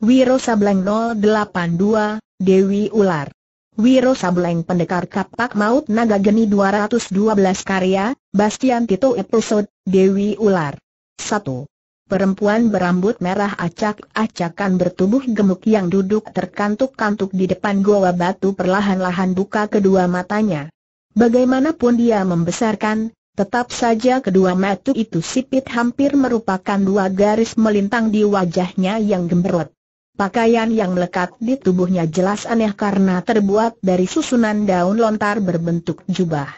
Wiro Sableng 082, Dewi Ular. Wiro Sableng Pendekar Kapak Maut Naga Geni 212 Karya, Bastian Tito Episode, Dewi Ular 1. Perempuan berambut merah acak-acakan bertubuh gemuk yang duduk terkantuk-kantuk di depan goa batu perlahan-lahan buka kedua matanya. Bagaimanapun dia membesarkan, tetap saja kedua mata itu sipit hampir merupakan dua garis melintang di wajahnya yang gemberot. Pakaian yang melekat di tubuhnya jelas aneh karena terbuat dari susunan daun lontar berbentuk jubah.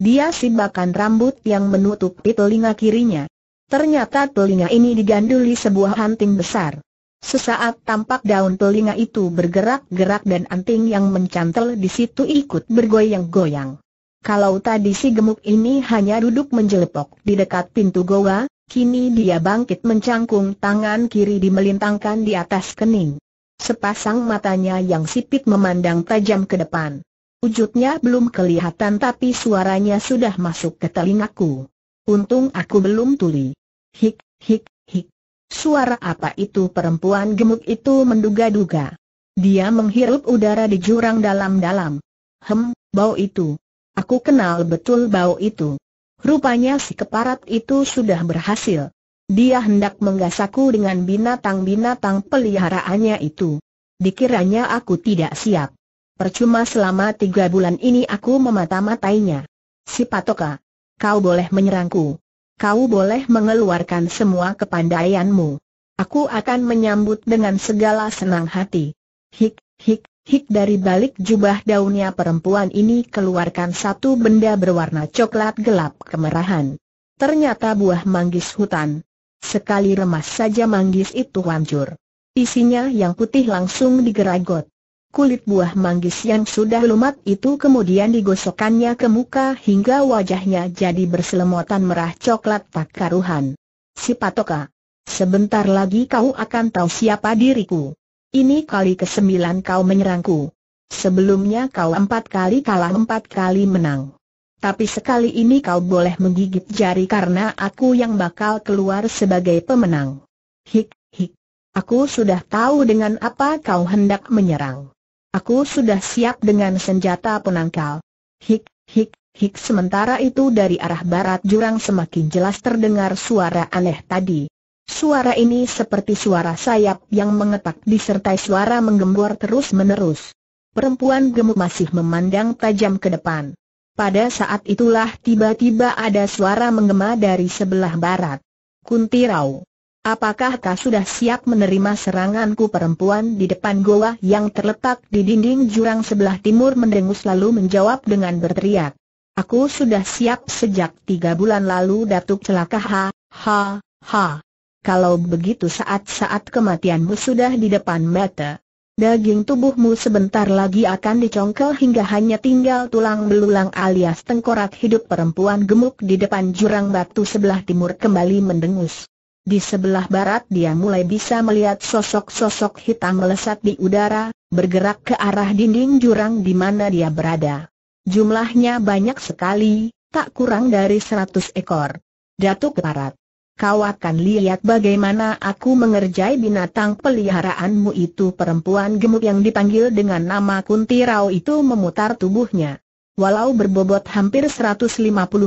Dia sibakan rambut yang menutupi telinga kirinya. Ternyata telinga ini diganduli sebuah anting besar. Sesaat tampak daun telinga itu bergerak-gerak dan anting yang mencantel di situ ikut bergoyang-goyang. Kalau tadi si gemuk ini hanya duduk menjelepok di dekat pintu goa, Kini dia bangkit mencangkung tangan kiri dimelintangkan di atas kening. Sepasang matanya yang sipit memandang tajam ke depan. Wujudnya belum kelihatan tapi suaranya sudah masuk ke telingaku. Untung aku belum tuli. Hik, hik, hik. Suara apa itu perempuan gemuk itu menduga-duga. Dia menghirup udara di jurang dalam-dalam. Hem, bau itu. Aku kenal betul bau itu. Rupanya si keparat itu sudah berhasil. Dia hendak menggasaku dengan binatang-binatang peliharaannya itu. Dikiranya aku tidak siap. Percuma selama tiga bulan ini aku memata-matainya. Si Patoka, kau boleh menyerangku. Kau boleh mengeluarkan semua kepandaianmu. Aku akan menyambut dengan segala senang hati. Hik, hik, Hik dari balik jubah daunnya perempuan ini keluarkan satu benda berwarna coklat gelap kemerahan. Ternyata buah manggis hutan. Sekali remas saja manggis itu hancur. Isinya yang putih langsung digeragot. Kulit buah manggis yang sudah lumat itu kemudian digosokkannya ke muka hingga wajahnya jadi berselemotan merah coklat tak karuhan. Si Patoka, sebentar lagi kau akan tahu siapa diriku. Ini kali kesembilan kau menyerangku. Sebelumnya kau empat kali kalah empat kali menang. Tapi sekali ini kau boleh menggigit jari karena aku yang bakal keluar sebagai pemenang. Hik, hik. Aku sudah tahu dengan apa kau hendak menyerang. Aku sudah siap dengan senjata penangkal. Hik, hik, hik. Sementara itu dari arah barat jurang semakin jelas terdengar suara aneh tadi. Suara ini seperti suara sayap yang mengetak disertai suara menggembor terus-menerus. Perempuan gemuk masih memandang tajam ke depan. Pada saat itulah tiba-tiba ada suara menggema dari sebelah barat. Kunti Kuntirau. Apakah kau sudah siap menerima seranganku perempuan di depan goa yang terletak di dinding jurang sebelah timur mendengus lalu menjawab dengan berteriak. Aku sudah siap sejak tiga bulan lalu datuk celaka ha, ha, ha. Kalau begitu saat-saat kematianmu sudah di depan mata. Daging tubuhmu sebentar lagi akan dicongkel hingga hanya tinggal tulang belulang alias tengkorak hidup perempuan gemuk di depan jurang batu sebelah timur kembali mendengus. Di sebelah barat dia mulai bisa melihat sosok-sosok hitam melesat di udara, bergerak ke arah dinding jurang di mana dia berada. Jumlahnya banyak sekali, tak kurang dari seratus ekor. Datuk Barat. Kau akan lihat bagaimana aku mengerjai binatang peliharaanmu itu perempuan gemuk yang dipanggil dengan nama Kunti Rao itu memutar tubuhnya. Walau berbobot hampir 150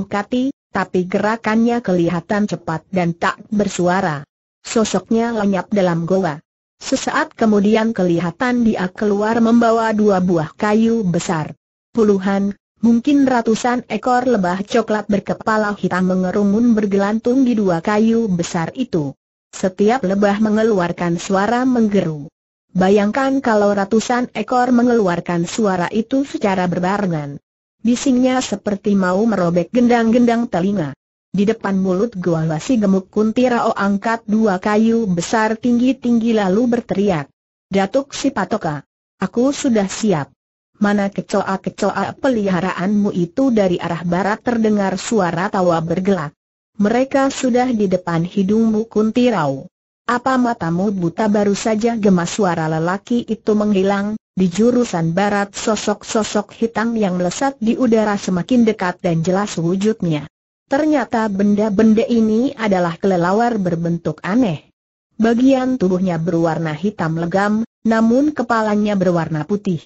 kati, tapi gerakannya kelihatan cepat dan tak bersuara. Sosoknya lenyap dalam goa. Sesaat kemudian kelihatan dia keluar membawa dua buah kayu besar. Puluhan, Mungkin ratusan ekor lebah coklat berkepala hitam mengerumun bergelantung di dua kayu besar itu. Setiap lebah mengeluarkan suara menggeru. Bayangkan kalau ratusan ekor mengeluarkan suara itu secara berbarengan. Bisingnya seperti mau merobek gendang-gendang telinga. Di depan mulut gua si gemuk kuntirao angkat dua kayu besar tinggi-tinggi lalu berteriak. Datuk si patoka. Aku sudah siap. Mana kecoa-kecoa peliharaanmu itu dari arah barat terdengar suara tawa bergelak. Mereka sudah di depan hidungmu kuntirau. Apa matamu buta baru saja gemas suara lelaki itu menghilang, di jurusan barat sosok-sosok hitam yang melesat di udara semakin dekat dan jelas wujudnya. Ternyata benda-benda ini adalah kelelawar berbentuk aneh. Bagian tubuhnya berwarna hitam legam, namun kepalanya berwarna putih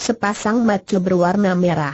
sepasang mata berwarna merah.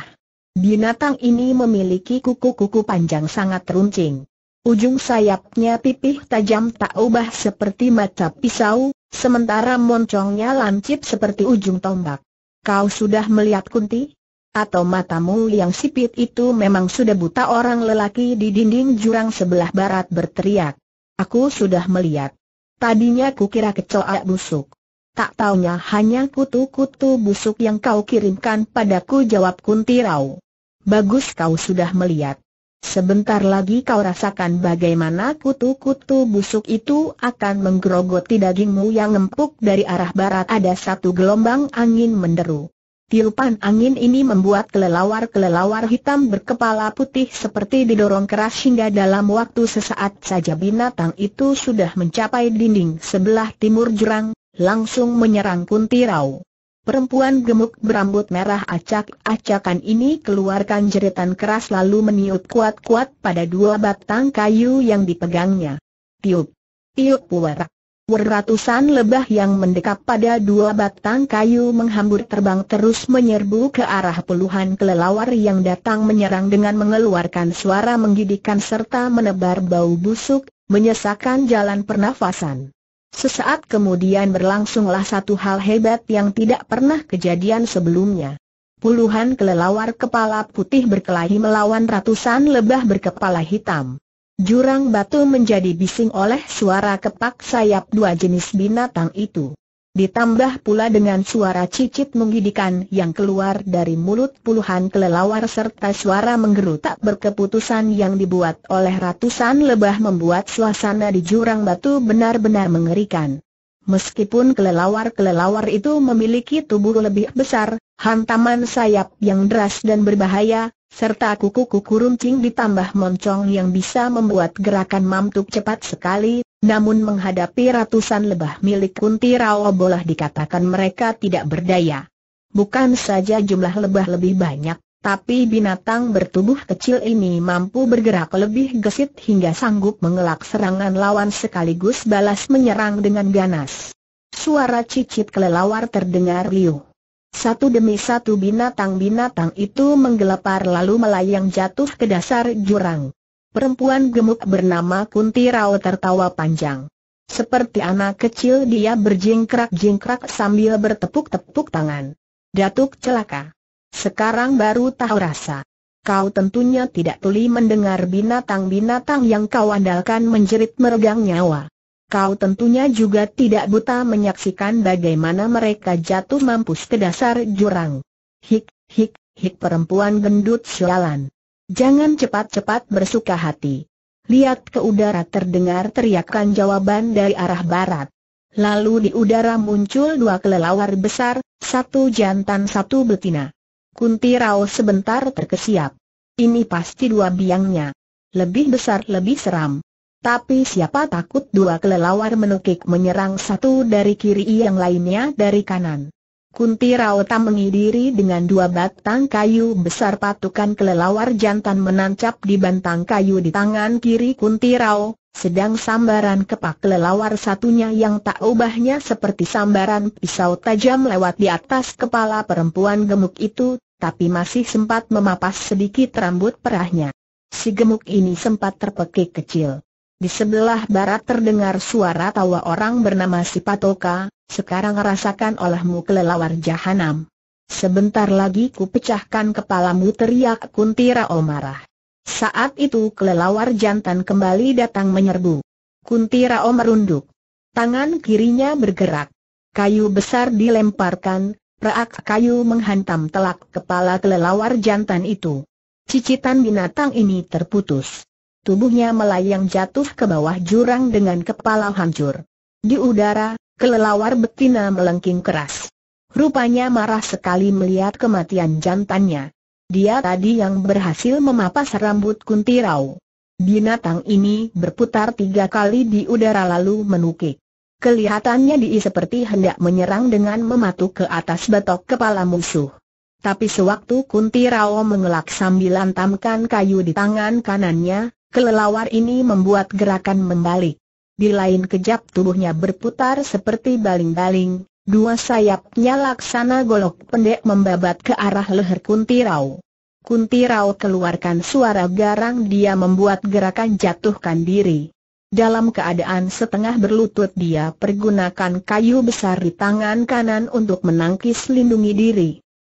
Binatang ini memiliki kuku-kuku panjang sangat runcing. Ujung sayapnya pipih tajam tak ubah seperti mata pisau, sementara moncongnya lancip seperti ujung tombak. Kau sudah melihat kunti? Atau matamu yang sipit itu memang sudah buta orang lelaki di dinding jurang sebelah barat berteriak. Aku sudah melihat. Tadinya kukira kecoak busuk. Tak taunya hanya kutu-kutu busuk yang kau kirimkan padaku jawab Kunti Rau. Bagus kau sudah melihat. Sebentar lagi kau rasakan bagaimana kutu-kutu busuk itu akan menggerogoti dagingmu yang empuk dari arah barat ada satu gelombang angin menderu. Tiupan angin ini membuat kelelawar-kelelawar hitam berkepala putih seperti didorong keras hingga dalam waktu sesaat saja binatang itu sudah mencapai dinding sebelah timur jurang, langsung menyerang Kunti Rau. Perempuan gemuk berambut merah acak-acakan ini keluarkan jeritan keras lalu meniup kuat-kuat pada dua batang kayu yang dipegangnya. Tiup! Tiup puara! Ratusan lebah yang mendekap pada dua batang kayu menghambur terbang terus menyerbu ke arah puluhan kelelawar yang datang menyerang dengan mengeluarkan suara menggidikan serta menebar bau busuk, menyesakan jalan pernafasan. Sesaat kemudian berlangsunglah satu hal hebat yang tidak pernah kejadian sebelumnya. Puluhan kelelawar kepala putih berkelahi melawan ratusan lebah berkepala hitam. Jurang batu menjadi bising oleh suara kepak sayap dua jenis binatang itu. Ditambah pula dengan suara cicit menggidikan yang keluar dari mulut puluhan kelelawar serta suara menggeru tak berkeputusan yang dibuat oleh ratusan lebah membuat suasana di jurang batu benar-benar mengerikan. Meskipun kelelawar-kelelawar itu memiliki tubuh lebih besar, hantaman sayap yang deras dan berbahaya, serta kuku-kuku runcing ditambah moncong yang bisa membuat gerakan mamtuk cepat sekali, namun menghadapi ratusan lebah milik kunti rawa bolah dikatakan mereka tidak berdaya. Bukan saja jumlah lebah lebih banyak, tapi binatang bertubuh kecil ini mampu bergerak lebih gesit hingga sanggup mengelak serangan lawan sekaligus balas menyerang dengan ganas. Suara cicit kelelawar terdengar riuh. Satu demi satu binatang-binatang itu menggelepar lalu melayang jatuh ke dasar jurang. Perempuan gemuk bernama Kunti Rao tertawa panjang. Seperti anak kecil dia berjingkrak-jingkrak sambil bertepuk-tepuk tangan. Datuk celaka. Sekarang baru tahu rasa. Kau tentunya tidak tuli mendengar binatang-binatang yang kau andalkan menjerit meregang nyawa. Kau tentunya juga tidak buta menyaksikan bagaimana mereka jatuh mampus ke dasar jurang. Hik, hik, hik perempuan gendut sialan. Jangan cepat-cepat bersuka hati. Lihat ke udara terdengar teriakan jawaban dari arah barat. Lalu di udara muncul dua kelelawar besar, satu jantan satu betina. Kunti Rao sebentar terkesiap. Ini pasti dua biangnya. Lebih besar lebih seram. Tapi siapa takut dua kelelawar menukik menyerang satu dari kiri yang lainnya dari kanan. Kunti Rauta mengidiri dengan dua batang kayu besar patukan kelelawar jantan menancap di bantang kayu di tangan kiri Kunti Rau, sedang sambaran kepak kelelawar satunya yang tak ubahnya seperti sambaran pisau tajam lewat di atas kepala perempuan gemuk itu, tapi masih sempat memapas sedikit rambut perahnya. Si gemuk ini sempat terpekik kecil. Di sebelah barat terdengar suara tawa orang bernama si Patoka, sekarang rasakan olahmu kelelawar jahanam. Sebentar lagi ku pecahkan kepalamu teriak Kuntira marah. Saat itu kelelawar jantan kembali datang menyerbu. Kuntira merunduk. Tangan kirinya bergerak. Kayu besar dilemparkan, reak kayu menghantam telak kepala kelelawar jantan itu. Cicitan binatang ini terputus. Tubuhnya melayang jatuh ke bawah jurang dengan kepala hancur. Di udara, kelelawar betina melengking keras. Rupanya marah sekali melihat kematian jantannya. Dia tadi yang berhasil memapas rambut kuntirau. Binatang ini berputar tiga kali di udara lalu menukik. Kelihatannya dia seperti hendak menyerang dengan mematuk ke atas batok kepala musuh. Tapi sewaktu Kuntirau mengelak sambil lantamkan kayu di tangan kanannya, kelelawar ini membuat gerakan membalik. Di lain kejap tubuhnya berputar seperti baling-baling, dua sayapnya laksana golok pendek membabat ke arah leher Kunti Rao. Kunti Rao keluarkan suara garang dia membuat gerakan jatuhkan diri. Dalam keadaan setengah berlutut dia pergunakan kayu besar di tangan kanan untuk menangkis lindungi diri.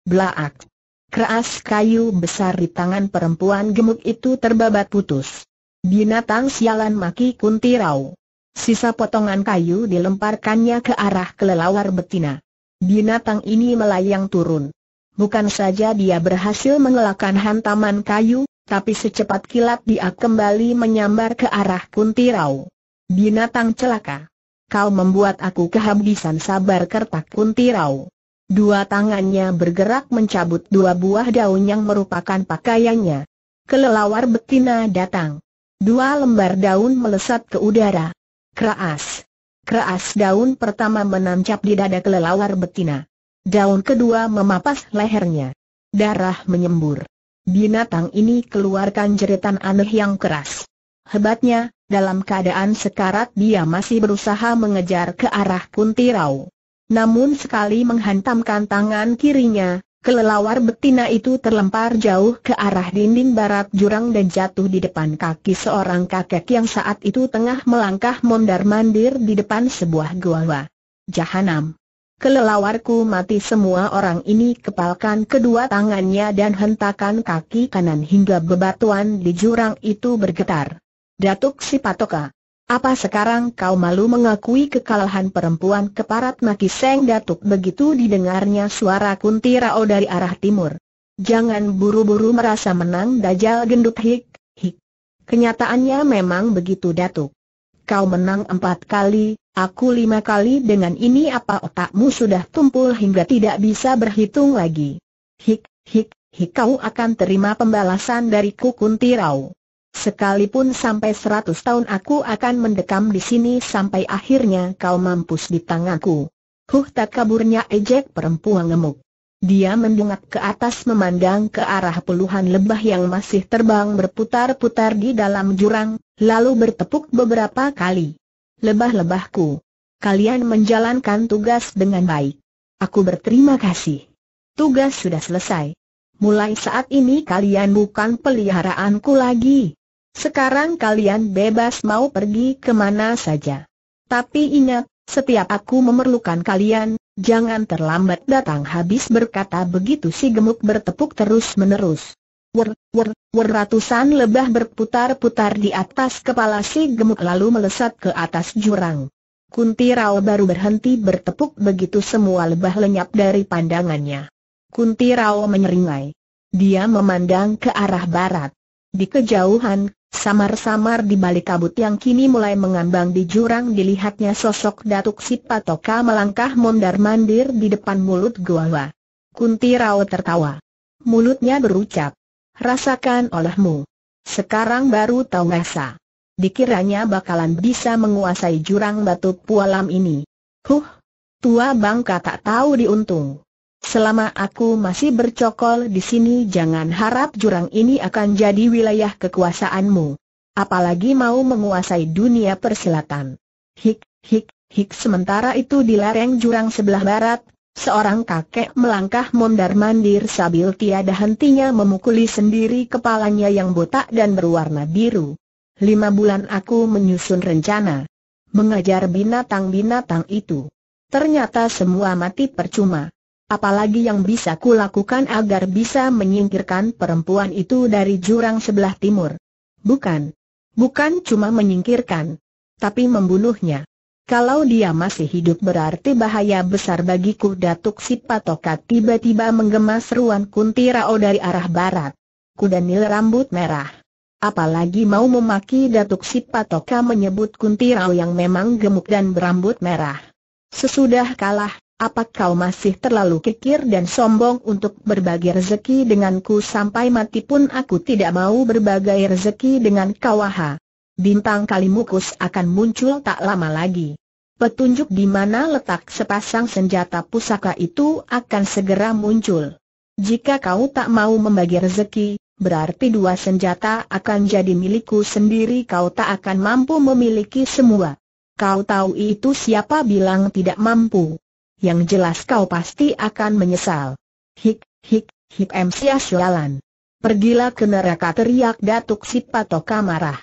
Blaak! Keras kayu besar di tangan perempuan gemuk itu terbabat putus. Binatang sialan maki Kunti Rao. Sisa potongan kayu dilemparkannya ke arah kelelawar betina. Binatang ini melayang turun. Bukan saja dia berhasil mengelakkan hantaman kayu, tapi secepat kilat dia kembali menyambar ke arah Kuntirau. Binatang celaka. Kau membuat aku kehabisan sabar kertak Kuntirau. Dua tangannya bergerak mencabut dua buah daun yang merupakan pakaiannya. Kelelawar betina datang. Dua lembar daun melesat ke udara. Keras. Keras daun pertama menancap di dada kelelawar betina. Daun kedua memapas lehernya. Darah menyembur. Binatang ini keluarkan jeritan aneh yang keras. Hebatnya, dalam keadaan sekarat dia masih berusaha mengejar ke arah Kuntirau. Namun sekali menghantamkan tangan kirinya, kelelawar betina itu terlempar jauh ke arah dinding barat jurang dan jatuh di depan kaki seorang kakek yang saat itu tengah melangkah mondar-mandir di depan sebuah gua. Jahanam. Kelelawarku mati semua orang ini kepalkan kedua tangannya dan hentakan kaki kanan hingga bebatuan di jurang itu bergetar. Datuk si Patoka. Apa sekarang kau malu mengakui kekalahan perempuan keparat maki Seng Datuk begitu didengarnya suara kunti rao dari arah timur. Jangan buru-buru merasa menang Dajjal gendut hik, hik. Kenyataannya memang begitu Datuk. Kau menang empat kali, aku lima kali dengan ini apa otakmu sudah tumpul hingga tidak bisa berhitung lagi. Hik, hik, hik kau akan terima pembalasan dari rao. Sekalipun sampai seratus tahun aku akan mendekam di sini sampai akhirnya kau mampus di tanganku. Huh tak kaburnya ejek perempuan gemuk. Dia mendungak ke atas memandang ke arah puluhan lebah yang masih terbang berputar-putar di dalam jurang, lalu bertepuk beberapa kali. Lebah-lebahku, kalian menjalankan tugas dengan baik. Aku berterima kasih. Tugas sudah selesai. Mulai saat ini kalian bukan peliharaanku lagi. Sekarang kalian bebas mau pergi kemana saja. Tapi ingat, setiap aku memerlukan kalian, jangan terlambat datang habis berkata begitu si gemuk bertepuk terus-menerus. Wer, wer, wer ratusan lebah berputar-putar di atas kepala si gemuk lalu melesat ke atas jurang. Kunti Rao baru berhenti bertepuk begitu semua lebah lenyap dari pandangannya. Kunti Rao menyeringai. Dia memandang ke arah barat. Di kejauhan, Samar-samar di balik kabut yang kini mulai mengambang di jurang dilihatnya sosok Datuk Sipatoka melangkah mondar-mandir di depan mulut gua. Kunti Rao tertawa. Mulutnya berucap, rasakan olehmu. Sekarang baru tahu rasa. Dikiranya bakalan bisa menguasai jurang batu pualam ini. Huh, tua bangka tak tahu diuntung. Selama aku masih bercokol di sini jangan harap jurang ini akan jadi wilayah kekuasaanmu. Apalagi mau menguasai dunia persilatan. Hik, hik, hik sementara itu di lereng jurang sebelah barat, seorang kakek melangkah mondar-mandir sambil tiada hentinya memukuli sendiri kepalanya yang botak dan berwarna biru. Lima bulan aku menyusun rencana. Mengajar binatang-binatang itu. Ternyata semua mati percuma. Apalagi yang bisa kulakukan agar bisa menyingkirkan perempuan itu dari jurang sebelah timur? Bukan. Bukan cuma menyingkirkan. Tapi membunuhnya. Kalau dia masih hidup berarti bahaya besar bagiku Datuk Sipatoka tiba-tiba menggema seruan kuntirao dari arah barat. Kuda nil rambut merah. Apalagi mau memaki Datuk Sipatoka menyebut kuntirao yang memang gemuk dan berambut merah. Sesudah kalah, apa kau masih terlalu kikir dan sombong untuk berbagi rezeki denganku sampai mati pun aku tidak mau berbagi rezeki dengan kau aha. Bintang Kalimukus akan muncul tak lama lagi. Petunjuk di mana letak sepasang senjata pusaka itu akan segera muncul. Jika kau tak mau membagi rezeki, berarti dua senjata akan jadi milikku sendiri kau tak akan mampu memiliki semua. Kau tahu itu siapa bilang tidak mampu yang jelas kau pasti akan menyesal. Hik, hik, hik MC Pergilah ke neraka teriak Datuk Sipatoka marah.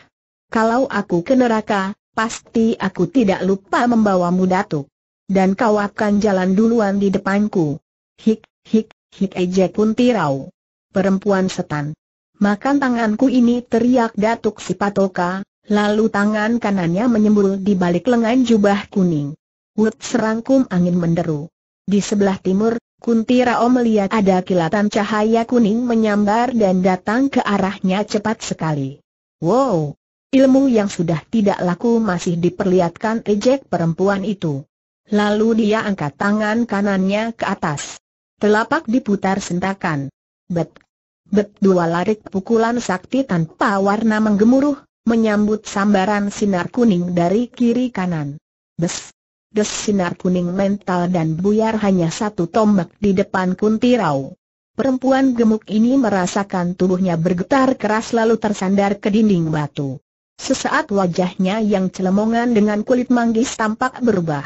Kalau aku ke neraka, pasti aku tidak lupa membawamu Datuk. Dan kau akan jalan duluan di depanku. Hik, hik, hik ejek pun tirau. Perempuan setan. Makan tanganku ini teriak Datuk Sipatoka, lalu tangan kanannya menyembul di balik lengan jubah kuning. Wut serangkum angin menderu. Di sebelah timur, Kunti Rao melihat ada kilatan cahaya kuning menyambar dan datang ke arahnya cepat sekali. Wow! Ilmu yang sudah tidak laku masih diperlihatkan ejek perempuan itu. Lalu dia angkat tangan kanannya ke atas. Telapak diputar sentakan. Bet. Bet dua larik pukulan sakti tanpa warna menggemuruh, menyambut sambaran sinar kuning dari kiri kanan. Bes des sinar kuning mental dan buyar hanya satu tombak di depan kuntirau. Perempuan gemuk ini merasakan tubuhnya bergetar keras lalu tersandar ke dinding batu. Sesaat wajahnya yang celemongan dengan kulit manggis tampak berubah.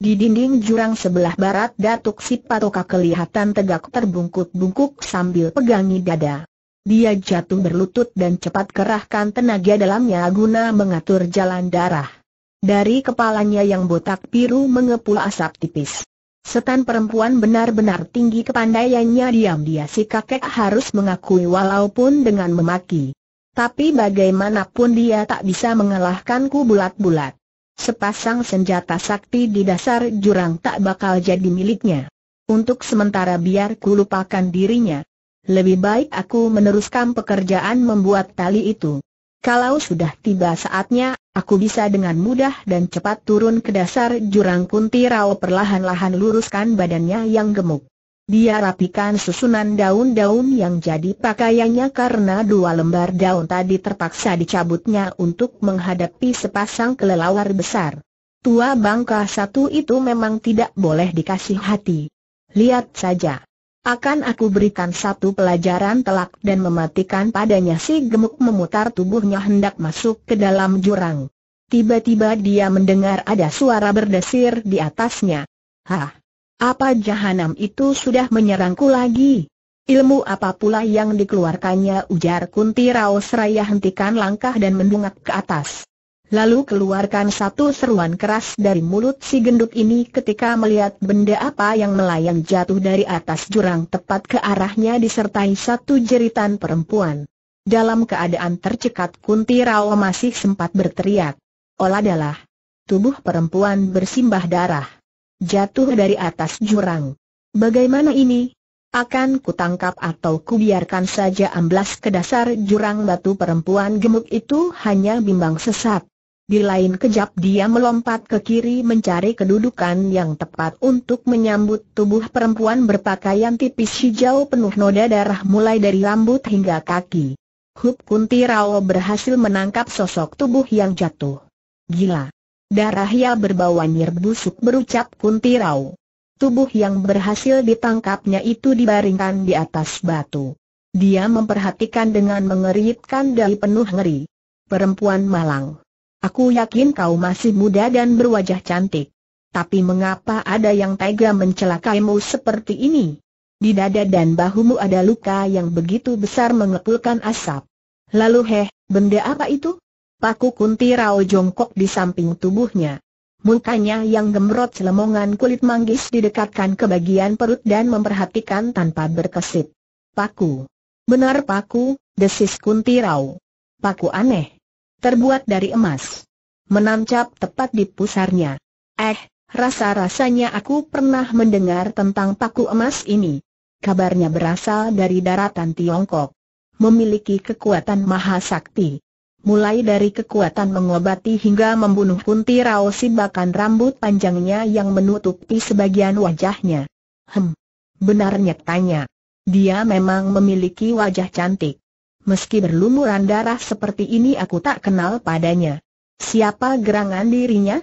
Di dinding jurang sebelah barat Datuk Sipatoka kelihatan tegak terbungkuk-bungkuk sambil pegangi dada. Dia jatuh berlutut dan cepat kerahkan tenaga dalamnya guna mengatur jalan darah. Dari kepalanya yang botak biru mengepul asap tipis. Setan perempuan benar-benar tinggi kepandaiannya diam-dia si kakek harus mengakui walaupun dengan memaki. Tapi bagaimanapun dia tak bisa mengalahkanku bulat-bulat. Sepasang senjata sakti di dasar jurang tak bakal jadi miliknya. Untuk sementara biar ku lupakan dirinya. Lebih baik aku meneruskan pekerjaan membuat tali itu. Kalau sudah tiba saatnya, aku bisa dengan mudah dan cepat turun ke dasar jurang kunti rau perlahan-lahan luruskan badannya yang gemuk. Dia rapikan susunan daun-daun yang jadi pakaiannya karena dua lembar daun tadi terpaksa dicabutnya untuk menghadapi sepasang kelelawar besar. Tua bangka satu itu memang tidak boleh dikasih hati. Lihat saja. Akan aku berikan satu pelajaran telak dan mematikan padanya si gemuk memutar tubuhnya hendak masuk ke dalam jurang. Tiba-tiba dia mendengar ada suara berdesir di atasnya. Hah? Apa jahanam itu sudah menyerangku lagi? Ilmu apa pula yang dikeluarkannya ujar Kunti Rao seraya hentikan langkah dan mendungak ke atas lalu keluarkan satu seruan keras dari mulut si gendut ini ketika melihat benda apa yang melayang jatuh dari atas jurang tepat ke arahnya disertai satu jeritan perempuan. Dalam keadaan tercekat Kunti Rao masih sempat berteriak. Olah adalah Tubuh perempuan bersimbah darah. Jatuh dari atas jurang. Bagaimana ini? Akan kutangkap atau kubiarkan saja amblas ke dasar jurang batu perempuan gemuk itu hanya bimbang sesat. Di lain kejap dia melompat ke kiri mencari kedudukan yang tepat untuk menyambut tubuh perempuan berpakaian tipis hijau penuh noda darah mulai dari rambut hingga kaki. Hub Kunti Rao berhasil menangkap sosok tubuh yang jatuh. Gila. Darah ya berbau anjir busuk berucap Kunti Rao. Tubuh yang berhasil ditangkapnya itu dibaringkan di atas batu. Dia memperhatikan dengan mengeritkan dari penuh ngeri. Perempuan malang. Aku yakin kau masih muda dan berwajah cantik. Tapi mengapa ada yang tega mencelakaimu seperti ini? Di dada dan bahumu ada luka yang begitu besar mengepulkan asap. Lalu heh, benda apa itu? Paku kunti rao jongkok di samping tubuhnya. Mukanya yang gemrot selemongan kulit manggis didekatkan ke bagian perut dan memperhatikan tanpa berkesip. Paku. Benar paku, desis kunti rao. Paku aneh terbuat dari emas. Menancap tepat di pusarnya. Eh, rasa-rasanya aku pernah mendengar tentang paku emas ini. Kabarnya berasal dari daratan Tiongkok. Memiliki kekuatan maha sakti. Mulai dari kekuatan mengobati hingga membunuh kunti raosi bahkan rambut panjangnya yang menutupi sebagian wajahnya. Hem, benarnya tanya. Dia memang memiliki wajah cantik. Meski berlumuran darah seperti ini aku tak kenal padanya. Siapa gerangan dirinya?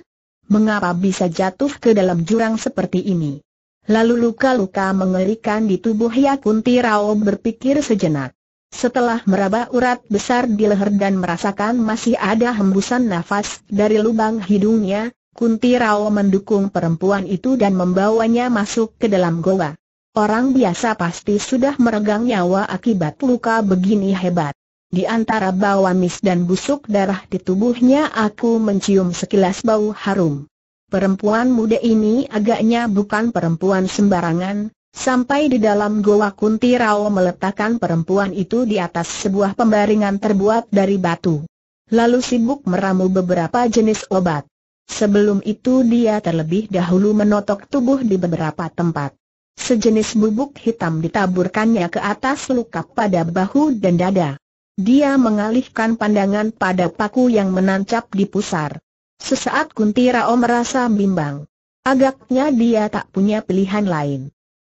Mengapa bisa jatuh ke dalam jurang seperti ini? Lalu luka-luka mengerikan di tubuh Yakunti Rao berpikir sejenak. Setelah meraba urat besar di leher dan merasakan masih ada hembusan nafas dari lubang hidungnya, Kunti Rao mendukung perempuan itu dan membawanya masuk ke dalam goa. Orang biasa pasti sudah meregang nyawa akibat luka begini hebat. Di antara bau amis dan busuk darah di tubuhnya aku mencium sekilas bau harum. Perempuan muda ini agaknya bukan perempuan sembarangan, sampai di dalam goa kunti rawa meletakkan perempuan itu di atas sebuah pembaringan terbuat dari batu. Lalu sibuk meramu beberapa jenis obat. Sebelum itu dia terlebih dahulu menotok tubuh di beberapa tempat. Sejenis bubuk hitam ditaburkannya ke atas luka pada bahu dan dada. Dia mengalihkan pandangan pada paku yang menancap di pusar. Sesaat Kunti Kuntirao merasa bimbang. Agaknya dia tak punya pilihan lain.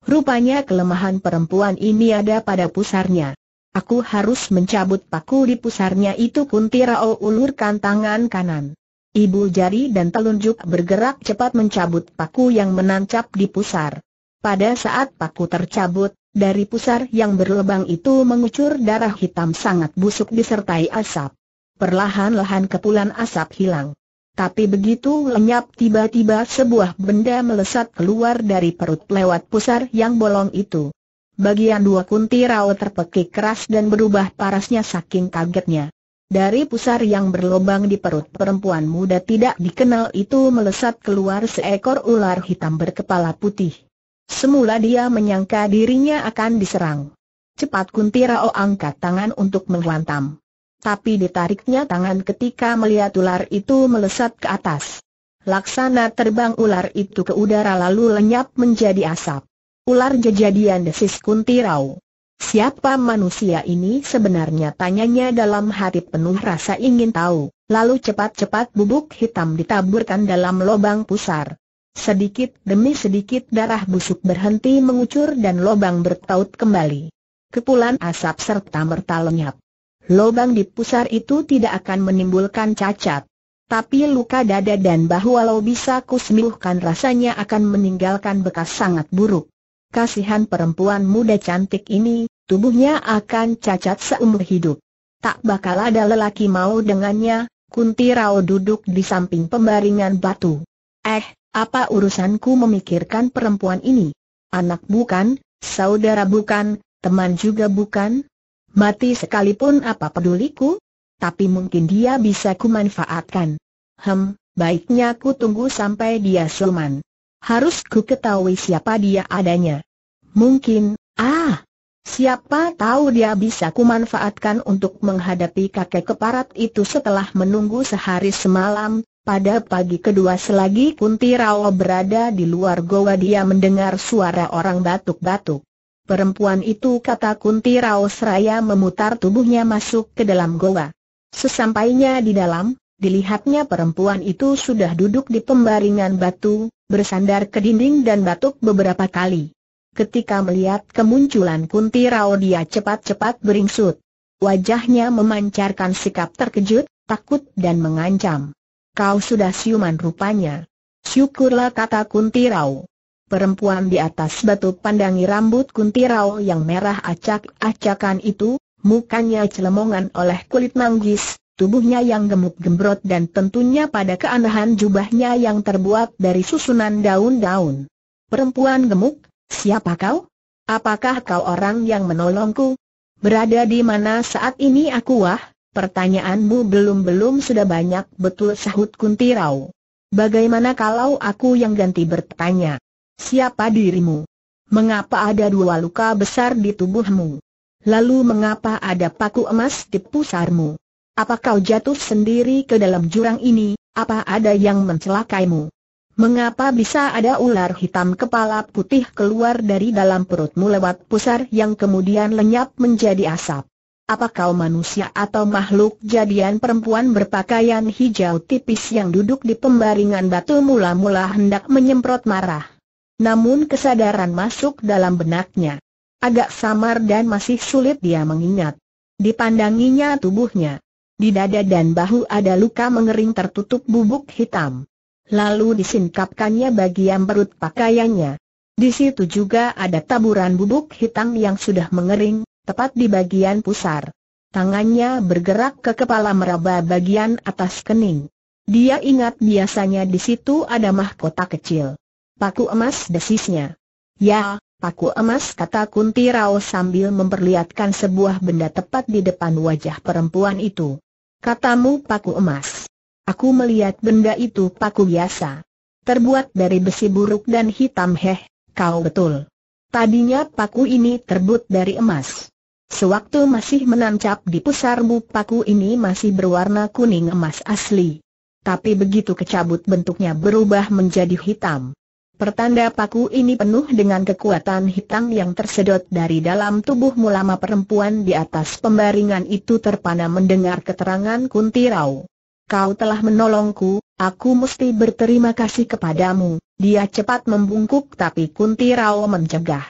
Rupanya kelemahan perempuan ini ada pada pusarnya. Aku harus mencabut paku di pusarnya itu Kunti Kuntirao ulurkan tangan kanan. Ibu jari dan telunjuk bergerak cepat mencabut paku yang menancap di pusar. Pada saat paku tercabut, dari pusar yang berlebang itu mengucur darah hitam sangat busuk disertai asap. Perlahan-lahan kepulan asap hilang. Tapi begitu lenyap tiba-tiba sebuah benda melesat keluar dari perut lewat pusar yang bolong itu. Bagian dua kunti rau terpekik keras dan berubah parasnya saking kagetnya. Dari pusar yang berlobang di perut perempuan muda tidak dikenal itu melesat keluar seekor ular hitam berkepala putih. Semula dia menyangka dirinya akan diserang. Cepat Kunti Rao angkat tangan untuk menghantam. Tapi ditariknya tangan ketika melihat ular itu melesat ke atas. Laksana terbang ular itu ke udara lalu lenyap menjadi asap. Ular jejadian desis Kunti Rao. Siapa manusia ini sebenarnya tanyanya dalam hati penuh rasa ingin tahu, lalu cepat-cepat bubuk hitam ditaburkan dalam lubang pusar. Sedikit demi sedikit darah busuk berhenti mengucur dan lobang bertaut kembali. Kepulan asap serta merta lenyap. Lobang di pusar itu tidak akan menimbulkan cacat. Tapi luka dada dan bahu walau bisa kusembuhkan rasanya akan meninggalkan bekas sangat buruk. Kasihan perempuan muda cantik ini, tubuhnya akan cacat seumur hidup. Tak bakal ada lelaki mau dengannya, Kunti Rao duduk di samping pembaringan batu. Eh, apa urusanku memikirkan perempuan ini? Anak bukan, saudara bukan, teman juga bukan? Mati sekalipun apa peduliku? Tapi mungkin dia bisa kumanfaatkan. Hem, baiknya ku tunggu sampai dia suman. Harus ku ketahui siapa dia adanya. Mungkin, ah, siapa tahu dia bisa kumanfaatkan untuk menghadapi kakek keparat itu setelah menunggu sehari semalam, pada pagi kedua selagi Kunti Rao berada di luar goa dia mendengar suara orang batuk-batuk. Perempuan itu kata Kunti Rao seraya memutar tubuhnya masuk ke dalam goa. Sesampainya di dalam, dilihatnya perempuan itu sudah duduk di pembaringan batu, bersandar ke dinding dan batuk beberapa kali. Ketika melihat kemunculan Kunti Rao dia cepat-cepat beringsut. Wajahnya memancarkan sikap terkejut, takut dan mengancam. Kau sudah siuman rupanya. Syukurlah kata Kuntirau. Perempuan di atas batu pandangi rambut Kuntirau yang merah acak-acakan itu, mukanya celemongan oleh kulit manggis, tubuhnya yang gemuk gembrot dan tentunya pada keanehan jubahnya yang terbuat dari susunan daun-daun. Perempuan gemuk, siapa kau? Apakah kau orang yang menolongku? Berada di mana saat ini aku wah? Pertanyaanmu belum-belum sudah banyak betul sahut Kuntirau. Bagaimana kalau aku yang ganti bertanya? Siapa dirimu? Mengapa ada dua luka besar di tubuhmu? Lalu mengapa ada paku emas di pusarmu? Apa kau jatuh sendiri ke dalam jurang ini? Apa ada yang mencelakaimu? Mengapa bisa ada ular hitam kepala putih keluar dari dalam perutmu lewat pusar yang kemudian lenyap menjadi asap? Apa kau manusia atau makhluk jadian perempuan berpakaian hijau tipis yang duduk di pembaringan batu mula-mula hendak menyemprot marah. Namun kesadaran masuk dalam benaknya. Agak samar dan masih sulit dia mengingat. Dipandanginya tubuhnya. Di dada dan bahu ada luka mengering tertutup bubuk hitam. Lalu disingkapkannya bagian perut pakaiannya. Di situ juga ada taburan bubuk hitam yang sudah mengering, tepat di bagian pusar. Tangannya bergerak ke kepala meraba bagian atas kening. Dia ingat biasanya di situ ada mahkota kecil. Paku emas desisnya. Ya, paku emas kata Kunti Rao sambil memperlihatkan sebuah benda tepat di depan wajah perempuan itu. Katamu paku emas. Aku melihat benda itu paku biasa. Terbuat dari besi buruk dan hitam heh, kau betul. Tadinya paku ini terbuat dari emas. Sewaktu masih menancap di pusar bu paku ini masih berwarna kuning emas asli. Tapi begitu kecabut bentuknya berubah menjadi hitam. Pertanda paku ini penuh dengan kekuatan hitam yang tersedot dari dalam tubuh mulama perempuan di atas pembaringan itu terpana mendengar keterangan Kunti Kuntirau. Kau telah menolongku, aku mesti berterima kasih kepadamu. Dia cepat membungkuk tapi Kunti Kuntirau mencegah.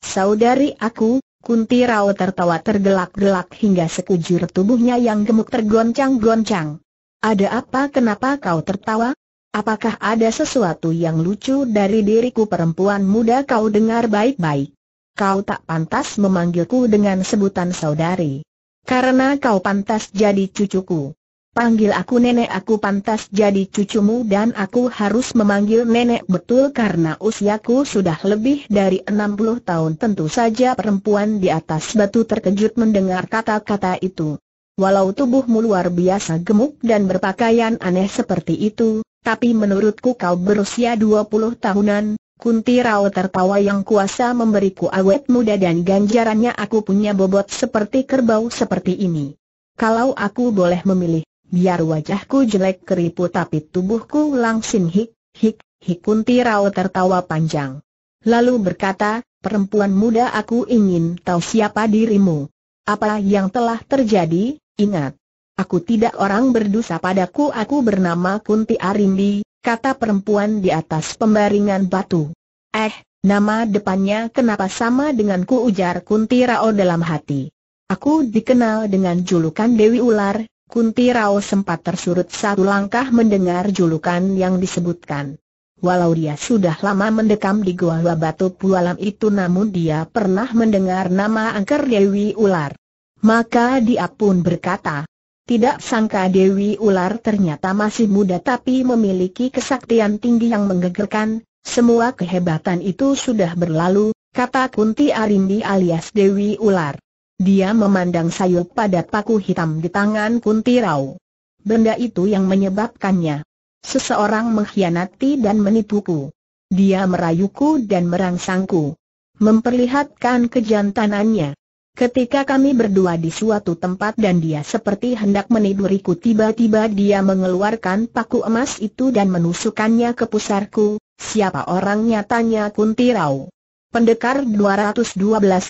Saudari aku, Kunti Rao tertawa tergelak-gelak hingga sekujur tubuhnya yang gemuk tergoncang-goncang. Ada apa kenapa kau tertawa? Apakah ada sesuatu yang lucu dari diriku perempuan muda kau dengar baik-baik? Kau tak pantas memanggilku dengan sebutan saudari. Karena kau pantas jadi cucuku. Panggil aku nenek aku pantas jadi cucumu dan aku harus memanggil nenek betul karena usiaku sudah lebih dari 60 tahun Tentu saja perempuan di atas batu terkejut mendengar kata-kata itu Walau tubuhmu luar biasa gemuk dan berpakaian aneh seperti itu Tapi menurutku kau berusia 20 tahunan Kunti Rao tertawa yang kuasa memberiku awet muda dan ganjarannya aku punya bobot seperti kerbau seperti ini Kalau aku boleh memilih biar wajahku jelek keriput tapi tubuhku langsing hik, hik, hik Kuntirao tertawa panjang. Lalu berkata, perempuan muda aku ingin tahu siapa dirimu. Apa yang telah terjadi, ingat. Aku tidak orang berdosa padaku aku bernama Kunti Arimbi, kata perempuan di atas pembaringan batu. Eh, nama depannya kenapa sama denganku ujar Kunti Rao dalam hati. Aku dikenal dengan julukan Dewi Ular, Kunti Rao sempat tersurut satu langkah mendengar julukan yang disebutkan. Walau dia sudah lama mendekam di gua Batu Pualam itu namun dia pernah mendengar nama angker Dewi Ular. Maka dia pun berkata, tidak sangka Dewi Ular ternyata masih muda tapi memiliki kesaktian tinggi yang menggegerkan, semua kehebatan itu sudah berlalu, kata Kunti Arindi alias Dewi Ular. Dia memandang sayup pada paku hitam di tangan Kuntirau. Benda itu yang menyebabkannya. Seseorang mengkhianati dan menipuku. Dia merayuku dan merangsangku. Memperlihatkan kejantanannya. Ketika kami berdua di suatu tempat dan dia seperti hendak meniduriku tiba-tiba dia mengeluarkan paku emas itu dan menusukkannya ke pusarku, siapa orangnya tanya Kuntirau. Pendekar 212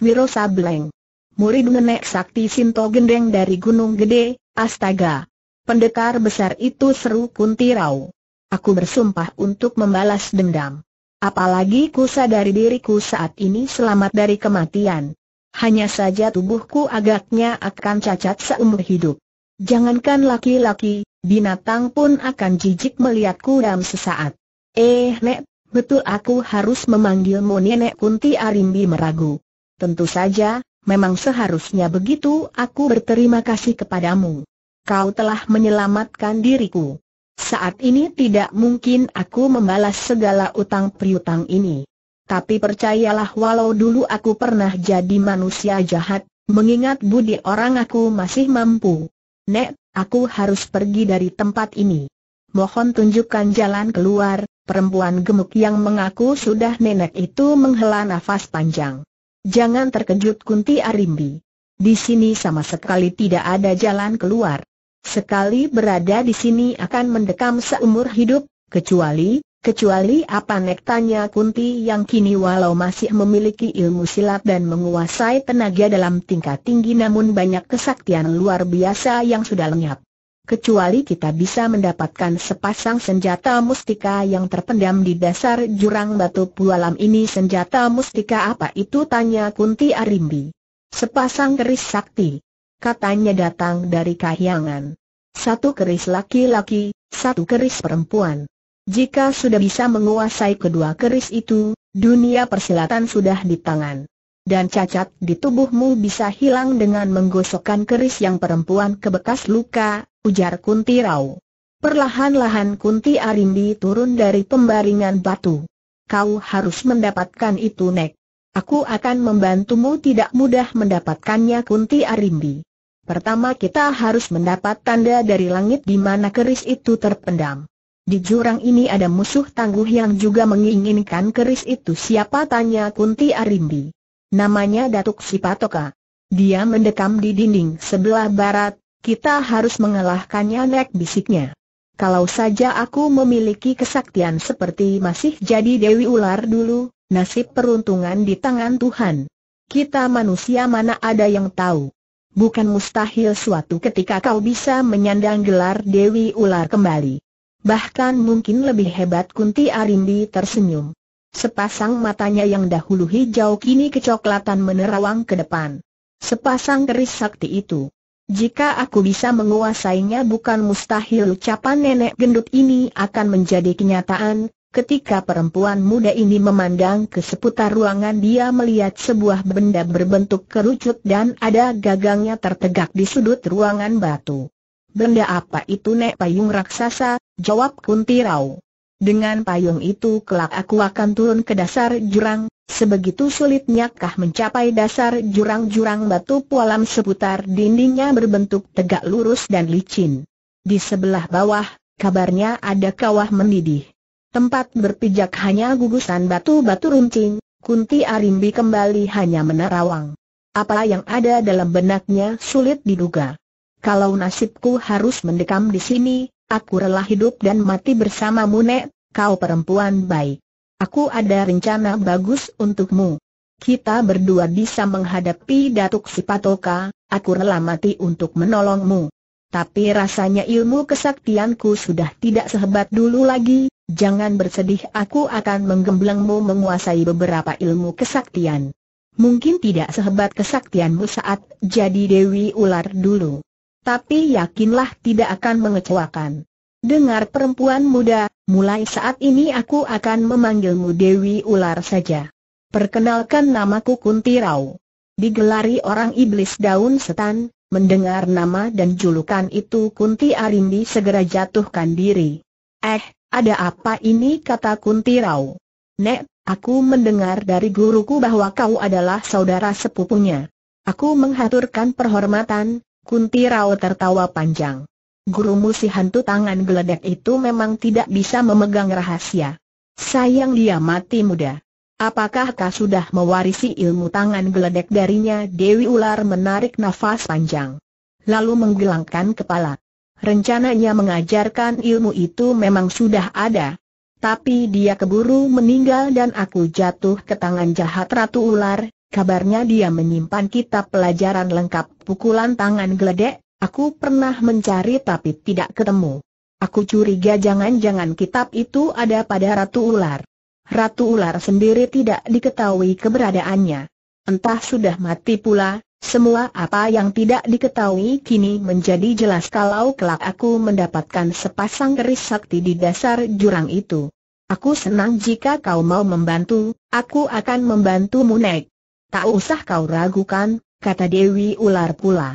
Wiro Sableng murid nenek sakti Sinto Gendeng dari Gunung Gede, astaga. Pendekar besar itu seru Kuntirau. Aku bersumpah untuk membalas dendam. Apalagi ku sadari diriku saat ini selamat dari kematian. Hanya saja tubuhku agaknya akan cacat seumur hidup. Jangankan laki-laki, binatang pun akan jijik melihatku dalam sesaat. Eh, Nek, betul aku harus memanggilmu Nenek Kunti Arimbi meragu. Tentu saja, Memang seharusnya begitu aku berterima kasih kepadamu. Kau telah menyelamatkan diriku. Saat ini tidak mungkin aku membalas segala utang priutang ini. Tapi percayalah walau dulu aku pernah jadi manusia jahat, mengingat budi orang aku masih mampu. Nek, aku harus pergi dari tempat ini. Mohon tunjukkan jalan keluar, perempuan gemuk yang mengaku sudah nenek itu menghela nafas panjang. Jangan terkejut Kunti Arimbi. Di sini sama sekali tidak ada jalan keluar. Sekali berada di sini akan mendekam seumur hidup, kecuali, kecuali apa nektanya Kunti yang kini walau masih memiliki ilmu silat dan menguasai tenaga dalam tingkat tinggi namun banyak kesaktian luar biasa yang sudah lenyap kecuali kita bisa mendapatkan sepasang senjata mustika yang terpendam di dasar jurang batu pualam ini senjata mustika apa itu tanya Kunti Arimbi. Sepasang keris sakti. Katanya datang dari kahyangan. Satu keris laki-laki, satu keris perempuan. Jika sudah bisa menguasai kedua keris itu, dunia persilatan sudah di tangan dan cacat di tubuhmu bisa hilang dengan menggosokkan keris yang perempuan ke bekas luka, ujar Kunti Rau. Perlahan-lahan Kunti Arimbi turun dari pembaringan batu. Kau harus mendapatkan itu Nek. Aku akan membantumu tidak mudah mendapatkannya Kunti Arimbi. Pertama kita harus mendapat tanda dari langit di mana keris itu terpendam. Di jurang ini ada musuh tangguh yang juga menginginkan keris itu siapa tanya Kunti Arimbi. Namanya Datuk Sipatoka. Dia mendekam di dinding sebelah barat, kita harus mengalahkannya nek bisiknya. Kalau saja aku memiliki kesaktian seperti masih jadi Dewi Ular dulu, nasib peruntungan di tangan Tuhan. Kita manusia mana ada yang tahu. Bukan mustahil suatu ketika kau bisa menyandang gelar Dewi Ular kembali. Bahkan mungkin lebih hebat Kunti Arimbi tersenyum. Sepasang matanya yang dahulu hijau kini kecoklatan menerawang ke depan. Sepasang keris sakti itu jika aku bisa menguasainya bukan mustahil ucapan nenek gendut ini akan menjadi kenyataan, ketika perempuan muda ini memandang ke seputar ruangan dia melihat sebuah benda berbentuk kerucut dan ada gagangnya tertegak di sudut ruangan batu. Benda apa itu nek payung raksasa, jawab Kuntirau. Dengan payung itu kelak aku akan turun ke dasar jurang, sebegitu sulitnya kah mencapai dasar jurang-jurang batu pualam seputar dindingnya berbentuk tegak lurus dan licin. Di sebelah bawah, kabarnya ada kawah mendidih. Tempat berpijak hanya gugusan batu-batu runcing, kunti arimbi kembali hanya menerawang. Apa yang ada dalam benaknya sulit diduga. Kalau nasibku harus mendekam di sini, Aku rela hidup dan mati bersamamu Nek, kau perempuan baik. Aku ada rencana bagus untukmu. Kita berdua bisa menghadapi Datuk Sipatoka, aku rela mati untuk menolongmu. Tapi rasanya ilmu kesaktianku sudah tidak sehebat dulu lagi, jangan bersedih aku akan menggemblengmu menguasai beberapa ilmu kesaktian. Mungkin tidak sehebat kesaktianmu saat jadi Dewi Ular dulu tapi yakinlah tidak akan mengecewakan. Dengar perempuan muda, mulai saat ini aku akan memanggilmu Dewi Ular saja. Perkenalkan namaku Kunti Rau. Digelari orang iblis daun setan, mendengar nama dan julukan itu Kunti Arimbi segera jatuhkan diri. Eh, ada apa ini kata Kunti Rau. Nek, aku mendengar dari guruku bahwa kau adalah saudara sepupunya. Aku menghaturkan perhormatan, Kunti Rao tertawa panjang. Gurumu si hantu tangan geledek itu memang tidak bisa memegang rahasia. Sayang dia mati muda. Apakah kau sudah mewarisi ilmu tangan geledek darinya? Dewi Ular menarik nafas panjang. Lalu menggelangkan kepala. Rencananya mengajarkan ilmu itu memang sudah ada. Tapi dia keburu meninggal dan aku jatuh ke tangan jahat Ratu Ular, Kabarnya dia menyimpan kitab pelajaran lengkap pukulan tangan geledek, aku pernah mencari tapi tidak ketemu. Aku curiga jangan-jangan kitab itu ada pada Ratu Ular. Ratu Ular sendiri tidak diketahui keberadaannya. Entah sudah mati pula, semua apa yang tidak diketahui kini menjadi jelas kalau kelak aku mendapatkan sepasang keris sakti di dasar jurang itu. Aku senang jika kau mau membantu, aku akan membantumu Nek. Tak usah kau ragukan, kata Dewi Ular pula.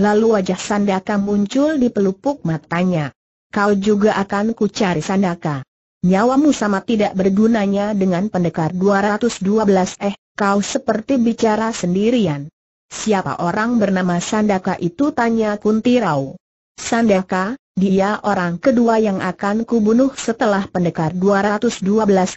Lalu wajah Sandaka muncul di pelupuk matanya. Kau juga akan kucari Sandaka. Nyawamu sama tidak bergunanya dengan pendekar 212 eh, kau seperti bicara sendirian. Siapa orang bernama Sandaka itu tanya Kuntirau. Sandaka, dia orang kedua yang akan kubunuh setelah pendekar 212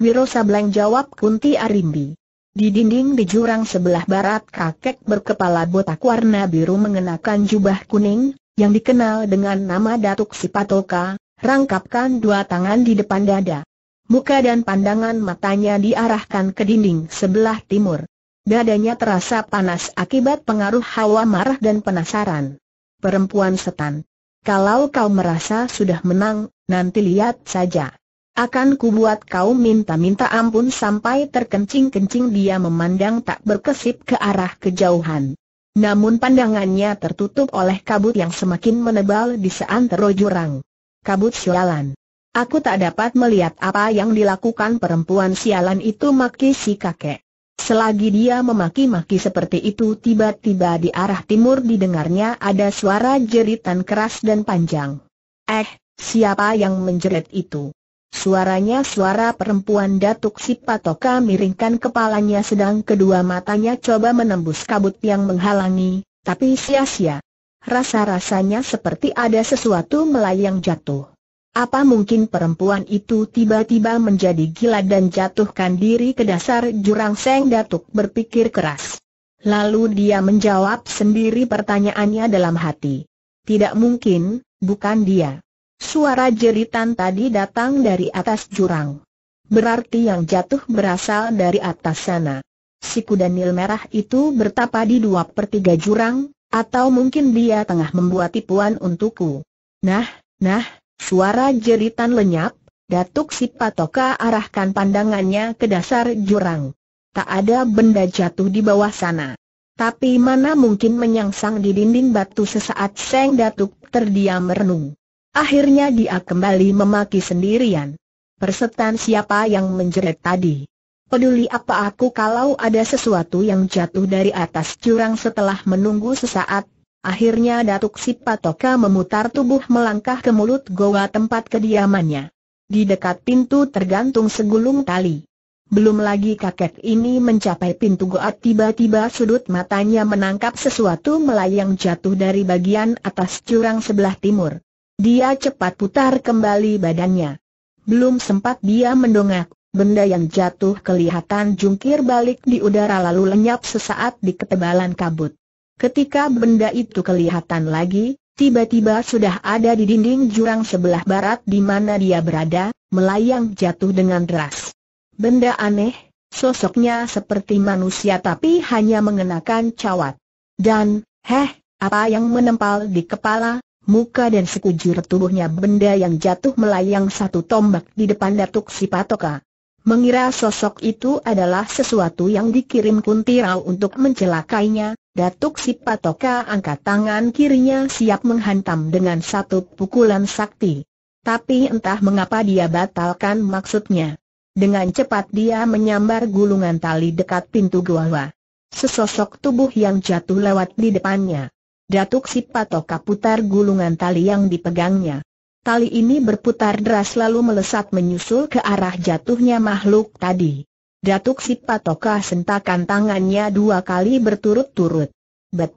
Wirosa jawab Kunti Arimbi. Di dinding di jurang sebelah barat kakek berkepala botak warna biru mengenakan jubah kuning, yang dikenal dengan nama Datuk Sipatoka, rangkapkan dua tangan di depan dada. Muka dan pandangan matanya diarahkan ke dinding sebelah timur. Dadanya terasa panas akibat pengaruh hawa marah dan penasaran. Perempuan setan. Kalau kau merasa sudah menang, nanti lihat saja. Akan kubuat kau minta-minta ampun sampai terkencing-kencing dia memandang tak berkesip ke arah kejauhan. Namun pandangannya tertutup oleh kabut yang semakin menebal di seantero jurang. Kabut sialan. Aku tak dapat melihat apa yang dilakukan perempuan sialan itu maki si kakek. Selagi dia memaki-maki seperti itu tiba-tiba di arah timur didengarnya ada suara jeritan keras dan panjang. Eh, siapa yang menjerit itu? Suaranya suara perempuan Datuk Sipatoka miringkan kepalanya sedang kedua matanya coba menembus kabut yang menghalangi, tapi sia-sia. Rasa-rasanya seperti ada sesuatu melayang jatuh. Apa mungkin perempuan itu tiba-tiba menjadi gila dan jatuhkan diri ke dasar jurang Seng Datuk berpikir keras. Lalu dia menjawab sendiri pertanyaannya dalam hati. Tidak mungkin, bukan dia. Suara jeritan tadi datang dari atas jurang. Berarti yang jatuh berasal dari atas sana. Si kuda nil merah itu bertapa di dua per tiga jurang, atau mungkin dia tengah membuat tipuan untukku. Nah, nah, suara jeritan lenyap, Datuk Sipatoka arahkan pandangannya ke dasar jurang. Tak ada benda jatuh di bawah sana. Tapi mana mungkin menyangsang di dinding batu sesaat Seng Datuk terdiam merenung. Akhirnya dia kembali memaki sendirian. Persetan siapa yang menjerit tadi? Peduli apa aku kalau ada sesuatu yang jatuh dari atas curang setelah menunggu sesaat? Akhirnya Datuk Sipatoka memutar tubuh melangkah ke mulut goa tempat kediamannya. Di dekat pintu tergantung segulung tali. Belum lagi kakek ini mencapai pintu goa tiba-tiba sudut matanya menangkap sesuatu melayang jatuh dari bagian atas curang sebelah timur. Dia cepat putar kembali badannya. Belum sempat dia mendongak, benda yang jatuh kelihatan jungkir balik di udara lalu lenyap sesaat di ketebalan kabut. Ketika benda itu kelihatan lagi, tiba-tiba sudah ada di dinding jurang sebelah barat di mana dia berada, melayang jatuh dengan deras. Benda aneh, sosoknya seperti manusia tapi hanya mengenakan cawat. Dan, heh, apa yang menempel di kepala, muka dan sekujur tubuhnya benda yang jatuh melayang satu tombak di depan Datuk Sipatoka. Mengira sosok itu adalah sesuatu yang dikirim Kuntirau untuk mencelakainya, Datuk Sipatoka angkat tangan kirinya siap menghantam dengan satu pukulan sakti. Tapi entah mengapa dia batalkan maksudnya. Dengan cepat dia menyambar gulungan tali dekat pintu gua. Sesosok tubuh yang jatuh lewat di depannya. Datuk Sipatoka putar gulungan tali yang dipegangnya. Tali ini berputar deras lalu melesat menyusul ke arah jatuhnya makhluk tadi. Datuk Sipatoka sentakan tangannya dua kali berturut-turut. Bet,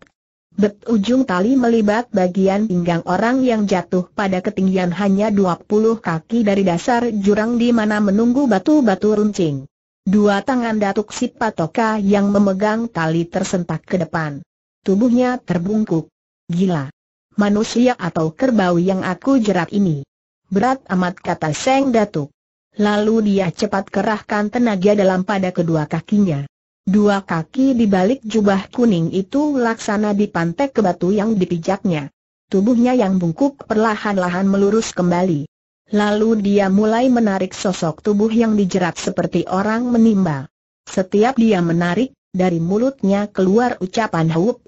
bet ujung tali melibat bagian pinggang orang yang jatuh pada ketinggian hanya 20 kaki dari dasar jurang di mana menunggu batu-batu runcing. Dua tangan Datuk Sipatoka yang memegang tali tersentak ke depan. Tubuhnya terbungkuk. Gila. Manusia atau kerbau yang aku jerat ini. Berat amat kata Seng Datuk. Lalu dia cepat kerahkan tenaga dalam pada kedua kakinya. Dua kaki di balik jubah kuning itu laksana dipantek ke batu yang dipijaknya. Tubuhnya yang bungkuk perlahan-lahan melurus kembali. Lalu dia mulai menarik sosok tubuh yang dijerat seperti orang menimba. Setiap dia menarik, dari mulutnya keluar ucapan huup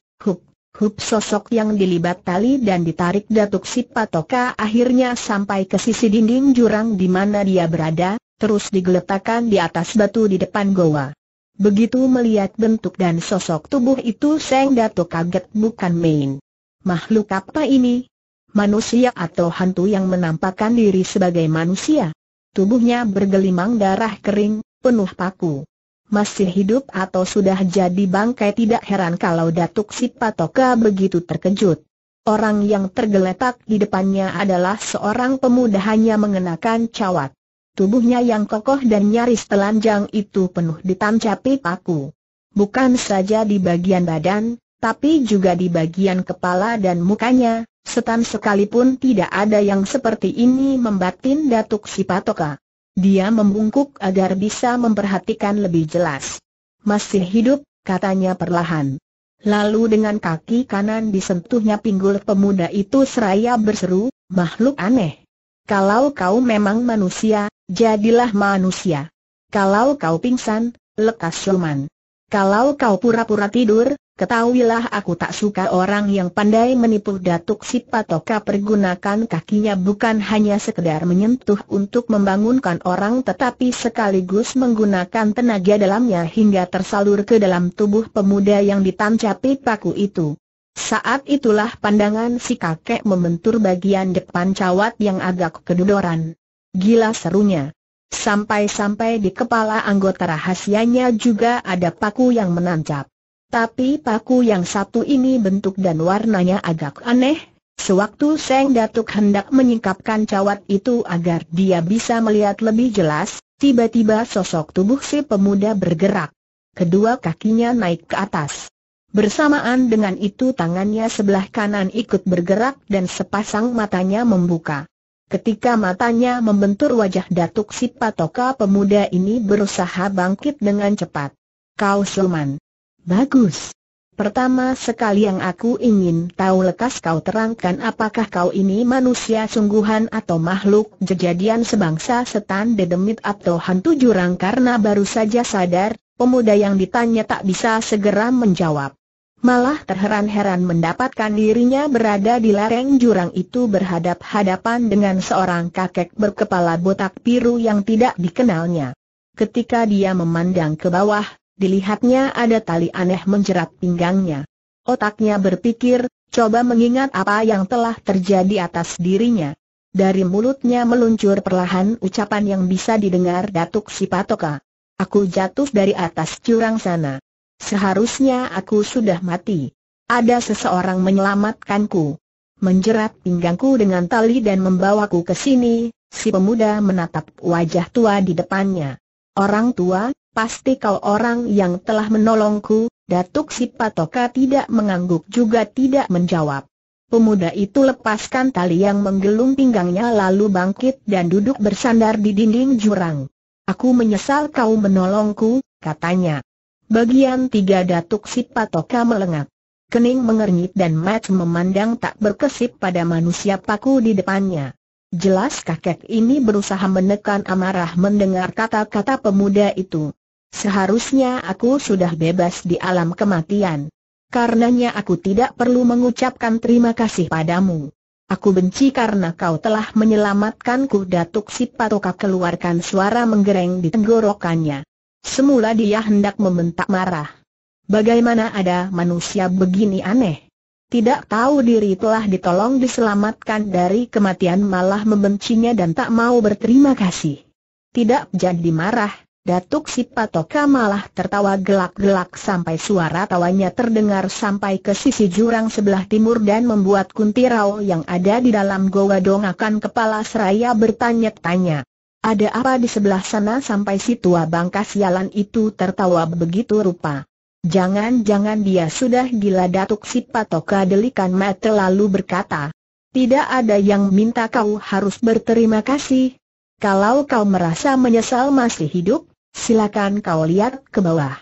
Hub sosok yang dilibat tali dan ditarik Datuk Sipatoka akhirnya sampai ke sisi dinding jurang di mana dia berada, terus digeletakkan di atas batu di depan goa. Begitu melihat bentuk dan sosok tubuh itu Seng Datuk kaget bukan main. Makhluk apa ini? Manusia atau hantu yang menampakkan diri sebagai manusia? Tubuhnya bergelimang darah kering, penuh paku masih hidup atau sudah jadi bangkai tidak heran kalau Datuk Sipatoka begitu terkejut. Orang yang tergeletak di depannya adalah seorang pemuda hanya mengenakan cawat. Tubuhnya yang kokoh dan nyaris telanjang itu penuh ditancapi paku. Bukan saja di bagian badan, tapi juga di bagian kepala dan mukanya, setan sekalipun tidak ada yang seperti ini membatin Datuk Sipatoka. Dia membungkuk agar bisa memperhatikan lebih jelas. Masih hidup, katanya perlahan. Lalu dengan kaki kanan disentuhnya pinggul pemuda itu seraya berseru, makhluk aneh. Kalau kau memang manusia, jadilah manusia. Kalau kau pingsan, lekas Shoman. Kalau kau pura-pura tidur, Ketahuilah aku tak suka orang yang pandai menipu Datuk si patoka pergunakan kakinya bukan hanya sekedar menyentuh untuk membangunkan orang tetapi sekaligus menggunakan tenaga dalamnya hingga tersalur ke dalam tubuh pemuda yang ditancapi paku itu. Saat itulah pandangan si kakek membentur bagian depan cawat yang agak kedudoran. Gila serunya. Sampai-sampai di kepala anggota rahasianya juga ada paku yang menancap. Tapi paku yang satu ini bentuk dan warnanya agak aneh. Sewaktu Seng Datuk hendak menyingkapkan cawat itu agar dia bisa melihat lebih jelas, tiba-tiba sosok tubuh si pemuda bergerak. Kedua kakinya naik ke atas. Bersamaan dengan itu tangannya sebelah kanan ikut bergerak dan sepasang matanya membuka. Ketika matanya membentur wajah Datuk si Patoka pemuda ini berusaha bangkit dengan cepat. Kau Suman. Bagus. Pertama sekali yang aku ingin tahu lekas kau terangkan apakah kau ini manusia sungguhan atau makhluk jejadian sebangsa setan dedemit atau hantu jurang karena baru saja sadar, pemuda yang ditanya tak bisa segera menjawab. Malah terheran-heran mendapatkan dirinya berada di lereng jurang itu berhadap-hadapan dengan seorang kakek berkepala botak biru yang tidak dikenalnya. Ketika dia memandang ke bawah, dilihatnya ada tali aneh menjerat pinggangnya. Otaknya berpikir, coba mengingat apa yang telah terjadi atas dirinya. Dari mulutnya meluncur perlahan ucapan yang bisa didengar Datuk Sipatoka. Aku jatuh dari atas curang sana. Seharusnya aku sudah mati. Ada seseorang menyelamatkanku. Menjerat pinggangku dengan tali dan membawaku ke sini, si pemuda menatap wajah tua di depannya. Orang tua, pasti kau orang yang telah menolongku, Datuk Sipatoka tidak mengangguk juga tidak menjawab. Pemuda itu lepaskan tali yang menggelung pinggangnya lalu bangkit dan duduk bersandar di dinding jurang. Aku menyesal kau menolongku, katanya. Bagian tiga Datuk Sipatoka melengak. Kening mengernyit dan Max memandang tak berkesip pada manusia paku di depannya. Jelas kakek ini berusaha menekan amarah mendengar kata-kata pemuda itu. Seharusnya aku sudah bebas di alam kematian. Karenanya aku tidak perlu mengucapkan terima kasih padamu. Aku benci karena kau telah menyelamatkanku Datuk Sipatoka keluarkan suara menggereng di tenggorokannya. Semula dia hendak membentak marah. Bagaimana ada manusia begini aneh? Tidak tahu diri telah ditolong diselamatkan dari kematian malah membencinya dan tak mau berterima kasih. Tidak jadi marah, Datuk Sipatoka malah tertawa gelak-gelak sampai suara tawanya terdengar sampai ke sisi jurang sebelah timur dan membuat kuntirau yang ada di dalam goa dongakan kepala seraya bertanya-tanya. Ada apa di sebelah sana sampai si tua bangka sialan itu tertawa begitu rupa? Jangan-jangan dia sudah gila Datuk Sipatoka delikan mata lalu berkata. Tidak ada yang minta kau harus berterima kasih. Kalau kau merasa menyesal masih hidup, Silakan kau lihat ke bawah.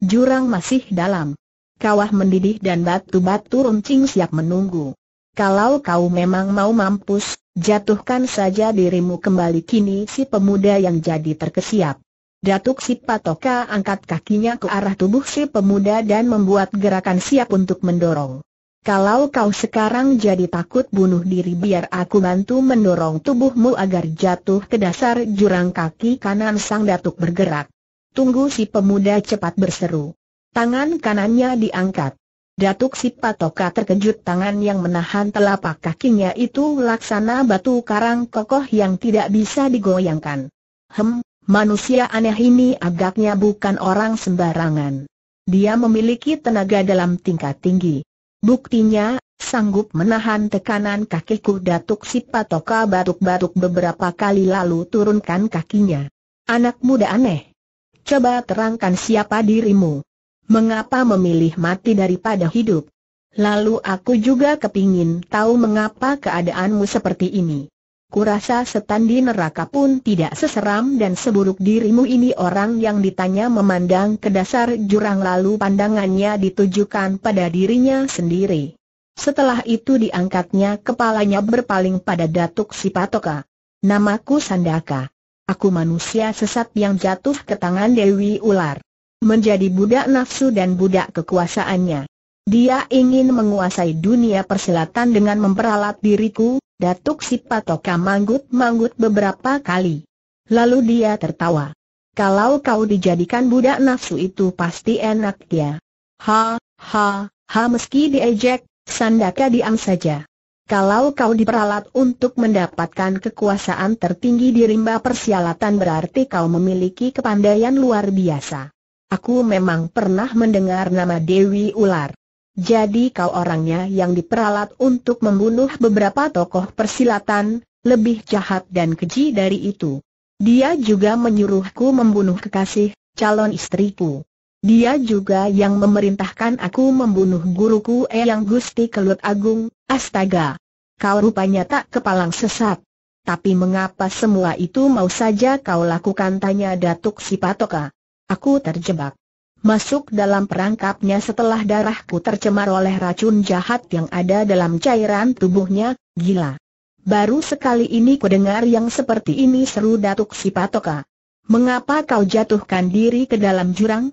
Jurang masih dalam. Kawah mendidih dan batu-batu runcing siap menunggu. Kalau kau memang mau mampus, jatuhkan saja dirimu kembali kini si pemuda yang jadi terkesiap. Datuk si Patoka angkat kakinya ke arah tubuh si pemuda dan membuat gerakan siap untuk mendorong. Kalau kau sekarang jadi takut bunuh diri biar aku bantu mendorong tubuhmu agar jatuh ke dasar jurang kaki kanan sang datuk bergerak. Tunggu si pemuda cepat berseru. Tangan kanannya diangkat. Datuk si patoka terkejut tangan yang menahan telapak kakinya itu laksana batu karang kokoh yang tidak bisa digoyangkan. Hem, manusia aneh ini agaknya bukan orang sembarangan. Dia memiliki tenaga dalam tingkat tinggi. Buktinya, sanggup menahan tekanan kakiku Datuk Sipatoka batuk-batuk beberapa kali lalu turunkan kakinya. Anak muda aneh. Coba terangkan siapa dirimu. Mengapa memilih mati daripada hidup? Lalu aku juga kepingin tahu mengapa keadaanmu seperti ini. Kurasa setan di neraka pun tidak seseram dan seburuk dirimu ini orang yang ditanya memandang ke dasar jurang lalu pandangannya ditujukan pada dirinya sendiri. Setelah itu diangkatnya kepalanya berpaling pada Datuk Sipatoka. Namaku Sandaka. Aku manusia sesat yang jatuh ke tangan Dewi Ular. Menjadi budak nafsu dan budak kekuasaannya. Dia ingin menguasai dunia persilatan dengan memperalat diriku, Datuk Sipatoka manggut-manggut beberapa kali. Lalu dia tertawa. Kalau kau dijadikan budak nafsu itu pasti enak ya. Ha, ha, ha meski diejek, Sandaka diam saja. Kalau kau diperalat untuk mendapatkan kekuasaan tertinggi di rimba persialatan berarti kau memiliki kepandaian luar biasa. Aku memang pernah mendengar nama Dewi Ular. Jadi kau orangnya yang diperalat untuk membunuh beberapa tokoh persilatan, lebih jahat dan keji dari itu. Dia juga menyuruhku membunuh kekasih, calon istriku. Dia juga yang memerintahkan aku membunuh guruku Eyang Gusti Kelut Agung, astaga. Kau rupanya tak kepalang sesat. Tapi mengapa semua itu mau saja kau lakukan tanya Datuk Sipatoka? Aku terjebak masuk dalam perangkapnya setelah darahku tercemar oleh racun jahat yang ada dalam cairan tubuhnya, gila. Baru sekali ini ku dengar yang seperti ini seru Datuk Sipatoka. Mengapa kau jatuhkan diri ke dalam jurang?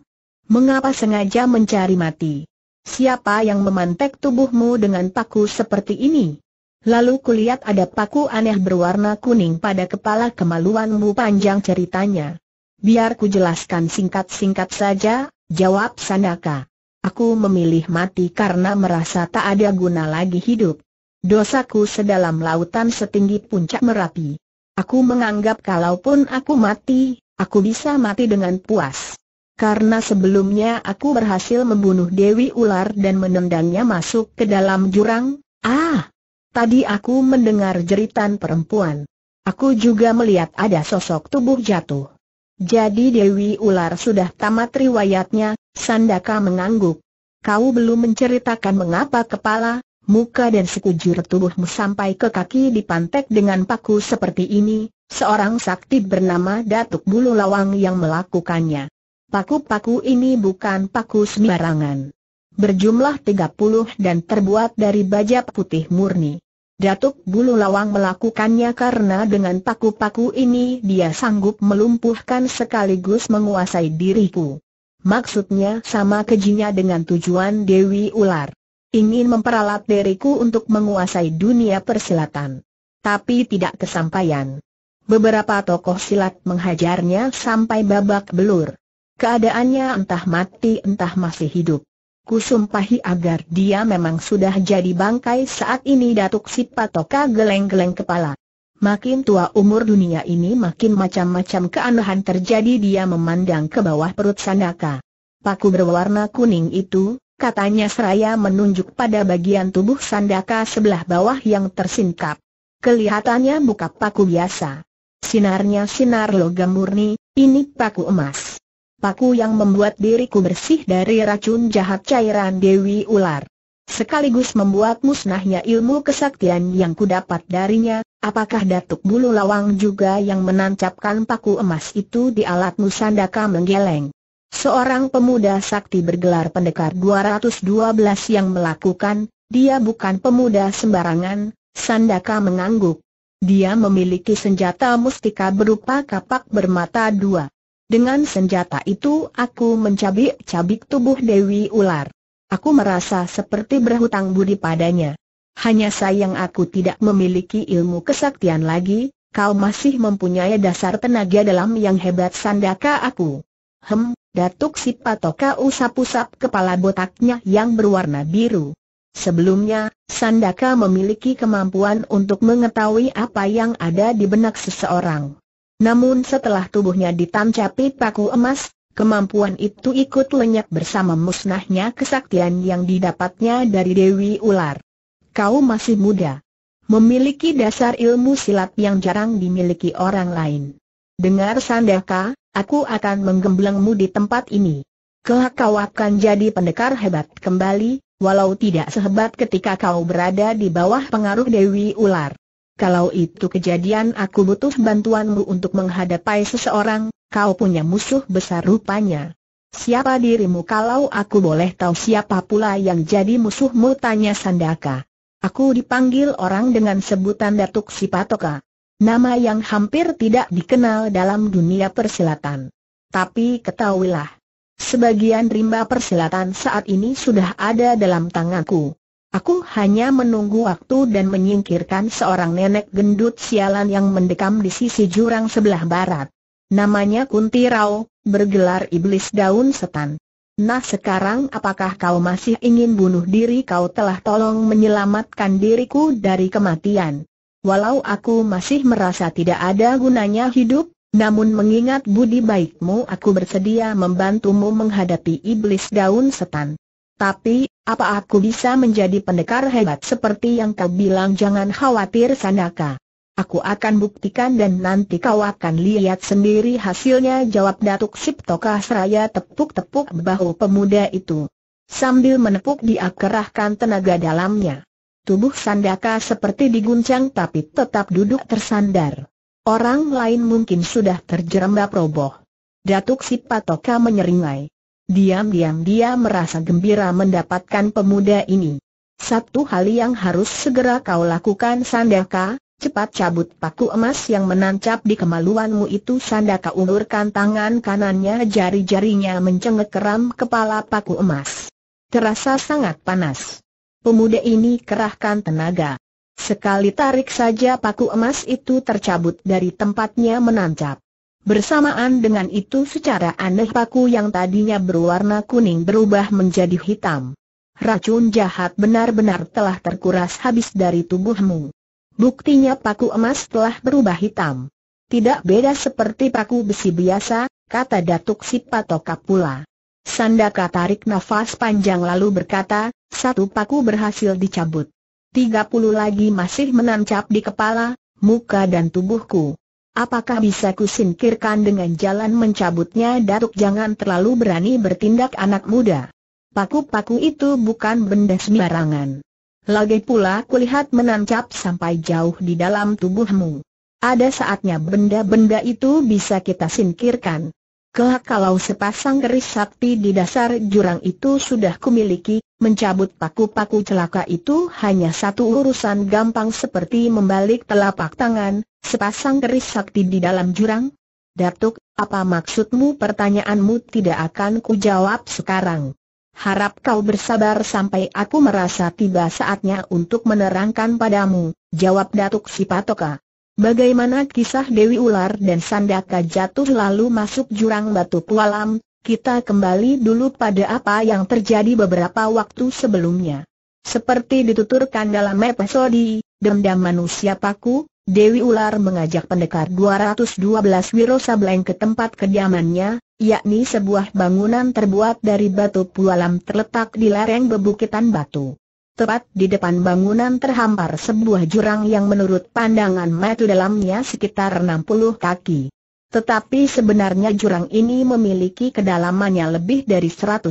Mengapa sengaja mencari mati? Siapa yang memantek tubuhmu dengan paku seperti ini? Lalu kulihat ada paku aneh berwarna kuning pada kepala kemaluanmu panjang ceritanya. Biar ku jelaskan singkat-singkat saja, Jawab Sanaka. Aku memilih mati karena merasa tak ada guna lagi hidup. Dosaku sedalam lautan setinggi puncak Merapi. Aku menganggap kalaupun aku mati, aku bisa mati dengan puas. Karena sebelumnya aku berhasil membunuh Dewi Ular dan menendangnya masuk ke dalam jurang. Ah! Tadi aku mendengar jeritan perempuan. Aku juga melihat ada sosok tubuh jatuh. Jadi Dewi Ular sudah tamat riwayatnya, Sandaka mengangguk. Kau belum menceritakan mengapa kepala, muka dan sekujur tubuhmu sampai ke kaki dipantek dengan paku seperti ini, seorang sakti bernama Datuk Bulu Lawang yang melakukannya. Paku-paku ini bukan paku sembarangan. Berjumlah 30 dan terbuat dari baja putih murni. Datuk Bulu Lawang melakukannya karena dengan paku-paku ini dia sanggup melumpuhkan sekaligus menguasai diriku. Maksudnya sama kejinya dengan tujuan Dewi Ular. Ingin memperalat diriku untuk menguasai dunia persilatan. Tapi tidak kesampaian. Beberapa tokoh silat menghajarnya sampai babak belur. Keadaannya entah mati entah masih hidup. Kusumpahi agar dia memang sudah jadi bangkai saat ini Datuk Sipatoka geleng-geleng kepala. Makin tua umur dunia ini makin macam-macam keanehan terjadi dia memandang ke bawah perut Sandaka. Paku berwarna kuning itu, katanya seraya menunjuk pada bagian tubuh Sandaka sebelah bawah yang tersingkap. Kelihatannya buka paku biasa. Sinarnya sinar logam murni, ini paku emas paku yang membuat diriku bersih dari racun jahat cairan Dewi Ular. Sekaligus membuat musnahnya ilmu kesaktian yang kudapat darinya, apakah Datuk Bulu Lawang juga yang menancapkan paku emas itu di alat musandaka menggeleng? Seorang pemuda sakti bergelar pendekar 212 yang melakukan, dia bukan pemuda sembarangan, Sandaka mengangguk. Dia memiliki senjata mustika berupa kapak bermata dua. Dengan senjata itu aku mencabik-cabik tubuh Dewi Ular. Aku merasa seperti berhutang budi padanya. Hanya sayang aku tidak memiliki ilmu kesaktian lagi, kau masih mempunyai dasar tenaga dalam yang hebat sandaka aku. Hem, Datuk Sipatoka usap-usap kepala botaknya yang berwarna biru. Sebelumnya, Sandaka memiliki kemampuan untuk mengetahui apa yang ada di benak seseorang. Namun setelah tubuhnya ditancapi paku emas, kemampuan itu ikut lenyap bersama musnahnya kesaktian yang didapatnya dari Dewi Ular. Kau masih muda. Memiliki dasar ilmu silat yang jarang dimiliki orang lain. Dengar Sandaka, aku akan menggemblengmu di tempat ini. Kelak kau akan jadi pendekar hebat kembali, walau tidak sehebat ketika kau berada di bawah pengaruh Dewi Ular. Kalau itu kejadian aku butuh bantuanmu untuk menghadapi seseorang, kau punya musuh besar rupanya. Siapa dirimu kalau aku boleh tahu siapa pula yang jadi musuhmu tanya Sandaka. Aku dipanggil orang dengan sebutan Datuk Sipatoka. Nama yang hampir tidak dikenal dalam dunia persilatan. Tapi ketahuilah, sebagian rimba persilatan saat ini sudah ada dalam tanganku. Aku hanya menunggu waktu dan menyingkirkan seorang nenek gendut sialan yang mendekam di sisi jurang sebelah barat. Namanya Kunti Rao, bergelar Iblis Daun Setan. Nah sekarang apakah kau masih ingin bunuh diri kau telah tolong menyelamatkan diriku dari kematian. Walau aku masih merasa tidak ada gunanya hidup, namun mengingat budi baikmu aku bersedia membantumu menghadapi iblis daun setan. Tapi, apa aku bisa menjadi pendekar hebat seperti yang kau bilang jangan khawatir Sandaka. Aku akan buktikan dan nanti kau akan lihat sendiri hasilnya jawab Datuk Siptoka seraya tepuk-tepuk bahu pemuda itu. Sambil menepuk dia kerahkan tenaga dalamnya. Tubuh Sandaka seperti diguncang tapi tetap duduk tersandar. Orang lain mungkin sudah terjerembab roboh. Datuk Sipatoka menyeringai. Diam-diam dia merasa gembira mendapatkan pemuda ini. Satu hal yang harus segera kau lakukan Sandaka, cepat cabut paku emas yang menancap di kemaluanmu itu Sandaka ulurkan tangan kanannya jari-jarinya mencengek keram kepala paku emas. Terasa sangat panas. Pemuda ini kerahkan tenaga. Sekali tarik saja paku emas itu tercabut dari tempatnya menancap. Bersamaan dengan itu secara aneh paku yang tadinya berwarna kuning berubah menjadi hitam. Racun jahat benar-benar telah terkuras habis dari tubuhmu. Buktinya paku emas telah berubah hitam. Tidak beda seperti paku besi biasa, kata Datuk Sipatoka pula. Sandaka tarik nafas panjang lalu berkata, satu paku berhasil dicabut. Tiga puluh lagi masih menancap di kepala, muka dan tubuhku. Apakah bisa kusingkirkan dengan jalan mencabutnya Datuk jangan terlalu berani bertindak anak muda. Paku-paku itu bukan benda sembarangan. Lagi pula kulihat menancap sampai jauh di dalam tubuhmu. Ada saatnya benda-benda itu bisa kita singkirkan. Kelak kalau sepasang keris sakti di dasar jurang itu sudah kumiliki, Mencabut paku-paku celaka itu hanya satu urusan gampang seperti membalik telapak tangan, sepasang keris sakti di dalam jurang. Datuk, apa maksudmu pertanyaanmu tidak akan kujawab sekarang. Harap kau bersabar sampai aku merasa tiba saatnya untuk menerangkan padamu, jawab Datuk Sipatoka. Bagaimana kisah Dewi Ular dan Sandaka jatuh lalu masuk jurang batu pualam, kita kembali dulu pada apa yang terjadi beberapa waktu sebelumnya. Seperti dituturkan dalam episode Dendam Manusia Paku, Dewi Ular mengajak pendekar 212 Wiro Sableng ke tempat kediamannya, yakni sebuah bangunan terbuat dari batu pualam terletak di lereng bebukitan batu. Tepat di depan bangunan terhampar sebuah jurang yang menurut pandangan metu dalamnya sekitar 60 kaki. Tetapi sebenarnya jurang ini memiliki kedalamannya lebih dari 120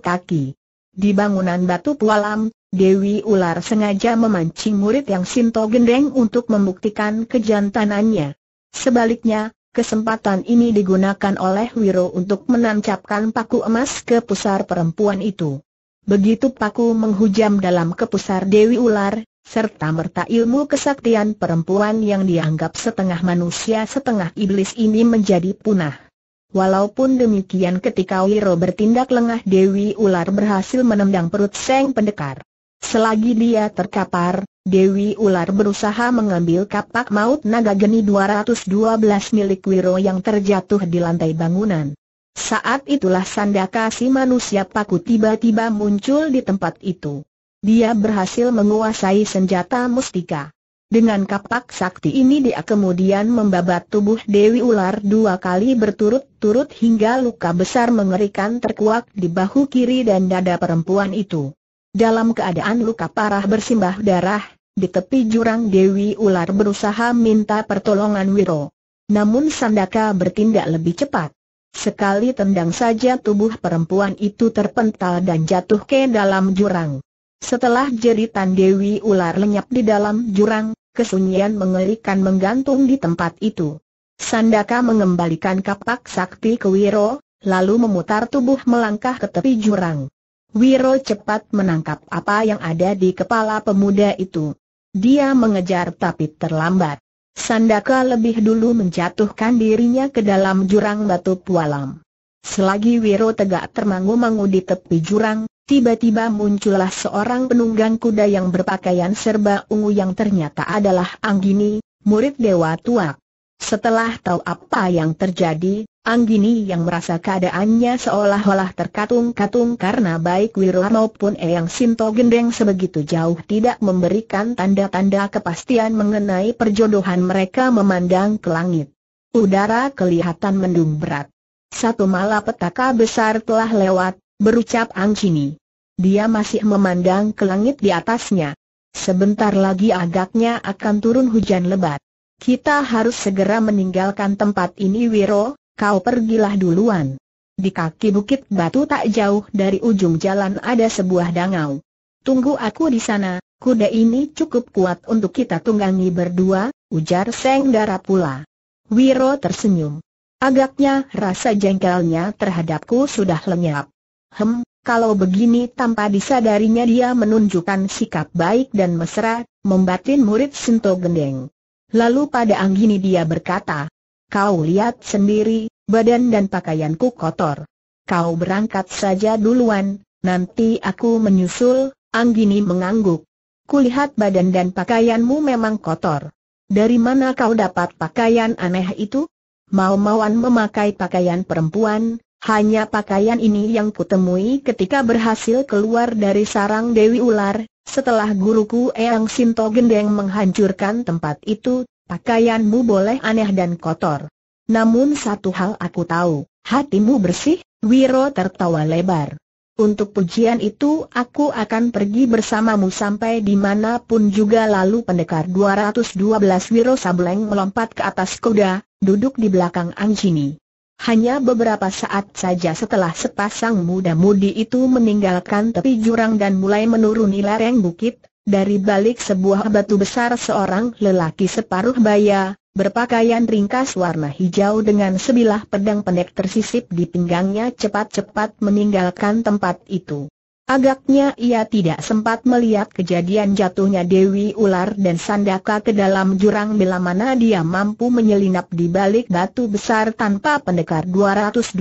kaki. Di bangunan batu pualam, Dewi Ular sengaja memancing murid yang Sinto Gendeng untuk membuktikan kejantanannya. Sebaliknya, kesempatan ini digunakan oleh Wiro untuk menancapkan paku emas ke pusar perempuan itu. Begitu paku menghujam dalam ke pusar Dewi Ular, serta merta ilmu kesaktian perempuan yang dianggap setengah manusia setengah iblis ini menjadi punah. Walaupun demikian ketika Wiro bertindak lengah Dewi Ular berhasil menendang perut Seng Pendekar. Selagi dia terkapar, Dewi Ular berusaha mengambil kapak maut naga geni 212 milik Wiro yang terjatuh di lantai bangunan. Saat itulah sandaka si manusia paku tiba-tiba muncul di tempat itu. Dia berhasil menguasai senjata mustika. Dengan kapak sakti ini dia kemudian membabat tubuh Dewi Ular dua kali berturut-turut hingga luka besar mengerikan terkuak di bahu kiri dan dada perempuan itu. Dalam keadaan luka parah bersimbah darah, di tepi jurang Dewi Ular berusaha minta pertolongan Wiro. Namun Sandaka bertindak lebih cepat. Sekali tendang saja tubuh perempuan itu terpental dan jatuh ke dalam jurang. Setelah jeritan Dewi Ular lenyap di dalam jurang, kesunyian mengerikan menggantung di tempat itu. Sandaka mengembalikan kapak sakti ke Wiro, lalu memutar tubuh melangkah ke tepi jurang. Wiro cepat menangkap apa yang ada di kepala pemuda itu. Dia mengejar tapi terlambat. Sandaka lebih dulu menjatuhkan dirinya ke dalam jurang batu pualam. Selagi Wiro tegak termangu-mangu di tepi jurang, Tiba-tiba muncullah seorang penunggang kuda yang berpakaian serba ungu yang ternyata adalah Anggini, murid Dewa Tuak. Setelah tahu apa yang terjadi, Anggini yang merasa keadaannya seolah-olah terkatung-katung karena baik Wirla maupun Eyang Sinto Gendeng sebegitu jauh tidak memberikan tanda-tanda kepastian mengenai perjodohan mereka memandang ke langit. Udara kelihatan mendung berat. Satu malapetaka besar telah lewat, berucap Anggini dia masih memandang ke langit di atasnya. Sebentar lagi agaknya akan turun hujan lebat. Kita harus segera meninggalkan tempat ini Wiro, kau pergilah duluan. Di kaki bukit batu tak jauh dari ujung jalan ada sebuah dangau. Tunggu aku di sana, kuda ini cukup kuat untuk kita tunggangi berdua, ujar Seng Dara pula. Wiro tersenyum. Agaknya rasa jengkelnya terhadapku sudah lenyap. Hem, kalau begini tanpa disadarinya dia menunjukkan sikap baik dan mesra, membatin murid Sinto Gendeng. Lalu pada Anggini dia berkata, Kau lihat sendiri, badan dan pakaianku kotor. Kau berangkat saja duluan, nanti aku menyusul, Anggini mengangguk. Kulihat badan dan pakaianmu memang kotor. Dari mana kau dapat pakaian aneh itu? Mau-mauan memakai pakaian perempuan, hanya pakaian ini yang kutemui ketika berhasil keluar dari sarang Dewi Ular, setelah guruku Eyang Sinto Gendeng menghancurkan tempat itu, pakaianmu boleh aneh dan kotor. Namun satu hal aku tahu, hatimu bersih, Wiro tertawa lebar. Untuk pujian itu aku akan pergi bersamamu sampai dimanapun juga lalu pendekar 212 Wiro Sableng melompat ke atas kuda, duduk di belakang Anjini. Hanya beberapa saat saja setelah sepasang muda-mudi itu meninggalkan tepi jurang dan mulai menuruni lereng bukit, dari balik sebuah batu besar seorang lelaki separuh baya, berpakaian ringkas warna hijau dengan sebilah pedang pendek tersisip di pinggangnya cepat-cepat meninggalkan tempat itu. Agaknya ia tidak sempat melihat kejadian jatuhnya Dewi Ular dan Sandaka ke dalam jurang bila mana dia mampu menyelinap di balik batu besar tanpa pendekar 212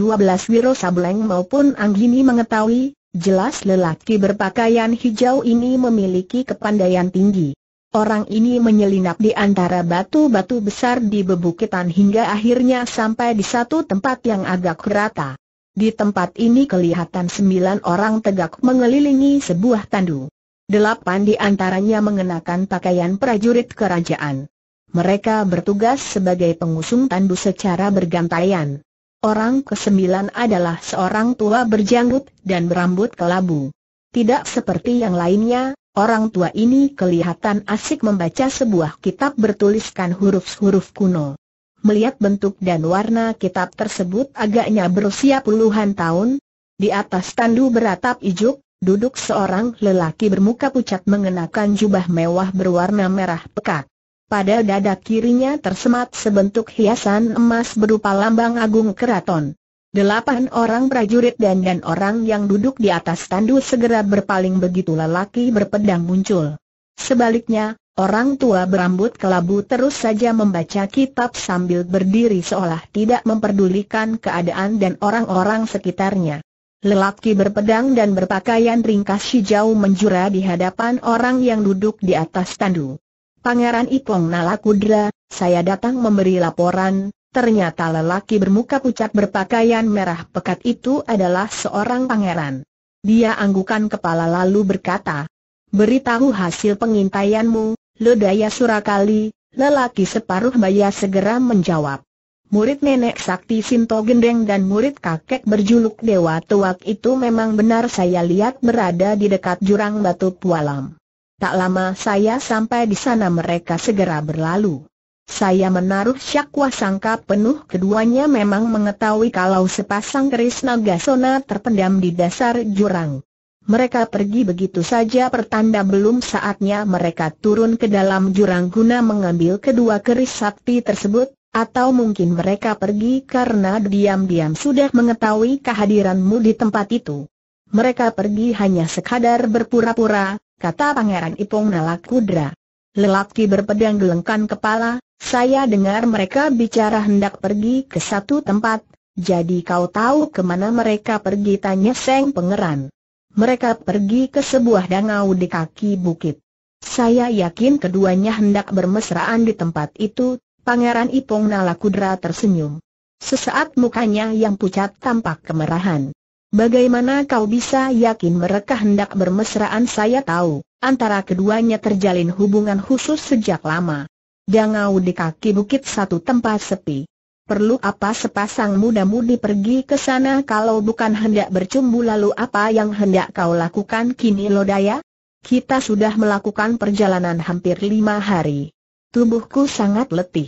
Wiro Sableng maupun Anggini mengetahui, jelas lelaki berpakaian hijau ini memiliki kepandaian tinggi. Orang ini menyelinap di antara batu-batu besar di bebukitan hingga akhirnya sampai di satu tempat yang agak rata. Di tempat ini kelihatan sembilan orang tegak mengelilingi sebuah tandu. Delapan di antaranya mengenakan pakaian prajurit kerajaan. Mereka bertugas sebagai pengusung tandu secara bergantian. Orang kesembilan adalah seorang tua berjanggut dan berambut kelabu. Tidak seperti yang lainnya, orang tua ini kelihatan asik membaca sebuah kitab bertuliskan huruf-huruf kuno. Melihat bentuk dan warna kitab tersebut agaknya berusia puluhan tahun, di atas tandu beratap ijuk, duduk seorang lelaki bermuka pucat mengenakan jubah mewah berwarna merah pekat. Pada dada kirinya tersemat sebentuk hiasan emas berupa lambang agung keraton. Delapan orang prajurit dan dan orang yang duduk di atas tandu segera berpaling begitu lelaki berpedang muncul. Sebaliknya, Orang tua berambut kelabu terus saja membaca kitab sambil berdiri seolah tidak memperdulikan keadaan dan orang-orang sekitarnya. Lelaki berpedang dan berpakaian ringkas hijau menjura di hadapan orang yang duduk di atas tandu. Pangeran Ipong Kudra, saya datang memberi laporan, ternyata lelaki bermuka pucat berpakaian merah pekat itu adalah seorang pangeran. Dia anggukan kepala lalu berkata, Beritahu hasil pengintaianmu, Ledaya Surakali, lelaki separuh baya segera menjawab. Murid nenek sakti Sinto Gendeng dan murid kakek berjuluk Dewa Tuak itu memang benar saya lihat berada di dekat jurang batu pualam. Tak lama saya sampai di sana mereka segera berlalu. Saya menaruh syakwa sangka penuh keduanya memang mengetahui kalau sepasang keris sona terpendam di dasar jurang. Mereka pergi begitu saja pertanda belum saatnya mereka turun ke dalam jurang guna mengambil kedua keris sakti tersebut, atau mungkin mereka pergi karena diam-diam sudah mengetahui kehadiranmu di tempat itu. Mereka pergi hanya sekadar berpura-pura, kata Pangeran Ipong nalak Kudra. Lelaki berpedang gelengkan kepala, saya dengar mereka bicara hendak pergi ke satu tempat, jadi kau tahu kemana mereka pergi tanya Seng Pangeran mereka pergi ke sebuah danau di kaki bukit. Saya yakin keduanya hendak bermesraan di tempat itu, Pangeran Ipong Kudra tersenyum. Sesaat mukanya yang pucat tampak kemerahan. Bagaimana kau bisa yakin mereka hendak bermesraan saya tahu, antara keduanya terjalin hubungan khusus sejak lama. Dangau di kaki bukit satu tempat sepi perlu apa sepasang muda-mudi pergi ke sana kalau bukan hendak bercumbu lalu apa yang hendak kau lakukan kini Lodaya? Kita sudah melakukan perjalanan hampir lima hari. Tubuhku sangat letih.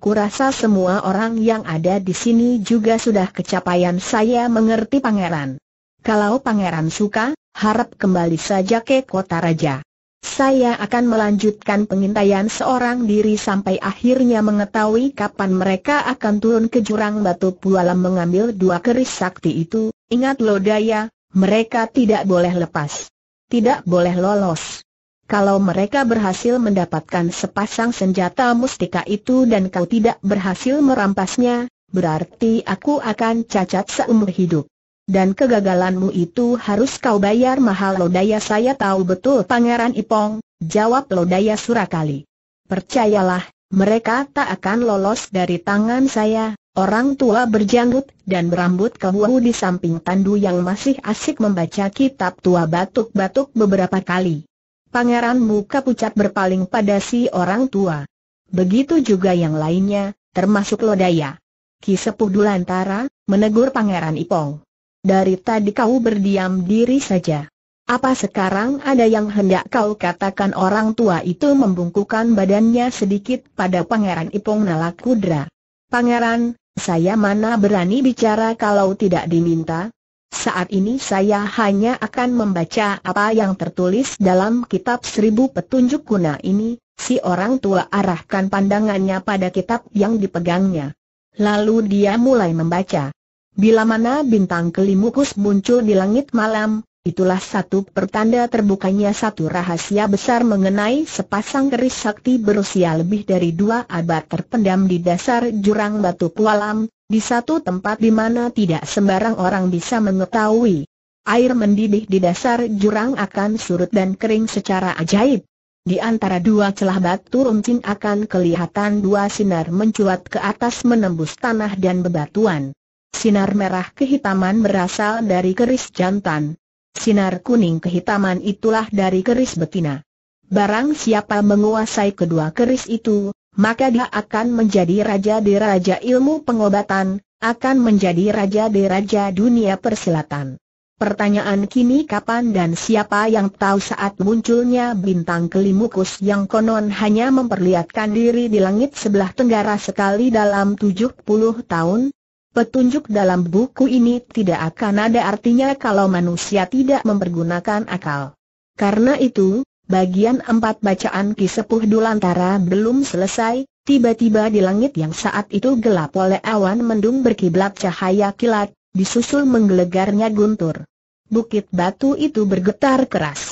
Kurasa semua orang yang ada di sini juga sudah kecapaian saya mengerti pangeran. Kalau pangeran suka, harap kembali saja ke kota raja. Saya akan melanjutkan pengintaian seorang diri sampai akhirnya mengetahui kapan mereka akan turun ke jurang batu pualam mengambil dua keris sakti itu. Ingat Daya, mereka tidak boleh lepas. Tidak boleh lolos. Kalau mereka berhasil mendapatkan sepasang senjata mustika itu dan kau tidak berhasil merampasnya, berarti aku akan cacat seumur hidup. Dan kegagalanmu itu harus kau bayar mahal Lodaya saya tahu betul Pangeran Ipong, jawab Lodaya Surakali. Percayalah, mereka tak akan lolos dari tangan saya, orang tua berjanggut dan berambut kebuahu di samping Tandu yang masih asik membaca kitab tua batuk-batuk beberapa kali. Pangeran muka pucat berpaling pada si orang tua. Begitu juga yang lainnya, termasuk Lodaya. Ki Sepuh Dulantara, menegur Pangeran Ipong dari tadi kau berdiam diri saja. Apa sekarang ada yang hendak kau katakan orang tua itu membungkukan badannya sedikit pada Pangeran Ipong Nalakudra. Pangeran, saya mana berani bicara kalau tidak diminta? Saat ini saya hanya akan membaca apa yang tertulis dalam kitab seribu petunjuk kuna ini, si orang tua arahkan pandangannya pada kitab yang dipegangnya. Lalu dia mulai membaca. Bila mana bintang kelimukus muncul di langit malam, itulah satu pertanda terbukanya satu rahasia besar mengenai sepasang keris sakti berusia lebih dari dua abad terpendam di dasar jurang batu pualam, di satu tempat di mana tidak sembarang orang bisa mengetahui. Air mendidih di dasar jurang akan surut dan kering secara ajaib. Di antara dua celah batu runcing akan kelihatan dua sinar mencuat ke atas menembus tanah dan bebatuan. Sinar merah kehitaman berasal dari keris jantan. Sinar kuning kehitaman itulah dari keris betina. Barang siapa menguasai kedua keris itu, maka dia akan menjadi raja di raja ilmu pengobatan, akan menjadi raja di raja dunia persilatan. Pertanyaan kini kapan dan siapa yang tahu saat munculnya bintang kelimukus yang konon hanya memperlihatkan diri di langit sebelah tenggara sekali dalam 70 tahun, Petunjuk dalam buku ini tidak akan ada artinya kalau manusia tidak mempergunakan akal. Karena itu, bagian empat bacaan kisepuh Sepuh Dulantara belum selesai, tiba-tiba di langit yang saat itu gelap oleh awan mendung berkiblat cahaya kilat, disusul menggelegarnya guntur. Bukit batu itu bergetar keras.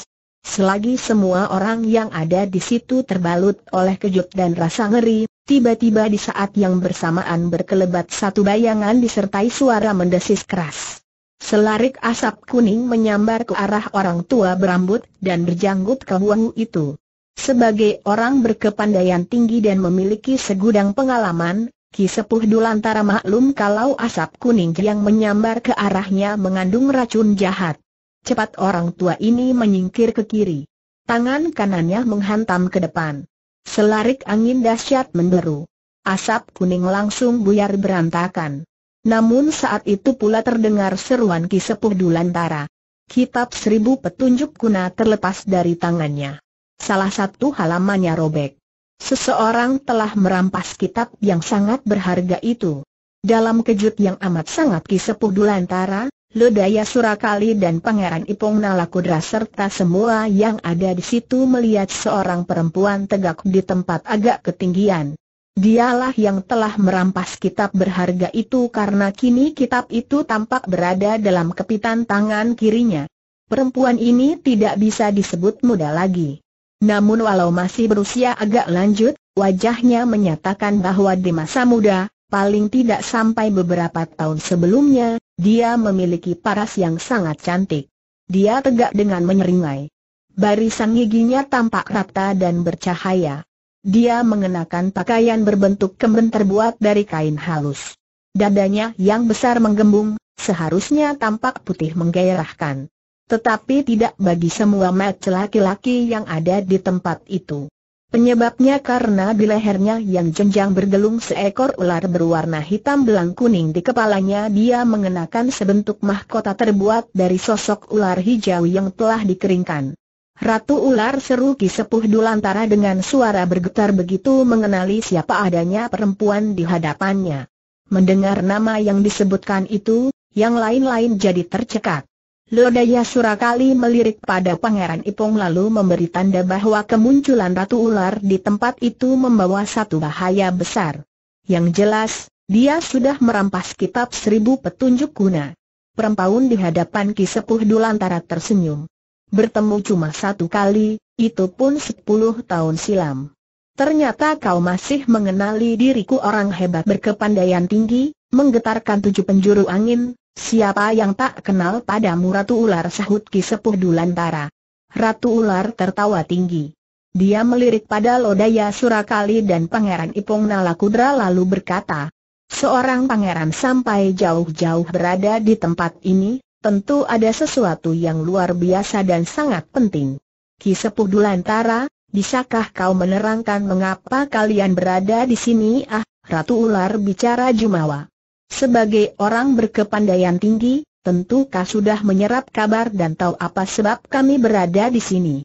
Selagi semua orang yang ada di situ terbalut oleh kejut dan rasa ngeri, tiba-tiba di saat yang bersamaan berkelebat satu bayangan disertai suara mendesis keras. Selarik asap kuning menyambar ke arah orang tua berambut dan berjanggut kewahu itu. Sebagai orang berkepandaian tinggi dan memiliki segudang pengalaman, Ki Sepuh Dulantara maklum kalau asap kuning yang menyambar ke arahnya mengandung racun jahat. Cepat orang tua ini menyingkir ke kiri. Tangan kanannya menghantam ke depan. Selarik angin dahsyat menderu. Asap kuning langsung buyar berantakan. Namun saat itu pula terdengar seruan kisepuh Sepuh Dulantara. Kitab seribu petunjuk kuna terlepas dari tangannya. Salah satu halamannya robek. Seseorang telah merampas kitab yang sangat berharga itu. Dalam kejut yang amat sangat kisepuh Sepuh Dulantara, Lodaya Surakali dan Pangeran Ipong Nalakudra serta semua yang ada di situ melihat seorang perempuan tegak di tempat agak ketinggian. Dialah yang telah merampas kitab berharga itu karena kini kitab itu tampak berada dalam kepitan tangan kirinya. Perempuan ini tidak bisa disebut muda lagi. Namun walau masih berusia agak lanjut, wajahnya menyatakan bahwa di masa muda, paling tidak sampai beberapa tahun sebelumnya, dia memiliki paras yang sangat cantik. Dia tegak dengan menyeringai. Barisan giginya tampak rata dan bercahaya. Dia mengenakan pakaian berbentuk kemben terbuat dari kain halus. Dadanya yang besar menggembung, seharusnya tampak putih menggairahkan. Tetapi tidak bagi semua match laki-laki yang ada di tempat itu. Penyebabnya karena di lehernya yang jenjang bergelung seekor ular berwarna hitam belang kuning di kepalanya dia mengenakan sebentuk mahkota terbuat dari sosok ular hijau yang telah dikeringkan. Ratu ular seru Ki Sepuh Dulantara dengan suara bergetar begitu mengenali siapa adanya perempuan di hadapannya. Mendengar nama yang disebutkan itu, yang lain-lain jadi tercekat. Lodaya Surakali melirik pada Pangeran Ipong lalu memberi tanda bahwa kemunculan Ratu Ular di tempat itu membawa satu bahaya besar. Yang jelas, dia sudah merampas kitab seribu petunjuk kuna. Perempuan di hadapan Ki Sepuh Dulantara tersenyum. Bertemu cuma satu kali, itu pun sepuluh tahun silam. Ternyata kau masih mengenali diriku orang hebat berkepandaian tinggi, menggetarkan tujuh penjuru angin, Siapa yang tak kenal padamu Ratu Ular sahut Ki Sepuh Dulantara. Ratu Ular tertawa tinggi. Dia melirik pada Lodaya Surakali dan Pangeran Ipong Nala Kudra lalu berkata, Seorang pangeran sampai jauh-jauh berada di tempat ini, tentu ada sesuatu yang luar biasa dan sangat penting. Ki Sepuh Dulantara, bisakah kau menerangkan mengapa kalian berada di sini? Ah, Ratu Ular bicara Jumawa. Sebagai orang berkepandaian tinggi, tentu kau sudah menyerap kabar dan tahu apa sebab kami berada di sini.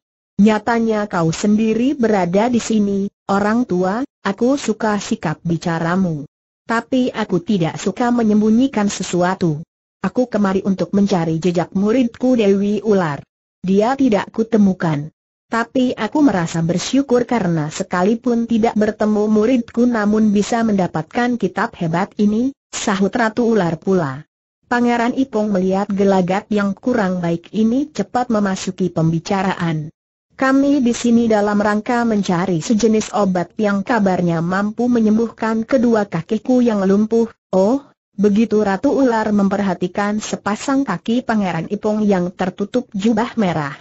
Nyatanya kau sendiri berada di sini, orang tua, aku suka sikap bicaramu. Tapi aku tidak suka menyembunyikan sesuatu. Aku kemari untuk mencari jejak muridku Dewi Ular. Dia tidak kutemukan. Tapi aku merasa bersyukur karena sekalipun tidak bertemu muridku namun bisa mendapatkan kitab hebat ini, sahut Ratu Ular pula. Pangeran Ipung melihat gelagat yang kurang baik ini cepat memasuki pembicaraan. Kami di sini dalam rangka mencari sejenis obat yang kabarnya mampu menyembuhkan kedua kakiku yang lumpuh. Oh, begitu Ratu Ular memperhatikan sepasang kaki Pangeran Ipung yang tertutup jubah merah.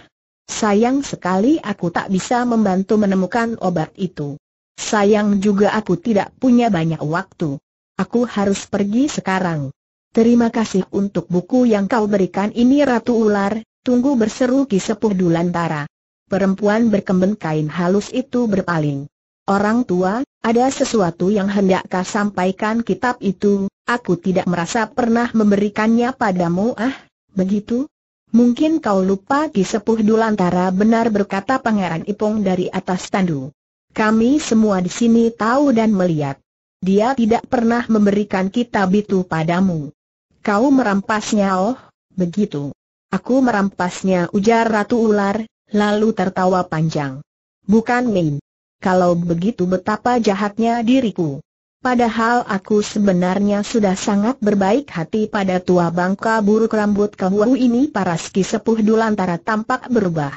Sayang sekali aku tak bisa membantu menemukan obat itu. Sayang juga aku tidak punya banyak waktu. Aku harus pergi sekarang. Terima kasih untuk buku yang kau berikan ini Ratu Ular, tunggu berseru Ki Sepuh Dulantara. Perempuan berkemben kain halus itu berpaling. Orang tua, ada sesuatu yang hendak kau sampaikan kitab itu, aku tidak merasa pernah memberikannya padamu ah, begitu? Mungkin kau lupa kisepuh Sepuh Dulantara benar berkata Pangeran ipung dari atas tandu. Kami semua di sini tahu dan melihat. Dia tidak pernah memberikan kitab itu padamu. Kau merampasnya oh, begitu. Aku merampasnya ujar Ratu Ular, lalu tertawa panjang. Bukan main. Kalau begitu betapa jahatnya diriku. Padahal aku sebenarnya sudah sangat berbaik hati pada tua bangka buruk rambut kehuau ini para ski sepuh Dulantara tampak berubah.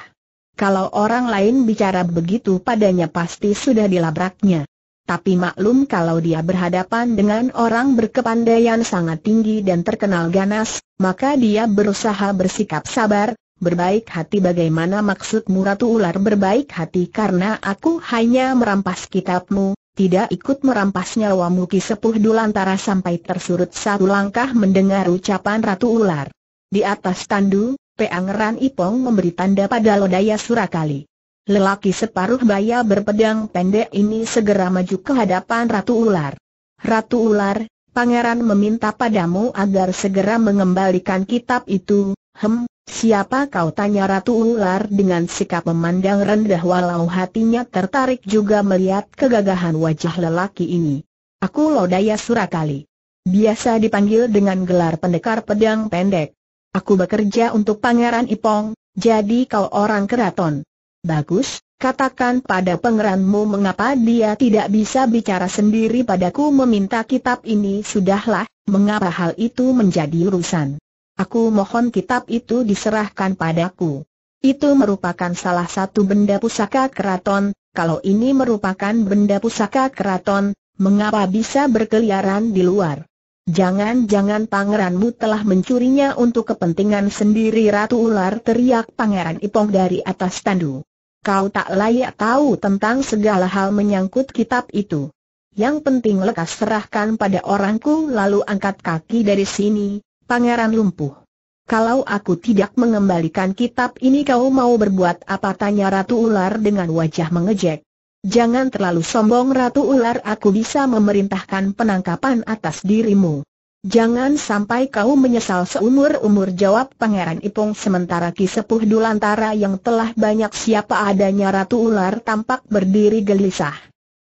Kalau orang lain bicara begitu padanya pasti sudah dilabraknya. Tapi maklum kalau dia berhadapan dengan orang berkepandaian sangat tinggi dan terkenal ganas, maka dia berusaha bersikap sabar, berbaik hati bagaimana maksudmu Ratu Ular berbaik hati karena aku hanya merampas kitabmu, tidak ikut merampas nyawa Muki Sepuh Dulantara sampai tersurut satu langkah mendengar ucapan Ratu Ular. Di atas tandu, Peangeran Ipong memberi tanda pada Lodaya Surakali. Lelaki separuh baya berpedang pendek ini segera maju ke hadapan Ratu Ular. Ratu Ular, pangeran meminta padamu agar segera mengembalikan kitab itu, hem, Siapa kau tanya Ratu Ular dengan sikap memandang rendah walau hatinya tertarik juga melihat kegagahan wajah lelaki ini. Aku Lodaya Surakali. Biasa dipanggil dengan gelar pendekar pedang pendek. Aku bekerja untuk Pangeran Ipong, jadi kau orang keraton. Bagus, katakan pada pangeranmu mengapa dia tidak bisa bicara sendiri padaku meminta kitab ini sudahlah, mengapa hal itu menjadi urusan. Aku mohon kitab itu diserahkan padaku. Itu merupakan salah satu benda pusaka keraton, kalau ini merupakan benda pusaka keraton, mengapa bisa berkeliaran di luar? Jangan-jangan pangeranmu telah mencurinya untuk kepentingan sendiri Ratu Ular teriak pangeran Ipong dari atas tandu. Kau tak layak tahu tentang segala hal menyangkut kitab itu. Yang penting lekas serahkan pada orangku lalu angkat kaki dari sini, Pangeran lumpuh. Kalau aku tidak mengembalikan kitab ini kau mau berbuat apa tanya Ratu Ular dengan wajah mengejek. Jangan terlalu sombong Ratu Ular aku bisa memerintahkan penangkapan atas dirimu. Jangan sampai kau menyesal seumur-umur jawab Pangeran Ipung. sementara Kisepuh Dulantara yang telah banyak siapa adanya Ratu Ular tampak berdiri gelisah.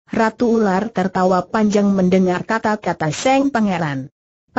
Ratu Ular tertawa panjang mendengar kata-kata Seng Pangeran.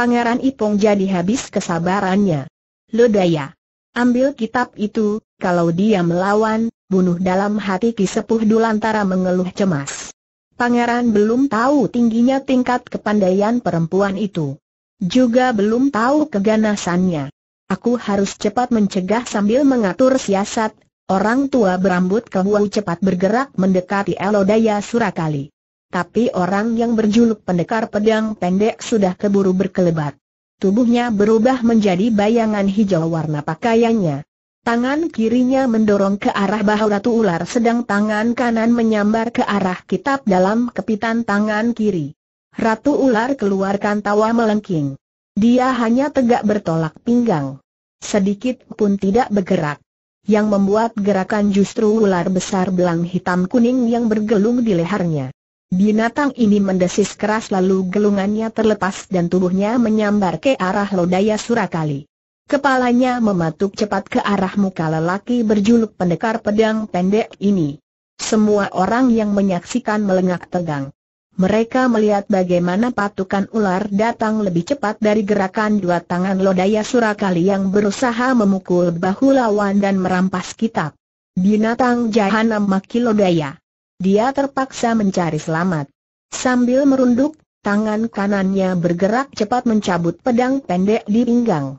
Pangeran Ipong jadi habis kesabarannya. Lodaya, ambil kitab itu, kalau dia melawan, bunuh dalam hati ki Kisepuh Dulantara mengeluh cemas. Pangeran belum tahu tingginya tingkat kepandaian perempuan itu. Juga belum tahu keganasannya. Aku harus cepat mencegah sambil mengatur siasat, orang tua berambut kebuau cepat bergerak mendekati Elodaya Surakali tapi orang yang berjuluk pendekar pedang pendek sudah keburu berkelebat. Tubuhnya berubah menjadi bayangan hijau warna pakaiannya. Tangan kirinya mendorong ke arah bahu ratu ular sedang tangan kanan menyambar ke arah kitab dalam kepitan tangan kiri. Ratu ular keluarkan tawa melengking. Dia hanya tegak bertolak pinggang. Sedikit pun tidak bergerak yang membuat gerakan justru ular besar belang hitam kuning yang bergelung di lehernya. Binatang ini mendesis keras lalu gelungannya terlepas dan tubuhnya menyambar ke arah lodaya Surakali. Kepalanya mematuk cepat ke arah muka lelaki berjuluk pendekar pedang pendek ini. Semua orang yang menyaksikan melengak tegang. Mereka melihat bagaimana patukan ular datang lebih cepat dari gerakan dua tangan lodaya Surakali yang berusaha memukul bahu lawan dan merampas kitab. Binatang jahanam maki lodaya. Dia terpaksa mencari selamat. Sambil merunduk, tangan kanannya bergerak cepat mencabut pedang pendek di pinggang.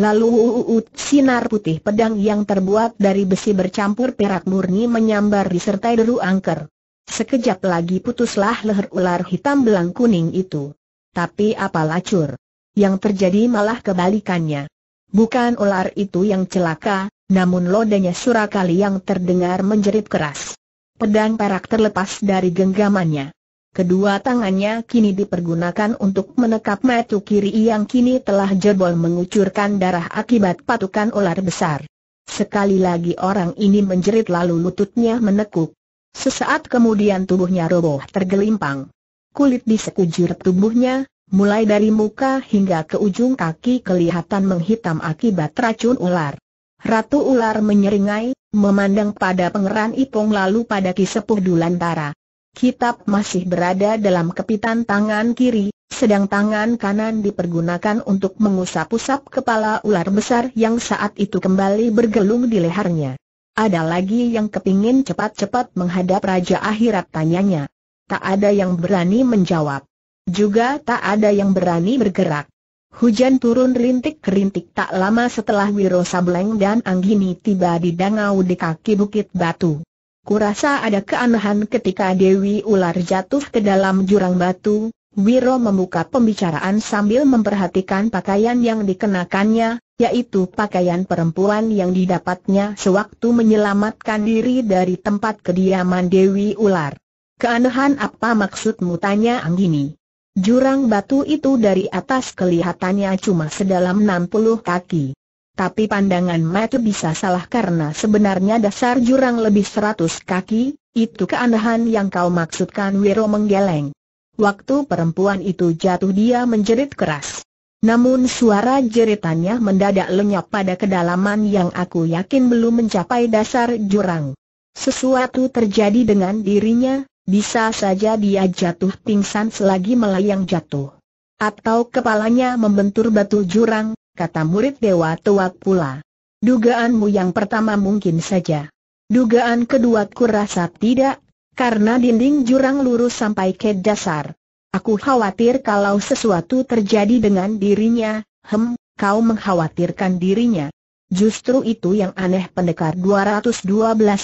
Lalu uut sinar putih pedang yang terbuat dari besi bercampur perak murni menyambar disertai deru angker. Sekejap lagi putuslah leher ular hitam belang kuning itu. Tapi apa lacur? Yang terjadi malah kebalikannya. Bukan ular itu yang celaka, namun lodanya surakali yang terdengar menjerit keras pedang perak terlepas dari genggamannya. Kedua tangannya kini dipergunakan untuk menekap metu kiri yang kini telah jebol mengucurkan darah akibat patukan ular besar. Sekali lagi orang ini menjerit lalu lututnya menekuk. Sesaat kemudian tubuhnya roboh tergelimpang. Kulit di sekujur tubuhnya, mulai dari muka hingga ke ujung kaki kelihatan menghitam akibat racun ular. Ratu ular menyeringai, memandang pada pengeran ipung lalu pada Ki Sepuh Dulantara. Kitab masih berada dalam kepitan tangan kiri, sedang tangan kanan dipergunakan untuk mengusap-usap kepala ular besar yang saat itu kembali bergelung di lehernya. Ada lagi yang kepingin cepat-cepat menghadap Raja Akhirat tanyanya. Tak ada yang berani menjawab. Juga tak ada yang berani bergerak. Hujan turun rintik-rintik tak lama setelah Wiro Sableng dan Anggini tiba di dangau di kaki Bukit Batu. Kurasa ada keanehan ketika Dewi Ular jatuh ke dalam jurang batu, Wiro membuka pembicaraan sambil memperhatikan pakaian yang dikenakannya, yaitu pakaian perempuan yang didapatnya sewaktu menyelamatkan diri dari tempat kediaman Dewi Ular. Keanehan apa maksudmu tanya Anggini? Jurang batu itu dari atas kelihatannya cuma sedalam 60 kaki. Tapi pandangan mata bisa salah karena sebenarnya dasar jurang lebih 100 kaki, itu keanehan yang kau maksudkan Wiro menggeleng. Waktu perempuan itu jatuh dia menjerit keras. Namun suara jeritannya mendadak lenyap pada kedalaman yang aku yakin belum mencapai dasar jurang. Sesuatu terjadi dengan dirinya, bisa saja dia jatuh pingsan selagi melayang jatuh. Atau kepalanya membentur batu jurang, kata murid Dewa Tuak pula. Dugaanmu yang pertama mungkin saja. Dugaan kedua ku rasa tidak, karena dinding jurang lurus sampai ke dasar. Aku khawatir kalau sesuatu terjadi dengan dirinya, hem, kau mengkhawatirkan dirinya. Justru itu yang aneh pendekar 212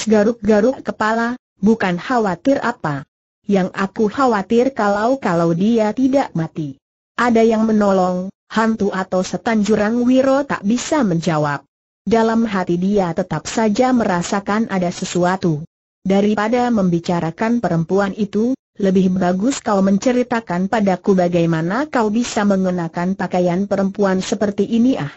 garuk-garuk kepala, Bukan khawatir apa? Yang aku khawatir kalau-kalau dia tidak mati. Ada yang menolong, hantu atau setan jurang Wiro tak bisa menjawab. Dalam hati dia tetap saja merasakan ada sesuatu. Daripada membicarakan perempuan itu, lebih bagus kau menceritakan padaku bagaimana kau bisa mengenakan pakaian perempuan seperti ini ah.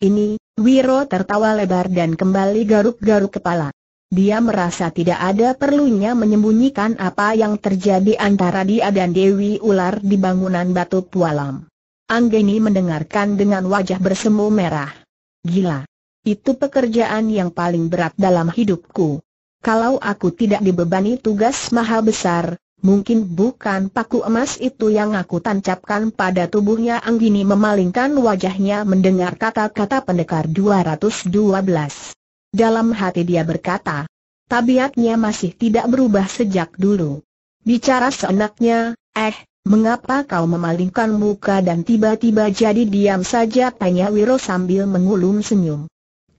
Ini, Wiro tertawa lebar dan kembali garuk-garuk kepala. Dia merasa tidak ada perlunya menyembunyikan apa yang terjadi antara dia dan Dewi Ular di bangunan Batu Pualam. Anggeni mendengarkan dengan wajah bersemu merah. Gila. Itu pekerjaan yang paling berat dalam hidupku. Kalau aku tidak dibebani tugas maha besar, mungkin bukan paku emas itu yang aku tancapkan pada tubuhnya Anggini memalingkan wajahnya mendengar kata-kata pendekar 212. Dalam hati dia berkata, tabiatnya masih tidak berubah sejak dulu. Bicara seenaknya, eh, mengapa kau memalingkan muka dan tiba-tiba jadi diam saja tanya Wiro sambil mengulum senyum.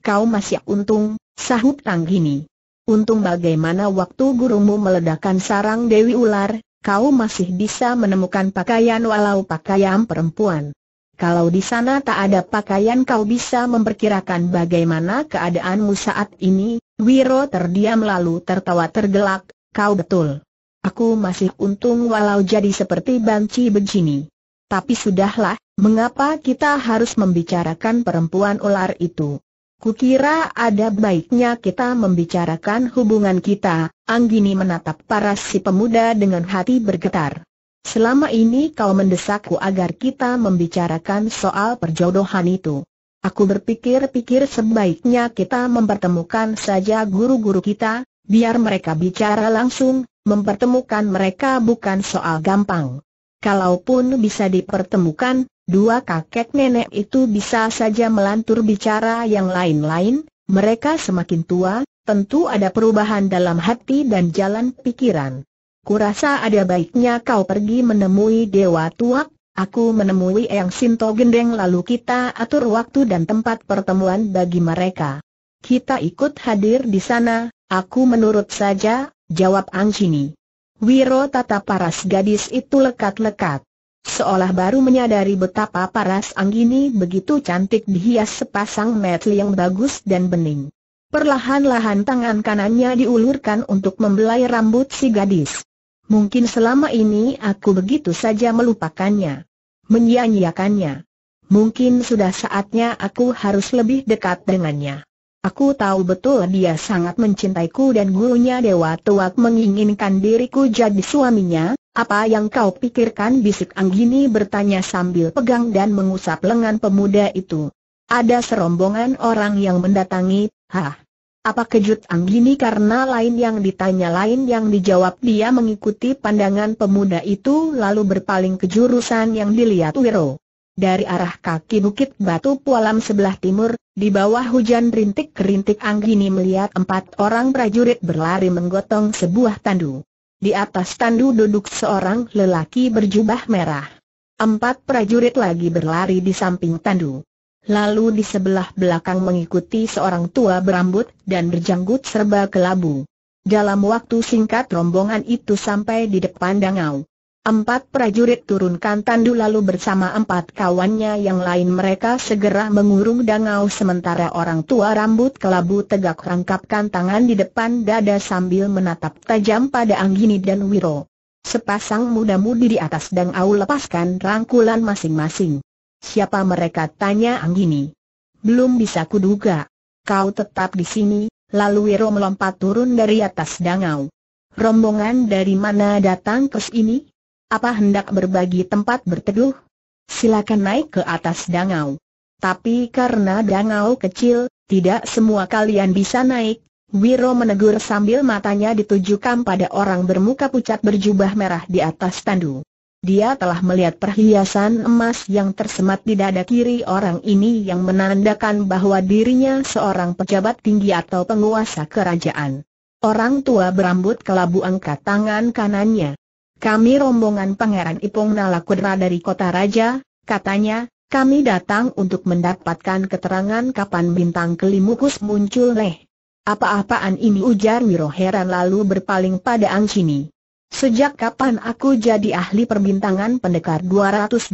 Kau masih untung, sahut Tanggini. Untung bagaimana waktu gurumu meledakkan sarang Dewi Ular, kau masih bisa menemukan pakaian walau pakaian perempuan. Kalau di sana tak ada pakaian kau bisa memperkirakan bagaimana keadaanmu saat ini, Wiro terdiam lalu tertawa tergelak, kau betul. Aku masih untung walau jadi seperti banci begini. Tapi sudahlah, mengapa kita harus membicarakan perempuan ular itu? Kukira ada baiknya kita membicarakan hubungan kita, Anggini menatap paras si pemuda dengan hati bergetar. Selama ini kau mendesakku agar kita membicarakan soal perjodohan itu. Aku berpikir-pikir sebaiknya kita mempertemukan saja guru-guru kita, biar mereka bicara langsung, mempertemukan mereka bukan soal gampang. Kalaupun bisa dipertemukan, dua kakek nenek itu bisa saja melantur bicara yang lain-lain, mereka semakin tua, tentu ada perubahan dalam hati dan jalan pikiran. Kurasa ada baiknya kau pergi menemui Dewa Tuak, aku menemui Eyang Sinto Gendeng lalu kita atur waktu dan tempat pertemuan bagi mereka. Kita ikut hadir di sana, aku menurut saja, jawab Chini. Wiro tata paras gadis itu lekat-lekat. Seolah baru menyadari betapa paras Anggini begitu cantik dihias sepasang metli yang bagus dan bening. Perlahan-lahan tangan kanannya diulurkan untuk membelai rambut si gadis. Mungkin selama ini aku begitu saja melupakannya. Menyia-nyiakannya. Mungkin sudah saatnya aku harus lebih dekat dengannya. Aku tahu betul dia sangat mencintaiku dan gurunya Dewa Tuak menginginkan diriku jadi suaminya, apa yang kau pikirkan bisik Anggini bertanya sambil pegang dan mengusap lengan pemuda itu. Ada serombongan orang yang mendatangi, hah. Apa kejut Anggini karena lain yang ditanya lain yang dijawab dia mengikuti pandangan pemuda itu lalu berpaling ke jurusan yang dilihat Wiro. Dari arah kaki bukit batu pualam sebelah timur, di bawah hujan rintik-rintik Anggini melihat empat orang prajurit berlari menggotong sebuah tandu. Di atas tandu duduk seorang lelaki berjubah merah. Empat prajurit lagi berlari di samping tandu lalu di sebelah belakang mengikuti seorang tua berambut dan berjanggut serba kelabu. Dalam waktu singkat rombongan itu sampai di depan dangau. Empat prajurit turunkan tandu lalu bersama empat kawannya yang lain mereka segera mengurung dangau sementara orang tua rambut kelabu tegak rangkapkan tangan di depan dada sambil menatap tajam pada Anggini dan Wiro. Sepasang muda-mudi di atas dangau lepaskan rangkulan masing-masing. Siapa mereka tanya Anggini. Belum bisa kuduga. Kau tetap di sini, lalu Wiro melompat turun dari atas dangau. Rombongan dari mana datang ke sini? Apa hendak berbagi tempat berteduh? Silakan naik ke atas dangau. Tapi karena dangau kecil, tidak semua kalian bisa naik. Wiro menegur sambil matanya ditujukan pada orang bermuka pucat berjubah merah di atas tandu. Dia telah melihat perhiasan emas yang tersemat di dada kiri orang ini yang menandakan bahwa dirinya seorang pejabat tinggi atau penguasa kerajaan. Orang tua berambut kelabu angkat tangan kanannya. Kami rombongan Pangeran Ipung nala Kudra dari Kota Raja, katanya, kami datang untuk mendapatkan keterangan kapan bintang kelimukus muncul leh. Apa-apaan ini ujar Wiroheran lalu berpaling pada Angsini. Sejak kapan aku jadi ahli perbintangan pendekar 212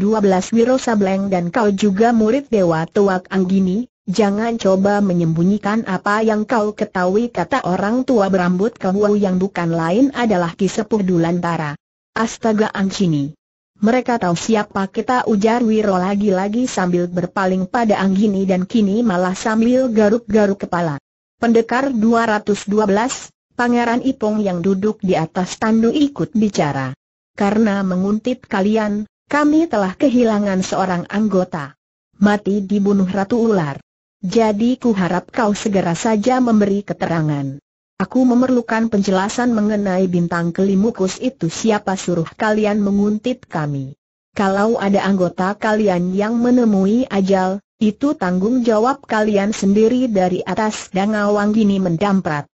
Wiro Sableng dan kau juga murid Dewa Tuak Anggini? Jangan coba menyembunyikan apa yang kau ketahui kata orang tua berambut kebuah yang bukan lain adalah Kisepuh Dulantara. Astaga Angcini. Mereka tahu siapa kita ujar Wiro lagi-lagi sambil berpaling pada Anggini dan kini malah sambil garuk-garuk kepala. Pendekar 212, Pangeran Ipong yang duduk di atas tandu ikut bicara. Karena menguntit kalian, kami telah kehilangan seorang anggota. Mati dibunuh Ratu Ular. Jadi ku harap kau segera saja memberi keterangan. Aku memerlukan penjelasan mengenai bintang kelimukus itu siapa suruh kalian menguntit kami. Kalau ada anggota kalian yang menemui ajal, itu tanggung jawab kalian sendiri dari atas Dangawang gini mendamprat.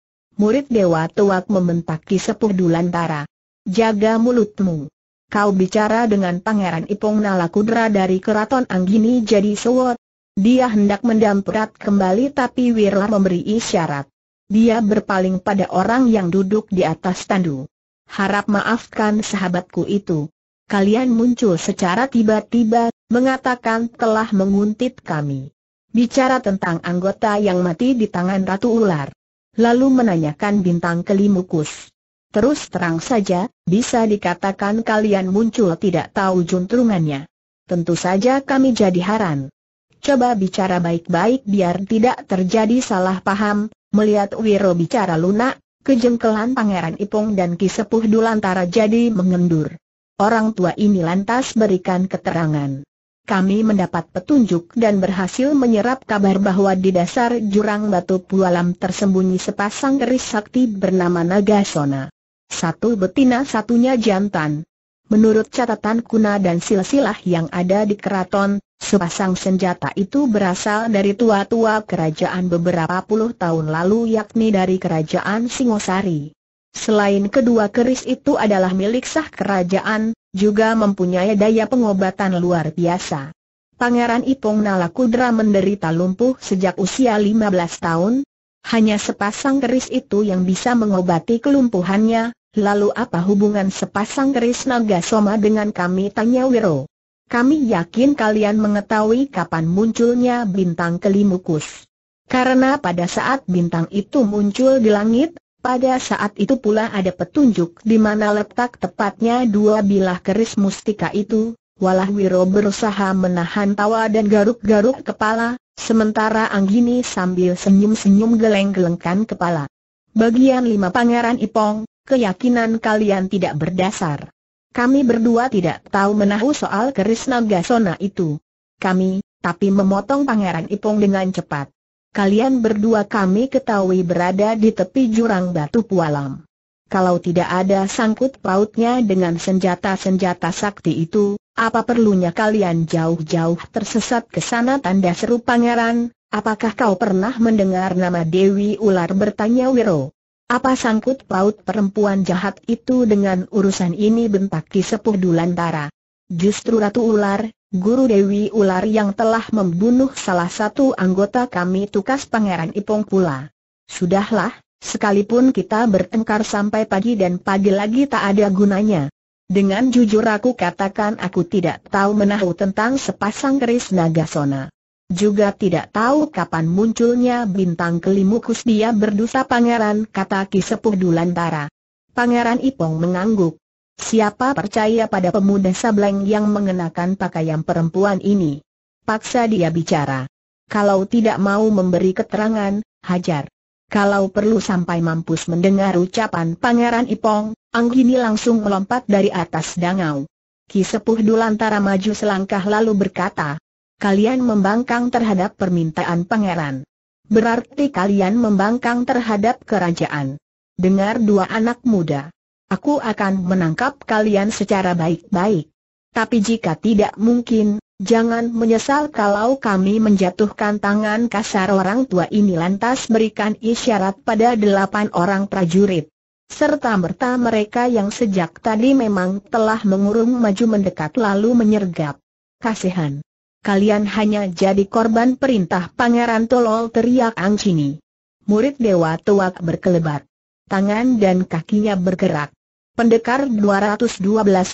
Murid Dewa Tuak membentak sepuh Dulantara. Jaga mulutmu. Kau bicara dengan Pangeran Ipong Nala Kudra dari Keraton Anggini jadi sewot. Dia hendak mendamprat kembali tapi Wirla memberi isyarat. Dia berpaling pada orang yang duduk di atas tandu. Harap maafkan sahabatku itu. Kalian muncul secara tiba-tiba, mengatakan telah menguntit kami. Bicara tentang anggota yang mati di tangan Ratu Ular lalu menanyakan bintang kelimukus. Terus terang saja, bisa dikatakan kalian muncul tidak tahu juntrungannya. Tentu saja kami jadi haran. Coba bicara baik-baik biar tidak terjadi salah paham, melihat Wiro bicara lunak, kejengkelan Pangeran Ipung dan Kisepuh Dulantara jadi mengendur. Orang tua ini lantas berikan keterangan kami mendapat petunjuk dan berhasil menyerap kabar bahwa di dasar jurang batu pualam tersembunyi sepasang keris sakti bernama Nagasona. Satu betina satunya jantan. Menurut catatan kuna dan silsilah yang ada di keraton, sepasang senjata itu berasal dari tua-tua kerajaan beberapa puluh tahun lalu yakni dari kerajaan Singosari. Selain kedua keris itu adalah milik sah kerajaan, juga mempunyai daya pengobatan luar biasa. Pangeran Ipong Kudra menderita lumpuh sejak usia 15 tahun. Hanya sepasang keris itu yang bisa mengobati kelumpuhannya, lalu apa hubungan sepasang keris naga soma dengan kami tanya Wiro. Kami yakin kalian mengetahui kapan munculnya bintang kelimukus. Karena pada saat bintang itu muncul di langit, pada saat itu pula ada petunjuk di mana letak tepatnya dua bilah keris mustika itu, Walahwiro berusaha menahan tawa dan garuk-garuk kepala, sementara Anggini sambil senyum-senyum geleng-gelengkan kepala. Bagian lima Pangeran Ipong, keyakinan kalian tidak berdasar. Kami berdua tidak tahu menahu soal keris nagasona itu. Kami, tapi memotong Pangeran Ipong dengan cepat kalian berdua kami ketahui berada di tepi jurang batu pualam. Kalau tidak ada sangkut pautnya dengan senjata-senjata sakti itu, apa perlunya kalian jauh-jauh tersesat ke sana tanda seru pangeran, apakah kau pernah mendengar nama Dewi Ular bertanya Wiro? Apa sangkut paut perempuan jahat itu dengan urusan ini bentak ki sepuh Dulantara? Justru Ratu Ular, Guru Dewi Ular yang telah membunuh salah satu anggota kami tukas Pangeran Ipong pula. Sudahlah, sekalipun kita bertengkar sampai pagi dan pagi lagi tak ada gunanya. Dengan jujur aku katakan aku tidak tahu menahu tentang sepasang keris Nagasona. Juga tidak tahu kapan munculnya bintang kelimukus dia berdosa pangeran kata Ki Sepuh Dulantara. Pangeran Ipong mengangguk. Siapa percaya pada pemuda sableng yang mengenakan pakaian perempuan ini? Paksa dia bicara. Kalau tidak mau memberi keterangan, hajar. Kalau perlu sampai mampus mendengar ucapan Pangeran Ipong, Anggini langsung melompat dari atas dangau. Ki Sepuh Dulantara maju selangkah lalu berkata, Kalian membangkang terhadap permintaan Pangeran. Berarti kalian membangkang terhadap kerajaan. Dengar dua anak muda. Aku akan menangkap kalian secara baik-baik. Tapi jika tidak mungkin, jangan menyesal kalau kami menjatuhkan tangan kasar orang tua ini lantas berikan isyarat pada delapan orang prajurit. Serta merta mereka yang sejak tadi memang telah mengurung maju mendekat lalu menyergap. Kasihan. Kalian hanya jadi korban perintah Pangeran Tolol teriak Angcini. Murid Dewa Tuak berkelebat. Tangan dan kakinya bergerak. Pendekar 212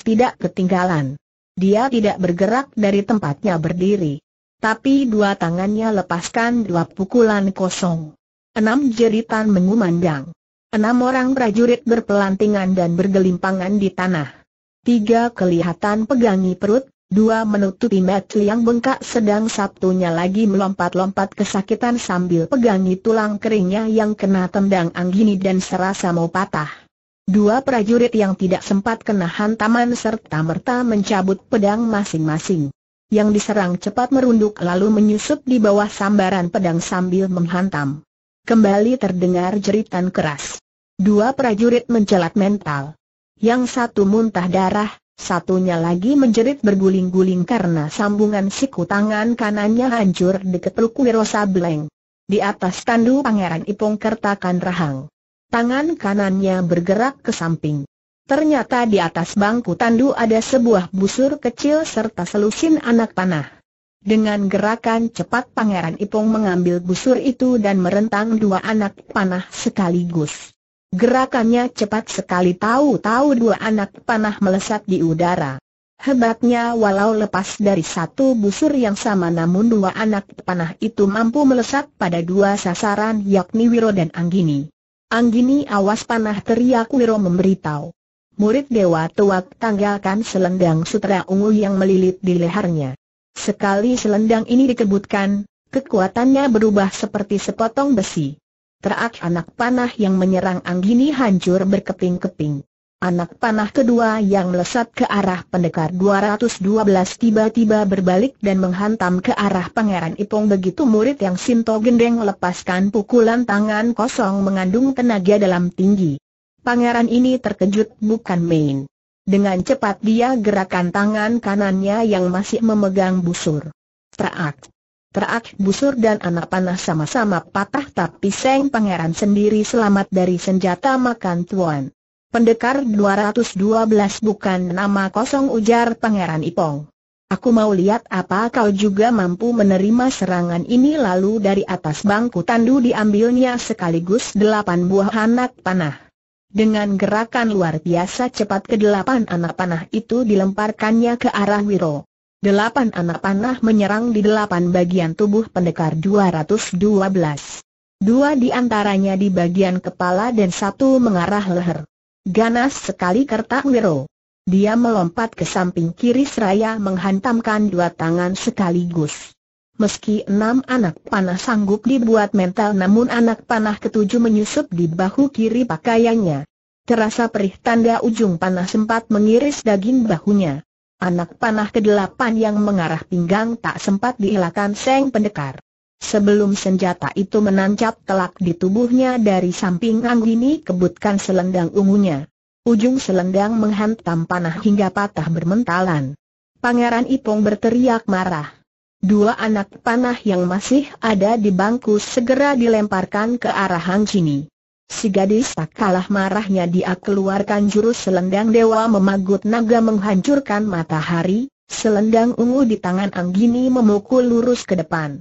tidak ketinggalan. Dia tidak bergerak dari tempatnya berdiri. Tapi dua tangannya lepaskan dua pukulan kosong. Enam jeritan mengumandang. Enam orang prajurit berpelantingan dan bergelimpangan di tanah. Tiga kelihatan pegangi perut, dua menutupi metu yang bengkak sedang satunya lagi melompat-lompat kesakitan sambil pegangi tulang keringnya yang kena tendang anggini dan serasa mau patah. Dua prajurit yang tidak sempat kena hantaman serta merta mencabut pedang masing-masing. Yang diserang cepat merunduk lalu menyusup di bawah sambaran pedang sambil menghantam. Kembali terdengar jeritan keras. Dua prajurit mencelat mental. Yang satu muntah darah, satunya lagi menjerit berguling-guling karena sambungan siku tangan kanannya hancur diketruk Wiro Sableng. Di atas tandu Pangeran Ipong kertakan rahang. Tangan kanannya bergerak ke samping. Ternyata di atas bangku tandu ada sebuah busur kecil serta selusin anak panah. Dengan gerakan cepat Pangeran Ipong mengambil busur itu dan merentang dua anak panah sekaligus. Gerakannya cepat sekali tahu-tahu dua anak panah melesat di udara. Hebatnya walau lepas dari satu busur yang sama namun dua anak panah itu mampu melesat pada dua sasaran yakni Wiro dan Anggini. Anggini awas panah teriak Wiro memberitahu. Murid Dewa Tuak tanggalkan selendang sutra ungu yang melilit di lehernya. Sekali selendang ini dikebutkan, kekuatannya berubah seperti sepotong besi. Terak anak panah yang menyerang Anggini hancur berkeping-keping. Anak panah kedua yang melesat ke arah pendekar 212 tiba-tiba berbalik dan menghantam ke arah Pangeran Ipong begitu murid yang Sinto Gendeng lepaskan pukulan tangan kosong mengandung tenaga dalam tinggi. Pangeran ini terkejut bukan main. Dengan cepat dia gerakan tangan kanannya yang masih memegang busur. Terak. Terak busur dan anak panah sama-sama patah tapi Seng Pangeran sendiri selamat dari senjata makan tuan. Pendekar 212 bukan nama kosong ujar Pangeran Ipong. Aku mau lihat apa kau juga mampu menerima serangan ini lalu dari atas bangku tandu diambilnya sekaligus delapan buah anak panah. Dengan gerakan luar biasa cepat kedelapan anak panah itu dilemparkannya ke arah Wiro. Delapan anak panah menyerang di delapan bagian tubuh pendekar 212. Dua di antaranya di bagian kepala dan satu mengarah leher. Ganas sekali kertak Wiro. Dia melompat ke samping kiri seraya menghantamkan dua tangan sekaligus. Meski enam anak panah sanggup dibuat mental namun anak panah ketujuh menyusup di bahu kiri pakaiannya. Terasa perih tanda ujung panah sempat mengiris daging bahunya. Anak panah kedelapan yang mengarah pinggang tak sempat dielakkan Seng Pendekar. Sebelum senjata itu menancap telak di tubuhnya dari samping Anggini kebutkan selendang ungunya. Ujung selendang menghantam panah hingga patah bermentalan. Pangeran Ipong berteriak marah. Dua anak panah yang masih ada di bangku segera dilemparkan ke arah Anggini. Si gadis tak kalah marahnya dia keluarkan jurus selendang dewa memagut naga menghancurkan matahari, selendang ungu di tangan Anggini memukul lurus ke depan.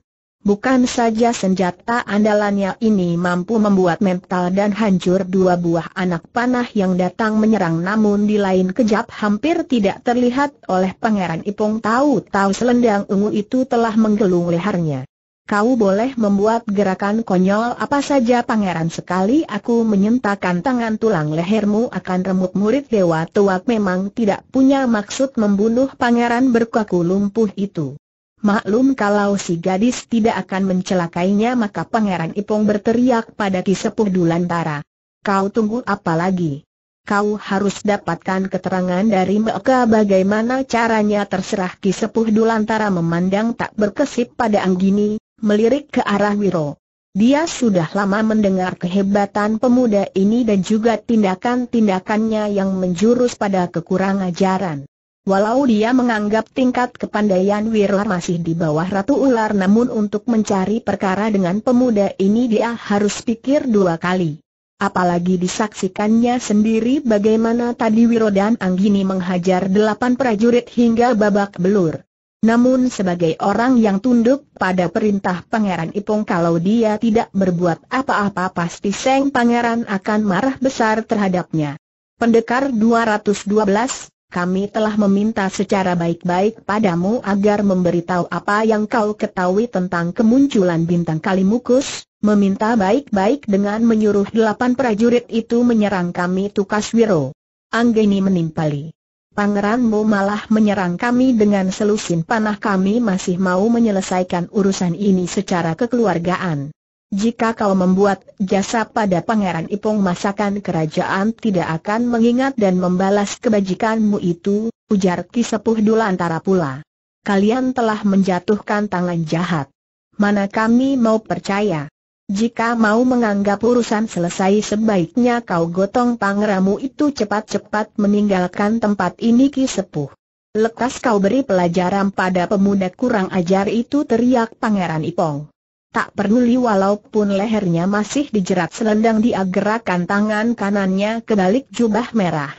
Bukan saja senjata andalannya ini mampu membuat mental dan hancur dua buah anak panah yang datang menyerang namun di lain kejap hampir tidak terlihat oleh Pangeran Ipung tahu-tahu selendang ungu itu telah menggelung lehernya. Kau boleh membuat gerakan konyol apa saja Pangeran sekali aku menyentakan tangan tulang lehermu akan remuk murid dewa tuak memang tidak punya maksud membunuh Pangeran berkaku lumpuh itu. Maklum kalau si gadis tidak akan mencelakainya maka Pangeran Ipong berteriak pada Ki Sepuh Dulantara. Kau tunggu apa lagi? Kau harus dapatkan keterangan dari mereka bagaimana caranya terserah Ki Sepuh Dulantara memandang tak berkesip pada Anggini, melirik ke arah Wiro. Dia sudah lama mendengar kehebatan pemuda ini dan juga tindakan-tindakannya yang menjurus pada kekurangan ajaran. Walau dia menganggap tingkat kepandaian Wirar masih di bawah Ratu Ular namun untuk mencari perkara dengan pemuda ini dia harus pikir dua kali. Apalagi disaksikannya sendiri bagaimana tadi Wiro dan Anggini menghajar delapan prajurit hingga babak belur. Namun sebagai orang yang tunduk pada perintah Pangeran Ipong kalau dia tidak berbuat apa-apa pasti Seng Pangeran akan marah besar terhadapnya. Pendekar 212 kami telah meminta secara baik-baik padamu agar memberitahu apa yang kau ketahui tentang kemunculan bintang Kalimukus, meminta baik-baik dengan menyuruh delapan prajurit itu menyerang kami Tukas Wiro. Anggeni menimpali. Pangeranmu malah menyerang kami dengan selusin panah kami masih mau menyelesaikan urusan ini secara kekeluargaan. Jika kau membuat jasa pada Pangeran Ipong masakan kerajaan tidak akan mengingat dan membalas kebajikanmu itu, ujar Ki Sepuh antara pula. Kalian telah menjatuhkan tangan jahat. Mana kami mau percaya? Jika mau menganggap urusan selesai sebaiknya kau gotong pangeramu itu cepat-cepat meninggalkan tempat ini Ki Sepuh. Lekas kau beri pelajaran pada pemuda kurang ajar itu teriak Pangeran Ipong tak peduli walaupun lehernya masih dijerat selendang dia gerakan tangan kanannya ke balik jubah merah.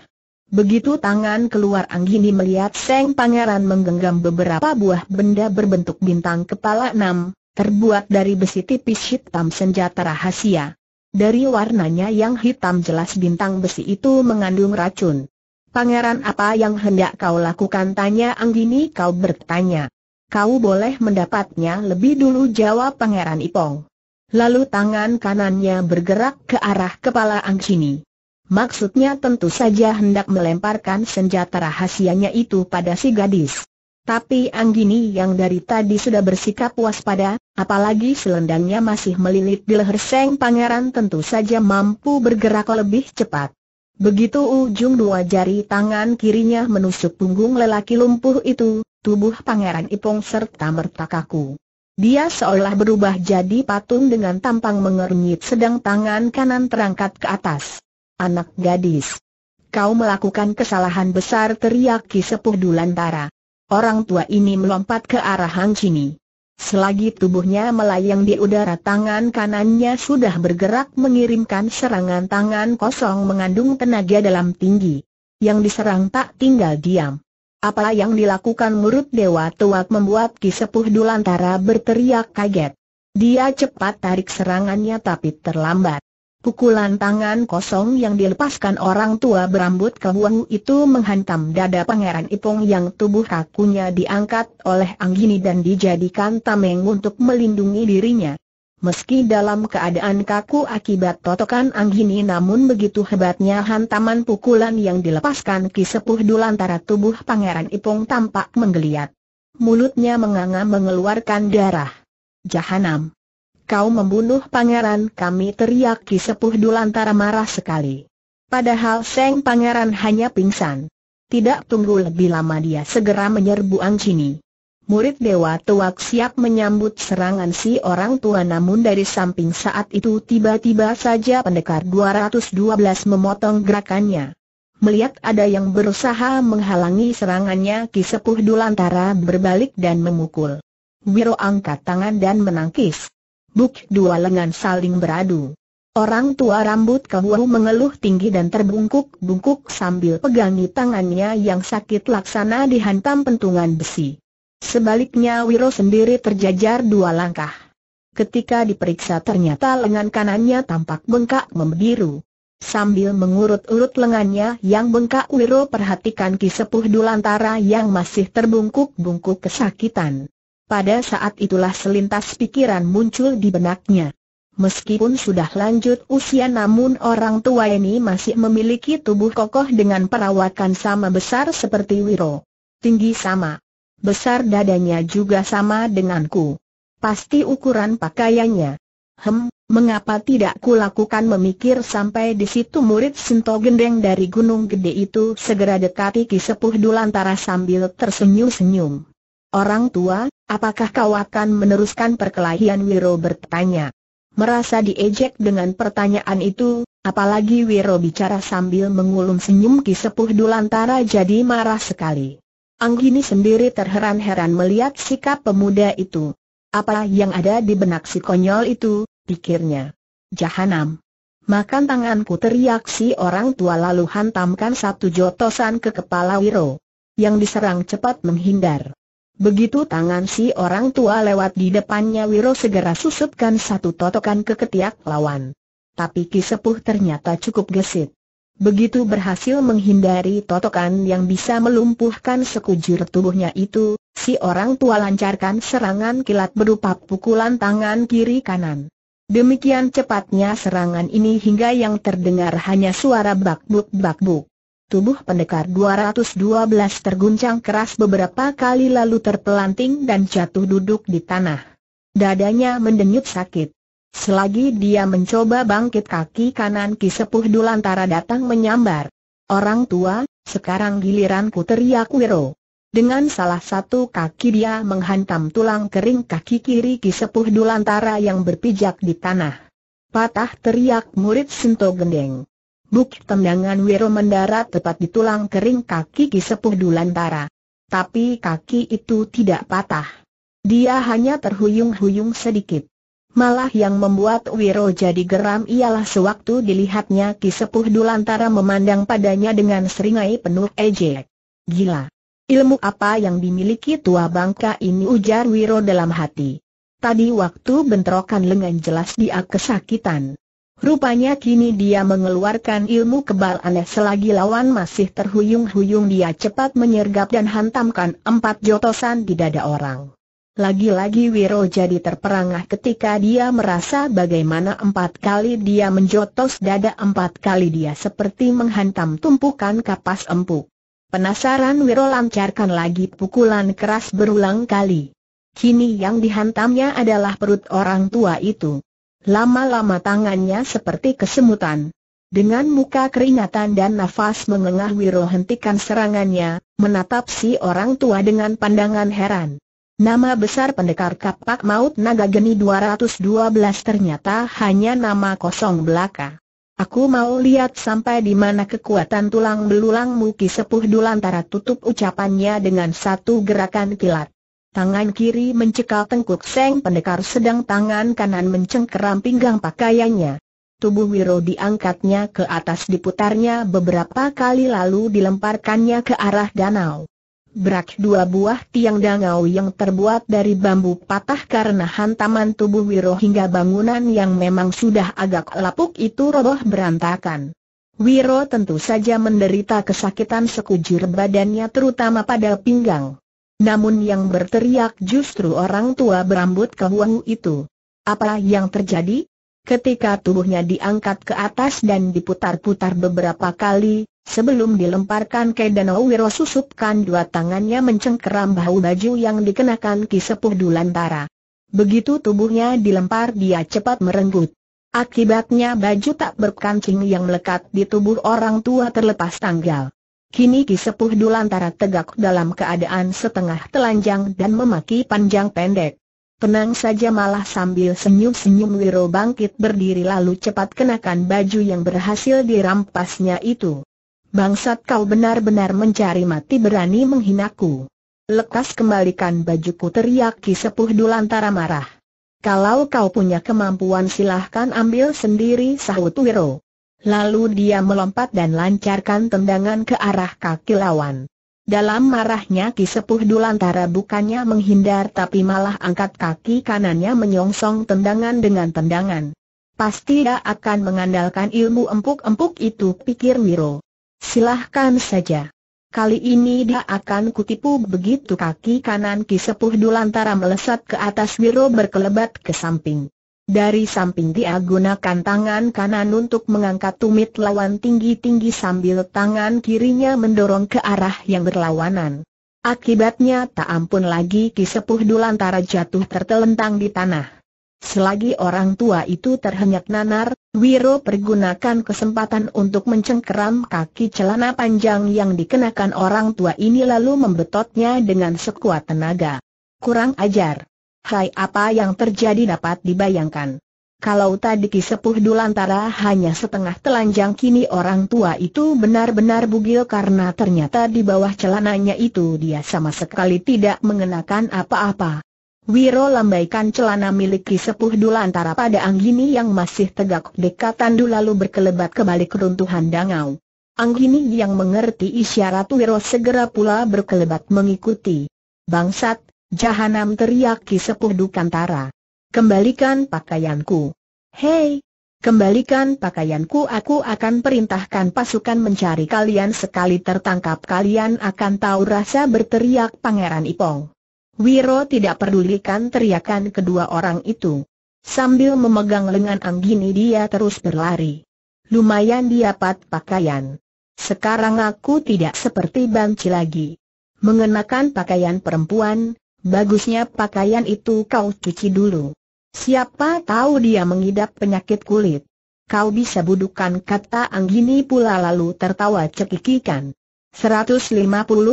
Begitu tangan keluar Anggini melihat Seng Pangeran menggenggam beberapa buah benda berbentuk bintang kepala enam, terbuat dari besi tipis hitam senjata rahasia. Dari warnanya yang hitam jelas bintang besi itu mengandung racun. Pangeran apa yang hendak kau lakukan tanya Anggini kau bertanya kau boleh mendapatnya lebih dulu jawab Pangeran Ipong. Lalu tangan kanannya bergerak ke arah kepala Angcini. Maksudnya tentu saja hendak melemparkan senjata rahasianya itu pada si gadis. Tapi Anggini yang dari tadi sudah bersikap waspada, apalagi selendangnya masih melilit di leher Seng Pangeran tentu saja mampu bergerak lebih cepat. Begitu ujung dua jari tangan kirinya menusuk punggung lelaki lumpuh itu, tubuh Pangeran Ipong serta merta kaku. Dia seolah berubah jadi patung dengan tampang mengernyit sedang tangan kanan terangkat ke atas. Anak gadis. Kau melakukan kesalahan besar teriak Ki Sepuh Dulantara. Orang tua ini melompat ke arah Hang Chini. Selagi tubuhnya melayang di udara tangan kanannya sudah bergerak mengirimkan serangan tangan kosong mengandung tenaga dalam tinggi. Yang diserang tak tinggal diam. Apa yang dilakukan murid Dewa Tuak membuat Ki Sepuh Dulantara berteriak kaget. Dia cepat tarik serangannya tapi terlambat. Pukulan tangan kosong yang dilepaskan orang tua berambut kebuahu itu menghantam dada Pangeran Ipung yang tubuh kakunya diangkat oleh Anggini dan dijadikan tameng untuk melindungi dirinya. Meski dalam keadaan kaku akibat totokan Anggini namun begitu hebatnya hantaman pukulan yang dilepaskan Ki Sepuh Dulantara tubuh Pangeran Ipung tampak menggeliat. Mulutnya menganga mengeluarkan darah. Jahanam. Kau membunuh pangeran kami teriak Ki Sepuh Dulantara marah sekali. Padahal Seng Pangeran hanya pingsan. Tidak tunggu lebih lama dia segera menyerbu Anggini. Murid Dewa Tuak siap menyambut serangan si orang tua namun dari samping saat itu tiba-tiba saja pendekar 212 memotong gerakannya. Melihat ada yang berusaha menghalangi serangannya Ki Sepuh Dulantara berbalik dan memukul. Wiro angkat tangan dan menangkis. Buk dua lengan saling beradu. Orang tua rambut kebuah mengeluh tinggi dan terbungkuk-bungkuk sambil pegangi tangannya yang sakit laksana dihantam pentungan besi. Sebaliknya Wiro sendiri terjajar dua langkah. Ketika diperiksa ternyata lengan kanannya tampak bengkak membiru. Sambil mengurut-urut lengannya yang bengkak Wiro perhatikan kisepuh Sepuh Dulantara yang masih terbungkuk-bungkuk kesakitan. Pada saat itulah selintas pikiran muncul di benaknya. Meskipun sudah lanjut usia namun orang tua ini masih memiliki tubuh kokoh dengan perawakan sama besar seperti Wiro. Tinggi sama, Besar dadanya juga sama denganku. Pasti ukuran pakaiannya. Hem, mengapa tidak kulakukan memikir sampai di situ murid Sinto Gendeng dari Gunung Gede itu segera dekati Ki Sepuh Dulantara sambil tersenyum-senyum. Orang tua, apakah kau akan meneruskan perkelahian Wiro bertanya. Merasa diejek dengan pertanyaan itu, apalagi Wiro bicara sambil mengulung senyum Ki Sepuh Dulantara jadi marah sekali. Anggini sendiri terheran-heran melihat sikap pemuda itu. Apa yang ada di benak si konyol itu, pikirnya. Jahanam. Makan tanganku teriak si orang tua lalu hantamkan satu jotosan ke kepala Wiro. Yang diserang cepat menghindar. Begitu tangan si orang tua lewat di depannya Wiro segera susupkan satu totokan ke ketiak lawan. Tapi kisepuh ternyata cukup gesit. Begitu berhasil menghindari totokan yang bisa melumpuhkan sekujur tubuhnya itu, si orang tua lancarkan serangan kilat berupa pukulan tangan kiri kanan. Demikian cepatnya serangan ini hingga yang terdengar hanya suara bakbuk-bakbuk. Tubuh pendekar 212 terguncang keras beberapa kali lalu terpelanting dan jatuh duduk di tanah. Dadanya mendenyut sakit. Selagi dia mencoba bangkit kaki kanan Ki Sepuh Dulantara datang menyambar. Orang tua, sekarang giliranku teriak Wiro. Dengan salah satu kaki dia menghantam tulang kering kaki kiri Ki Sepuh Dulantara yang berpijak di tanah. Patah teriak murid Sinto Gendeng. Buk tendangan Wiro mendarat tepat di tulang kering kaki Ki Sepuh Dulantara. Tapi kaki itu tidak patah. Dia hanya terhuyung-huyung sedikit. Malah yang membuat Wiro jadi geram ialah sewaktu dilihatnya Ki Sepuh Dulantara memandang padanya dengan seringai penuh ejek. Gila! Ilmu apa yang dimiliki tua bangka ini ujar Wiro dalam hati. Tadi waktu bentrokan lengan jelas dia kesakitan. Rupanya kini dia mengeluarkan ilmu kebal aneh selagi lawan masih terhuyung-huyung dia cepat menyergap dan hantamkan empat jotosan di dada orang. Lagi-lagi Wiro jadi terperangah ketika dia merasa bagaimana empat kali dia menjotos dada empat kali dia seperti menghantam tumpukan kapas empuk. Penasaran Wiro lancarkan lagi pukulan keras berulang kali. Kini yang dihantamnya adalah perut orang tua itu. Lama-lama tangannya seperti kesemutan. Dengan muka keringatan dan nafas mengengah Wiro hentikan serangannya, menatap si orang tua dengan pandangan heran. Nama besar pendekar kapak maut naga geni 212 ternyata hanya nama kosong belaka. Aku mau lihat sampai di mana kekuatan tulang belulang Ki Sepuh Dulantara tutup ucapannya dengan satu gerakan kilat. Tangan kiri mencekal tengkuk Seng Pendekar sedang tangan kanan mencengkeram pinggang pakaiannya. Tubuh Wiro diangkatnya ke atas diputarnya beberapa kali lalu dilemparkannya ke arah danau. Berak dua buah tiang dangau yang terbuat dari bambu patah karena hantaman tubuh Wiro hingga bangunan yang memang sudah agak lapuk itu roboh berantakan. Wiro tentu saja menderita kesakitan sekujur badannya terutama pada pinggang. Namun yang berteriak justru orang tua berambut kehuang itu. Apa yang terjadi? Ketika tubuhnya diangkat ke atas dan diputar-putar beberapa kali, Sebelum dilemparkan ke danau Wiro susupkan dua tangannya mencengkeram bahu baju yang dikenakan Ki Sepuh Dulantara. Begitu tubuhnya dilempar dia cepat merenggut. Akibatnya baju tak berkancing yang melekat di tubuh orang tua terlepas tanggal. Kini Ki Sepuh Dulantara tegak dalam keadaan setengah telanjang dan memaki panjang pendek. Tenang saja malah sambil senyum-senyum Wiro bangkit berdiri lalu cepat kenakan baju yang berhasil dirampasnya itu. Bangsat kau benar-benar mencari mati berani menghinaku. Lekas kembalikan bajuku teriak Ki Sepuh Dulantara marah. Kalau kau punya kemampuan silahkan ambil sendiri sahut Wiro. Lalu dia melompat dan lancarkan tendangan ke arah kaki lawan. Dalam marahnya Ki Sepuh Dulantara bukannya menghindar tapi malah angkat kaki kanannya menyongsong tendangan dengan tendangan. Pasti dia akan mengandalkan ilmu empuk-empuk itu pikir Wiro. Silahkan saja. Kali ini dia akan kutipu begitu kaki kanan kisepuh Dulantara melesat ke atas Wiro berkelebat ke samping. Dari samping dia gunakan tangan kanan untuk mengangkat tumit lawan tinggi-tinggi sambil tangan kirinya mendorong ke arah yang berlawanan. Akibatnya tak ampun lagi kisepuh Dulantara jatuh tertelentang di tanah. Selagi orang tua itu terhenyak nanar, Wiro pergunakan kesempatan untuk mencengkeram kaki celana panjang yang dikenakan orang tua ini lalu membetotnya dengan sekuat tenaga. Kurang ajar. Hai apa yang terjadi dapat dibayangkan. Kalau tadi kisepuh Dulantara hanya setengah telanjang kini orang tua itu benar-benar bugil karena ternyata di bawah celananya itu dia sama sekali tidak mengenakan apa-apa. Wiro lambaikan celana milik sepuh Dulantara pada Anggini yang masih tegak dekat tandu lalu berkelebat kembali keruntuhan dangau. Anggini yang mengerti isyarat Wiro segera pula berkelebat mengikuti. Bangsat, jahanam teriak sepuh Dukantara. Kembalikan pakaianku. Hei, Kembalikan pakaianku aku akan perintahkan pasukan mencari kalian sekali tertangkap kalian akan tahu rasa berteriak Pangeran Ipong. Wiro tidak pedulikan teriakan kedua orang itu. Sambil memegang lengan Anggini dia terus berlari. Lumayan diapat pakaian. Sekarang aku tidak seperti banci lagi. Mengenakan pakaian perempuan, bagusnya pakaian itu kau cuci dulu. Siapa tahu dia mengidap penyakit kulit. Kau bisa budukan kata Anggini pula lalu tertawa cekikikan. 150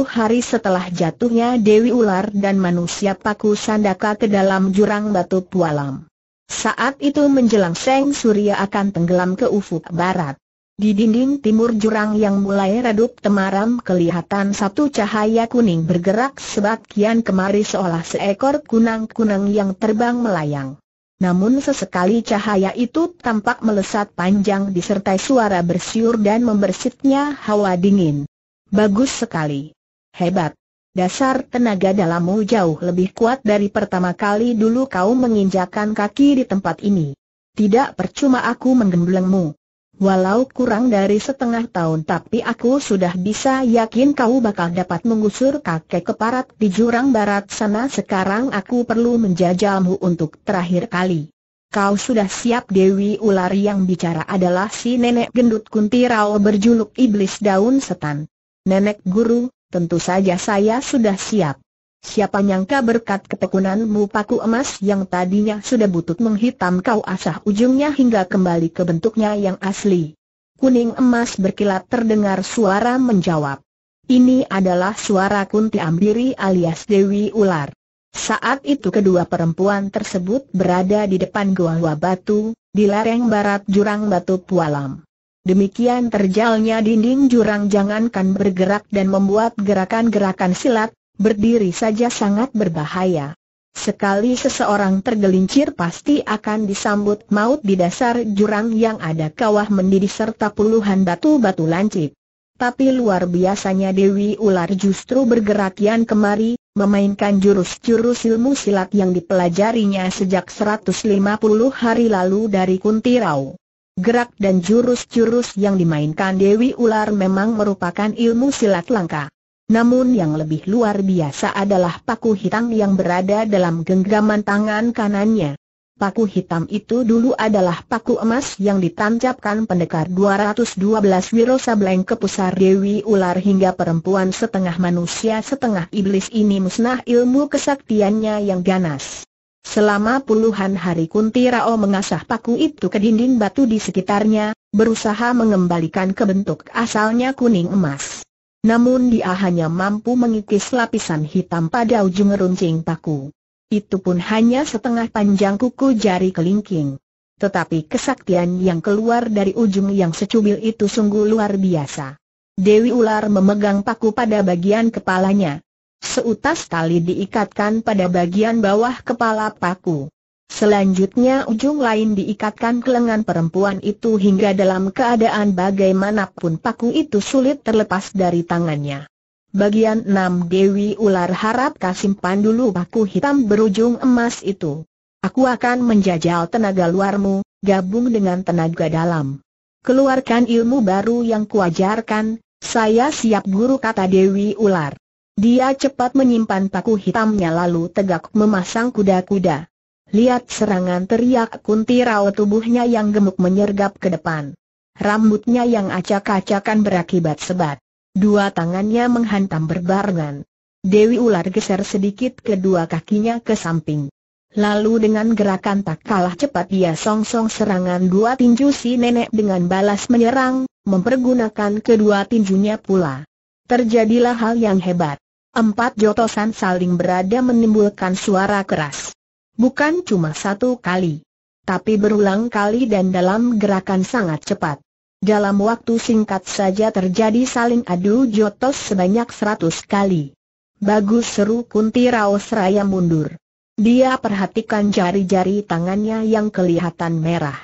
hari setelah jatuhnya Dewi Ular dan manusia paku Sandaka ke dalam jurang batu pualam. Saat itu menjelang Seng Surya akan tenggelam ke ufuk barat. Di dinding timur jurang yang mulai redup temaram kelihatan satu cahaya kuning bergerak sebagian kemari seolah seekor kunang-kunang yang terbang melayang. Namun sesekali cahaya itu tampak melesat panjang disertai suara bersiur dan membersitnya hawa dingin. Bagus sekali. Hebat. Dasar tenaga dalammu jauh lebih kuat dari pertama kali dulu kau menginjakan kaki di tempat ini. Tidak percuma aku menggemblengmu. Walau kurang dari setengah tahun tapi aku sudah bisa yakin kau bakal dapat mengusur kakek keparat di jurang barat sana sekarang aku perlu menjajalmu untuk terakhir kali. Kau sudah siap Dewi Ular yang bicara adalah si nenek gendut kuntirau berjuluk Iblis Daun Setan. Nenek guru, tentu saja saya sudah siap. Siapa nyangka berkat ketekunanmu paku emas yang tadinya sudah butut menghitam kau asah ujungnya hingga kembali ke bentuknya yang asli. Kuning emas berkilat terdengar suara menjawab. Ini adalah suara Kunti Ambiri alias Dewi Ular. Saat itu kedua perempuan tersebut berada di depan gua gua Batu, di lereng barat Jurang Batu Pualam. Demikian terjalnya dinding jurang jangankan bergerak dan membuat gerakan-gerakan silat, berdiri saja sangat berbahaya. Sekali seseorang tergelincir pasti akan disambut maut di dasar jurang yang ada kawah mendidih serta puluhan batu-batu lancip. Tapi luar biasanya Dewi Ular justru bergerak yang kemari, memainkan jurus-jurus ilmu silat yang dipelajarinya sejak 150 hari lalu dari Kuntirau gerak dan jurus-jurus yang dimainkan Dewi Ular memang merupakan ilmu silat langka. Namun yang lebih luar biasa adalah paku hitam yang berada dalam genggaman tangan kanannya. Paku hitam itu dulu adalah paku emas yang ditancapkan pendekar 212 Wiro Sableng ke pusar Dewi Ular hingga perempuan setengah manusia setengah iblis ini musnah ilmu kesaktiannya yang ganas. Selama puluhan hari Kunti Rao mengasah paku itu ke dinding batu di sekitarnya, berusaha mengembalikan ke bentuk asalnya kuning emas. Namun dia hanya mampu mengikis lapisan hitam pada ujung runcing paku. Itu pun hanya setengah panjang kuku jari kelingking. Tetapi kesaktian yang keluar dari ujung yang secubil itu sungguh luar biasa. Dewi ular memegang paku pada bagian kepalanya, Seutas tali diikatkan pada bagian bawah kepala paku. Selanjutnya ujung lain diikatkan ke lengan perempuan itu hingga dalam keadaan bagaimanapun paku itu sulit terlepas dari tangannya. Bagian 6 Dewi Ular harap kasimpan dulu paku hitam berujung emas itu. Aku akan menjajal tenaga luarmu, gabung dengan tenaga dalam. Keluarkan ilmu baru yang kuajarkan, saya siap guru kata Dewi Ular. Dia cepat menyimpan paku hitamnya lalu tegak memasang kuda-kuda. Lihat serangan teriak kuntirau tubuhnya yang gemuk menyergap ke depan. Rambutnya yang acak-acakan berakibat sebat. Dua tangannya menghantam berbarengan. Dewi ular geser sedikit kedua kakinya ke samping. Lalu dengan gerakan tak kalah cepat dia songsong -song serangan dua tinju si nenek dengan balas menyerang, mempergunakan kedua tinjunya pula. Terjadilah hal yang hebat. Empat jotosan saling berada menimbulkan suara keras. Bukan cuma satu kali, tapi berulang kali dan dalam gerakan sangat cepat. Dalam waktu singkat saja terjadi saling adu jotos sebanyak seratus kali. Bagus seru Kunti Rao seraya mundur. Dia perhatikan jari-jari tangannya yang kelihatan merah.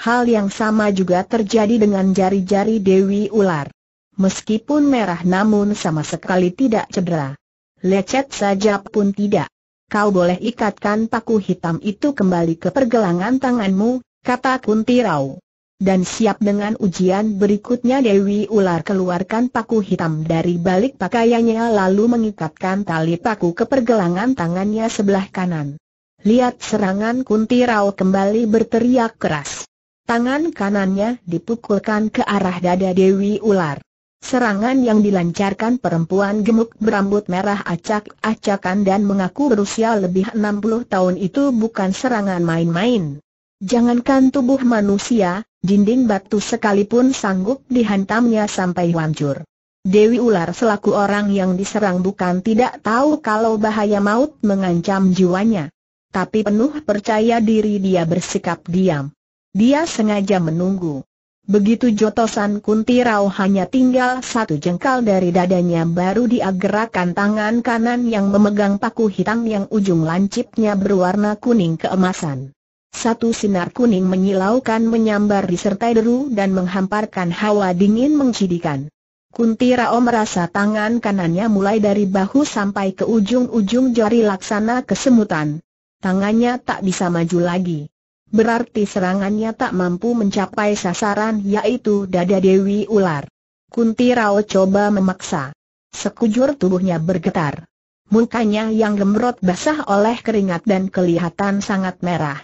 Hal yang sama juga terjadi dengan jari-jari Dewi Ular. Meskipun merah namun sama sekali tidak cedera. Lecet saja pun tidak. Kau boleh ikatkan paku hitam itu kembali ke pergelangan tanganmu, kata Kunti Rao. Dan siap dengan ujian berikutnya Dewi Ular keluarkan paku hitam dari balik pakaiannya lalu mengikatkan tali paku ke pergelangan tangannya sebelah kanan. Lihat serangan Kunti Rao kembali berteriak keras. Tangan kanannya dipukulkan ke arah dada Dewi Ular. Serangan yang dilancarkan perempuan gemuk berambut merah acak-acakan dan mengaku berusia lebih 60 tahun itu bukan serangan main-main. Jangankan tubuh manusia, dinding batu sekalipun sanggup dihantamnya sampai hancur. Dewi Ular selaku orang yang diserang bukan tidak tahu kalau bahaya maut mengancam jiwanya. Tapi penuh percaya diri dia bersikap diam. Dia sengaja menunggu. Begitu jotosan kuntirau hanya tinggal satu jengkal dari dadanya baru dia gerakan tangan kanan yang memegang paku hitam yang ujung lancipnya berwarna kuning keemasan. Satu sinar kuning menyilaukan menyambar disertai deru dan menghamparkan hawa dingin mengcidikan. Kuntirao merasa tangan kanannya mulai dari bahu sampai ke ujung-ujung jari laksana kesemutan. Tangannya tak bisa maju lagi. Berarti serangannya tak mampu mencapai sasaran yaitu dada Dewi Ular. Kunti Rao coba memaksa. Sekujur tubuhnya bergetar. Mukanya yang gemrot basah oleh keringat dan kelihatan sangat merah.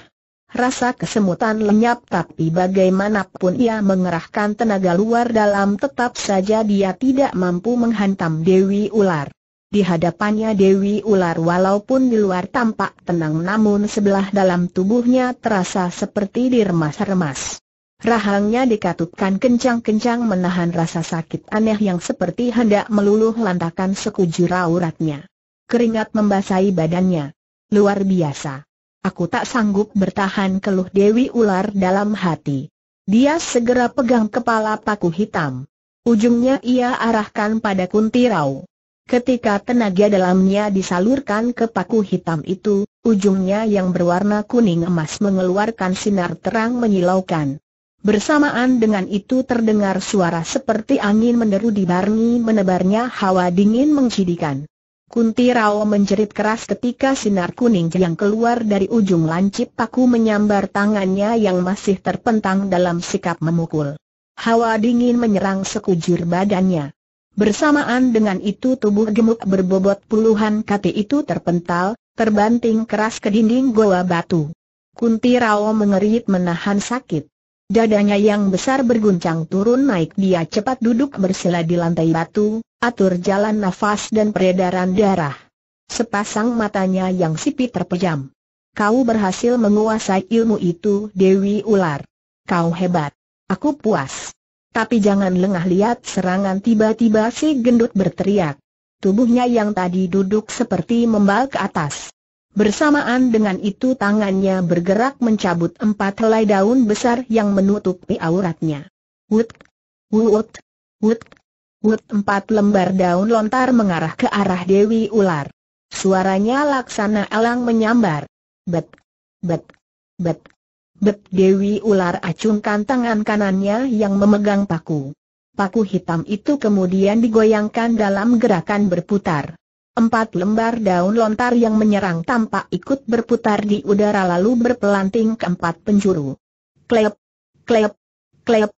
Rasa kesemutan lenyap tapi bagaimanapun ia mengerahkan tenaga luar dalam tetap saja dia tidak mampu menghantam Dewi Ular. Di hadapannya Dewi Ular walaupun di luar tampak tenang namun sebelah dalam tubuhnya terasa seperti diremas-remas. Rahangnya dikatupkan kencang-kencang menahan rasa sakit aneh yang seperti hendak meluluh lantakan sekujur auratnya. Keringat membasahi badannya. Luar biasa. Aku tak sanggup bertahan keluh Dewi Ular dalam hati. Dia segera pegang kepala paku hitam. Ujungnya ia arahkan pada Kuntirau. Ketika tenaga dalamnya disalurkan ke paku hitam itu, ujungnya yang berwarna kuning emas mengeluarkan sinar terang menyilaukan. Bersamaan dengan itu terdengar suara seperti angin menderu barni menebarnya hawa dingin mengcidikan. Kunti Rao menjerit keras ketika sinar kuning yang keluar dari ujung lancip paku menyambar tangannya yang masih terpentang dalam sikap memukul. Hawa dingin menyerang sekujur badannya. Bersamaan dengan itu tubuh gemuk berbobot puluhan kati itu terpental, terbanting keras ke dinding goa batu. Kunti Rao mengerit menahan sakit. Dadanya yang besar berguncang turun naik dia cepat duduk bersila di lantai batu, atur jalan nafas dan peredaran darah. Sepasang matanya yang sipit terpejam. Kau berhasil menguasai ilmu itu Dewi Ular. Kau hebat. Aku puas. Tapi jangan lengah lihat serangan tiba-tiba si gendut berteriak. Tubuhnya yang tadi duduk seperti membal ke atas. Bersamaan dengan itu tangannya bergerak mencabut empat helai daun besar yang menutupi auratnya. Wut, wut, wut, wut empat lembar daun lontar mengarah ke arah Dewi Ular. Suaranya laksana elang menyambar. Bet, bet, bet. Bet Dewi Ular acungkan tangan kanannya yang memegang paku. Paku hitam itu kemudian digoyangkan dalam gerakan berputar. Empat lembar daun lontar yang menyerang tampak ikut berputar di udara lalu berpelanting ke empat penjuru. Klep, klep, klep,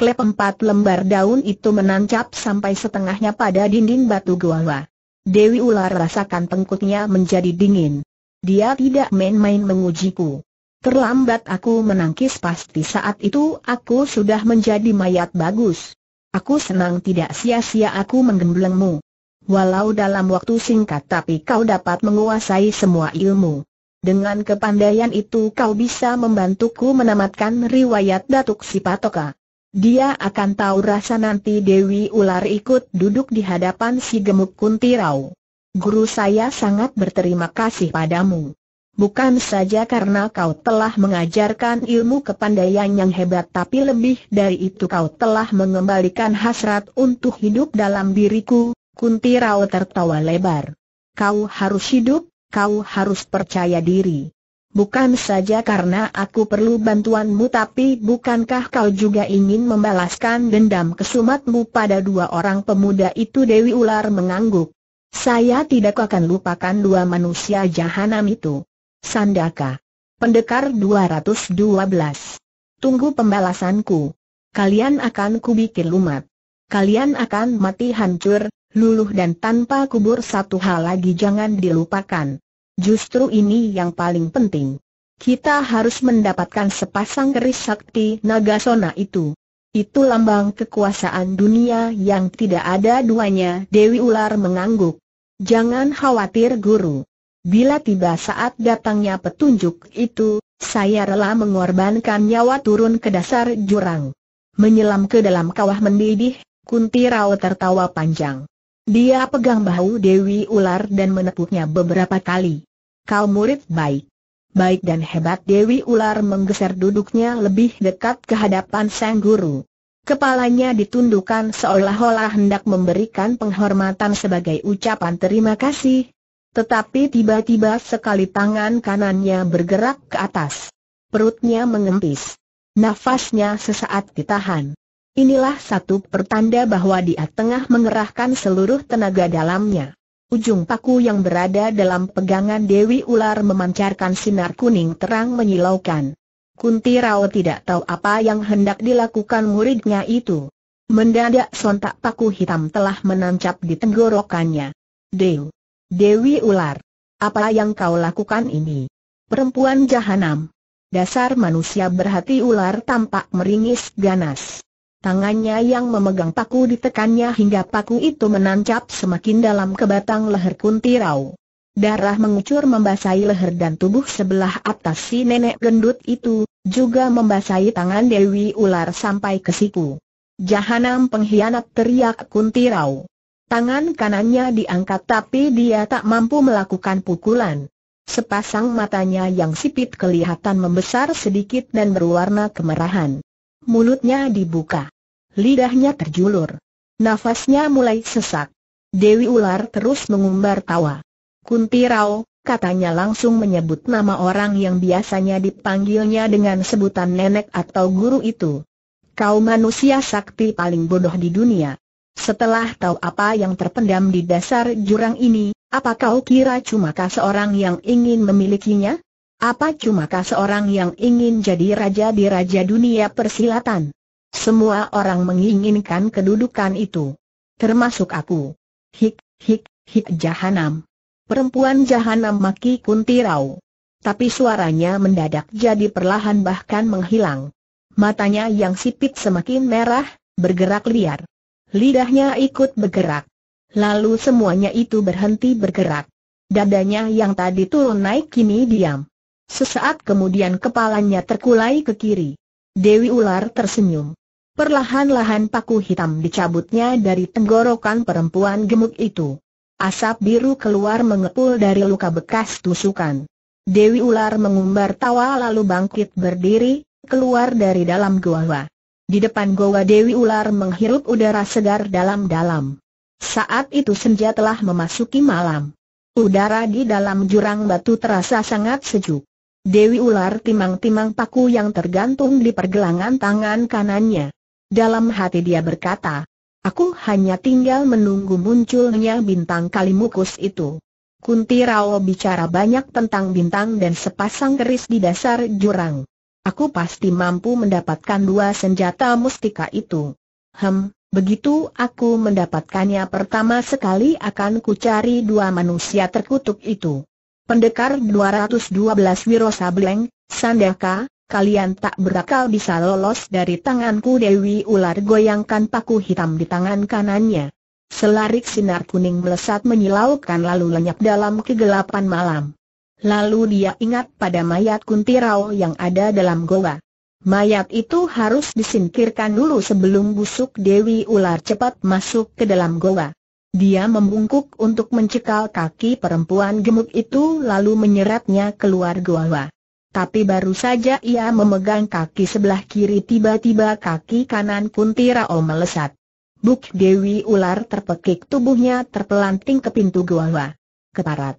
klep empat lembar daun itu menancap sampai setengahnya pada dinding batu gua. Dewi ular rasakan tengkuknya menjadi dingin. Dia tidak main-main mengujiku. Terlambat aku menangkis pasti saat itu aku sudah menjadi mayat bagus. Aku senang tidak sia-sia aku menggembelengmu. Walau dalam waktu singkat tapi kau dapat menguasai semua ilmu. Dengan kepandaian itu kau bisa membantuku menamatkan riwayat Datuk Sipatoka. Dia akan tahu rasa nanti Dewi Ular ikut duduk di hadapan si gemuk Kuntirau. Guru saya sangat berterima kasih padamu. Bukan saja karena kau telah mengajarkan ilmu kepandaian yang hebat tapi lebih dari itu kau telah mengembalikan hasrat untuk hidup dalam diriku, Kunti Rao tertawa lebar. Kau harus hidup, kau harus percaya diri. Bukan saja karena aku perlu bantuanmu tapi bukankah kau juga ingin membalaskan dendam kesumatmu pada dua orang pemuda itu Dewi Ular mengangguk. Saya tidak akan lupakan dua manusia jahanam itu. Sandaka. Pendekar 212. Tunggu pembalasanku. Kalian akan kubikin lumat. Kalian akan mati hancur, luluh dan tanpa kubur satu hal lagi jangan dilupakan. Justru ini yang paling penting. Kita harus mendapatkan sepasang keris sakti nagasona itu. Itu lambang kekuasaan dunia yang tidak ada duanya Dewi Ular mengangguk. Jangan khawatir guru. Bila tiba saat datangnya petunjuk itu, saya rela mengorbankan nyawa turun ke dasar jurang. Menyelam ke dalam kawah mendidih, Kunti Rao tertawa panjang. Dia pegang bahu Dewi Ular dan menepuknya beberapa kali. Kau murid baik. Baik dan hebat Dewi Ular menggeser duduknya lebih dekat ke hadapan sang guru. Kepalanya ditundukkan seolah-olah hendak memberikan penghormatan sebagai ucapan terima kasih, tetapi tiba-tiba sekali tangan kanannya bergerak ke atas. Perutnya mengempis. Nafasnya sesaat ditahan. Inilah satu pertanda bahwa dia tengah mengerahkan seluruh tenaga dalamnya. Ujung paku yang berada dalam pegangan Dewi Ular memancarkan sinar kuning terang menyilaukan. Kunti Rao tidak tahu apa yang hendak dilakukan muridnya itu. Mendadak sontak paku hitam telah menancap di tenggorokannya. Dewi. Dewi ular. Apa yang kau lakukan ini? Perempuan jahanam. Dasar manusia berhati ular tampak meringis ganas. Tangannya yang memegang paku ditekannya hingga paku itu menancap semakin dalam ke batang leher kuntirau. Darah mengucur membasahi leher dan tubuh sebelah atas si nenek gendut itu, juga membasahi tangan Dewi Ular sampai ke siku. Jahanam pengkhianat teriak kuntirau. Tangan kanannya diangkat tapi dia tak mampu melakukan pukulan. Sepasang matanya yang sipit kelihatan membesar sedikit dan berwarna kemerahan. Mulutnya dibuka. Lidahnya terjulur. Nafasnya mulai sesak. Dewi Ular terus mengumbar tawa. Kunti Rao, katanya langsung menyebut nama orang yang biasanya dipanggilnya dengan sebutan nenek atau guru itu. Kau manusia sakti paling bodoh di dunia. Setelah tahu apa yang terpendam di dasar jurang ini, apa kau kira cumakah seorang yang ingin memilikinya? Apa cuma cumakah seorang yang ingin jadi raja di raja dunia persilatan? Semua orang menginginkan kedudukan itu. Termasuk aku. Hik, hik, hik jahanam. Perempuan jahanam maki kuntirau. Tapi suaranya mendadak jadi perlahan bahkan menghilang. Matanya yang sipit semakin merah, bergerak liar. Lidahnya ikut bergerak. Lalu semuanya itu berhenti bergerak. Dadanya yang tadi turun naik kini diam. Sesaat kemudian kepalanya terkulai ke kiri. Dewi ular tersenyum. Perlahan-lahan paku hitam dicabutnya dari tenggorokan perempuan gemuk itu. Asap biru keluar mengepul dari luka bekas tusukan. Dewi ular mengumbar tawa lalu bangkit berdiri, keluar dari dalam gua. Di depan goa Dewi Ular menghirup udara segar dalam-dalam. Saat itu senja telah memasuki malam. Udara di dalam jurang batu terasa sangat sejuk. Dewi Ular timang-timang paku yang tergantung di pergelangan tangan kanannya. Dalam hati dia berkata, Aku hanya tinggal menunggu munculnya bintang kalimukus itu. Kunti Rao bicara banyak tentang bintang dan sepasang keris di dasar jurang. Aku pasti mampu mendapatkan dua senjata mustika itu. Hem, begitu aku mendapatkannya pertama sekali akan kucari dua manusia terkutuk itu. Pendekar 212 Sableng, Sandaka, kalian tak berakal bisa lolos dari tanganku Dewi Ular goyangkan paku hitam di tangan kanannya. Selarik sinar kuning melesat menyilaukan lalu lenyap dalam kegelapan malam. Lalu dia ingat pada mayat kuntirau yang ada dalam goa. Mayat itu harus disingkirkan dulu sebelum busuk Dewi Ular cepat masuk ke dalam goa. Dia membungkuk untuk mencekal kaki perempuan gemuk itu lalu menyeretnya keluar goa. Tapi baru saja ia memegang kaki sebelah kiri tiba-tiba kaki kanan Rao melesat. Buk Dewi Ular terpekik tubuhnya terpelanting ke pintu goa. Keparat.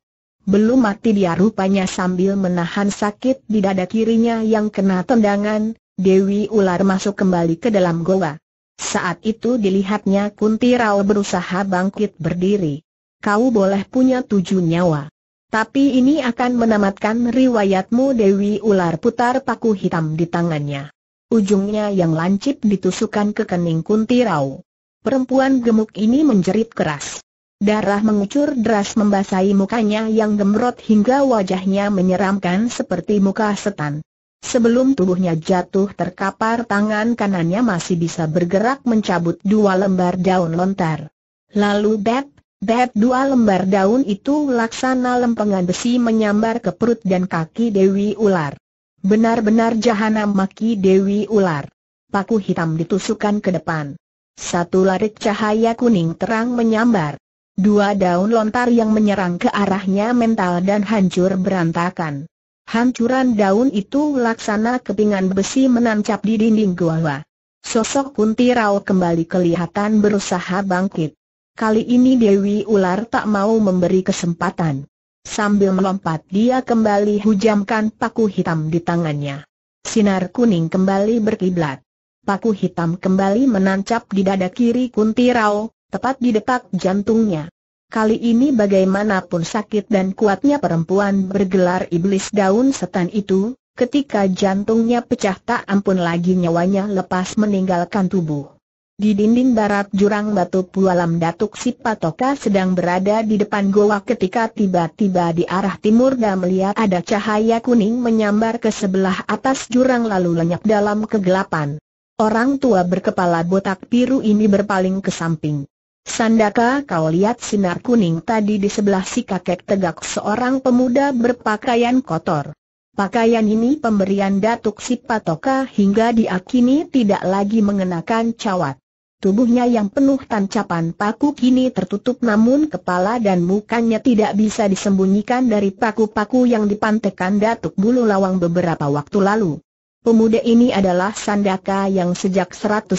Belum mati dia rupanya sambil menahan sakit di dada kirinya yang kena tendangan, Dewi Ular masuk kembali ke dalam goa. Saat itu dilihatnya Kunti Rao berusaha bangkit berdiri. Kau boleh punya tujuh nyawa. Tapi ini akan menamatkan riwayatmu Dewi Ular putar paku hitam di tangannya. Ujungnya yang lancip ditusukkan ke kening Kunti Rao. Perempuan gemuk ini menjerit keras. Darah mengucur deras membasahi mukanya yang gemrot hingga wajahnya menyeramkan seperti muka setan. Sebelum tubuhnya jatuh terkapar tangan kanannya masih bisa bergerak mencabut dua lembar daun lontar. Lalu bet, bet dua lembar daun itu laksana lempengan besi menyambar ke perut dan kaki Dewi Ular. Benar-benar jahanam maki Dewi Ular. Paku hitam ditusukkan ke depan. Satu larik cahaya kuning terang menyambar. Dua daun lontar yang menyerang ke arahnya mental dan hancur berantakan. Hancuran daun itu laksana kepingan besi menancap di dinding gua. Sosok Kunti Rao kembali kelihatan berusaha bangkit. Kali ini Dewi Ular tak mau memberi kesempatan. Sambil melompat dia kembali hujamkan paku hitam di tangannya. Sinar kuning kembali berkiblat. Paku hitam kembali menancap di dada kiri Kunti Rao, tepat di depak jantungnya. Kali ini bagaimanapun sakit dan kuatnya perempuan bergelar iblis daun setan itu, ketika jantungnya pecah tak ampun lagi nyawanya lepas meninggalkan tubuh. Di dinding barat jurang batu pualam Datuk Sipatoka sedang berada di depan goa ketika tiba-tiba di arah timur dan melihat ada cahaya kuning menyambar ke sebelah atas jurang lalu lenyap dalam kegelapan. Orang tua berkepala botak biru ini berpaling ke samping. Sandaka kau lihat sinar kuning tadi di sebelah si kakek tegak seorang pemuda berpakaian kotor. Pakaian ini pemberian Datuk Sipatoka hingga diakini tidak lagi mengenakan cawat. Tubuhnya yang penuh tancapan paku kini tertutup namun kepala dan mukanya tidak bisa disembunyikan dari paku-paku yang dipantekan Datuk Bulu Lawang beberapa waktu lalu. Pemuda ini adalah Sandaka yang sejak 150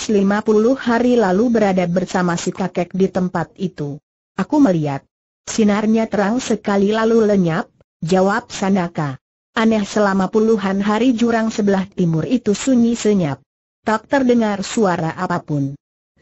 hari lalu berada bersama si kakek di tempat itu. Aku melihat. Sinarnya terang sekali lalu lenyap, jawab Sandaka. Aneh selama puluhan hari jurang sebelah timur itu sunyi senyap. Tak terdengar suara apapun.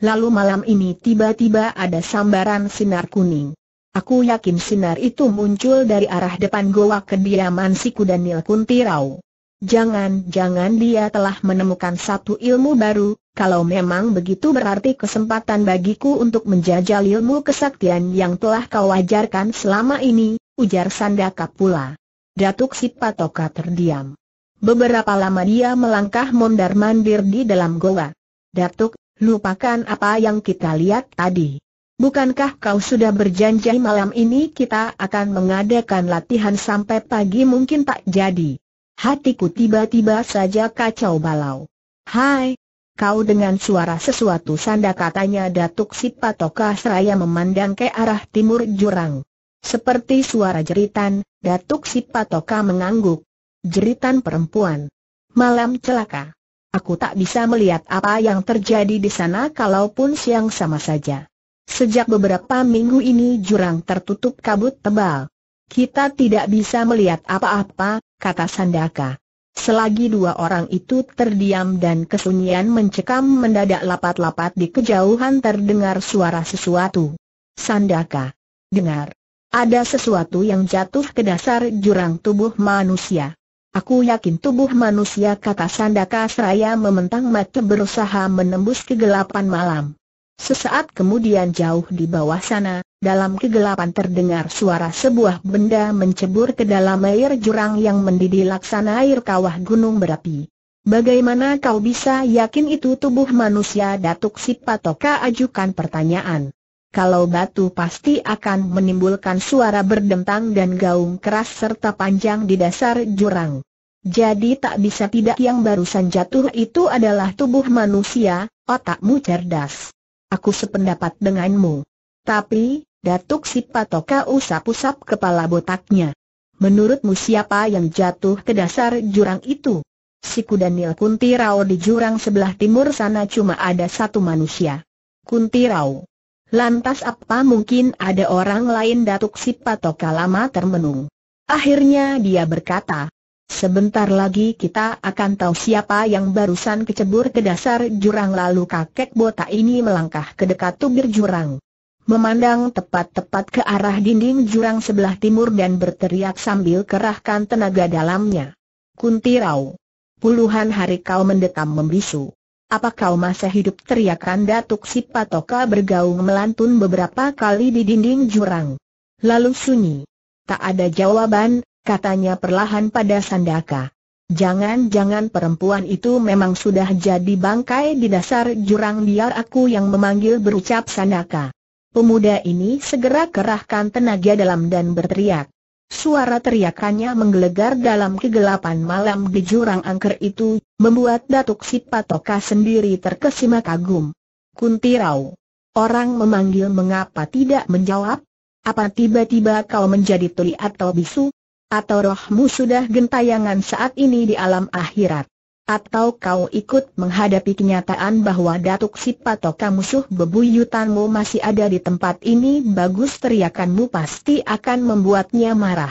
Lalu malam ini tiba-tiba ada sambaran sinar kuning. Aku yakin sinar itu muncul dari arah depan goa kediaman si kuda Nil Kuntirau. Jangan-jangan dia telah menemukan satu ilmu baru, kalau memang begitu berarti kesempatan bagiku untuk menjajal ilmu kesaktian yang telah kau ajarkan selama ini, ujar Sandaka pula. Datuk Sipatoka terdiam. Beberapa lama dia melangkah mondar-mandir di dalam goa. Datuk, lupakan apa yang kita lihat tadi. Bukankah kau sudah berjanji malam ini kita akan mengadakan latihan sampai pagi mungkin tak jadi? Hatiku tiba-tiba saja kacau balau. Hai, kau dengan suara sesuatu sanda katanya Datuk Sipatoka seraya memandang ke arah timur jurang. Seperti suara jeritan, Datuk Sipatoka mengangguk. Jeritan perempuan. Malam celaka. Aku tak bisa melihat apa yang terjadi di sana kalaupun siang sama saja. Sejak beberapa minggu ini jurang tertutup kabut tebal. Kita tidak bisa melihat apa-apa, kata Sandaka. Selagi dua orang itu terdiam dan kesunyian mencekam mendadak lapat-lapat di kejauhan terdengar suara sesuatu. Sandaka. Dengar. Ada sesuatu yang jatuh ke dasar jurang tubuh manusia. Aku yakin tubuh manusia kata Sandaka seraya mementang mata berusaha menembus kegelapan malam. Sesaat kemudian jauh di bawah sana, dalam kegelapan terdengar suara sebuah benda mencebur ke dalam air jurang yang mendidih laksana air kawah gunung berapi. Bagaimana kau bisa yakin itu tubuh manusia Datuk Sipatoka ajukan pertanyaan. Kalau batu pasti akan menimbulkan suara berdentang dan gaung keras serta panjang di dasar jurang. Jadi tak bisa tidak yang barusan jatuh itu adalah tubuh manusia, otakmu cerdas. Aku sependapat denganmu. Tapi, Datuk Sipatoka usap-usap kepala botaknya. Menurutmu siapa yang jatuh ke dasar jurang itu? Siku Daniel Rao di jurang sebelah timur sana cuma ada satu manusia. Rao. Lantas apa mungkin ada orang lain Datuk Sipatoka lama termenung. Akhirnya dia berkata, Sebentar lagi kita akan tahu siapa yang barusan kecebur ke dasar jurang lalu kakek botak ini melangkah ke dekat tubir jurang memandang tepat-tepat ke arah dinding jurang sebelah timur dan berteriak sambil kerahkan tenaga dalamnya. Kuntirau, puluhan hari kau mendekam membisu. Apa kau masih hidup teriakan Datuk Sipatoka bergaung melantun beberapa kali di dinding jurang. Lalu sunyi. Tak ada jawaban, katanya perlahan pada Sandaka. Jangan-jangan perempuan itu memang sudah jadi bangkai di dasar jurang biar aku yang memanggil berucap Sandaka. Pemuda ini segera kerahkan tenaga dalam dan berteriak. Suara teriakannya menggelegar dalam kegelapan malam di jurang angker itu, membuat Datuk Sipatoka sendiri terkesima kagum. Kuntirau. Orang memanggil mengapa tidak menjawab? Apa tiba-tiba kau menjadi tuli atau bisu? Atau rohmu sudah gentayangan saat ini di alam akhirat? Atau kau ikut menghadapi kenyataan bahwa Datuk Sipatoka musuh bebuyutanmu masih ada di tempat ini bagus teriakanmu pasti akan membuatnya marah.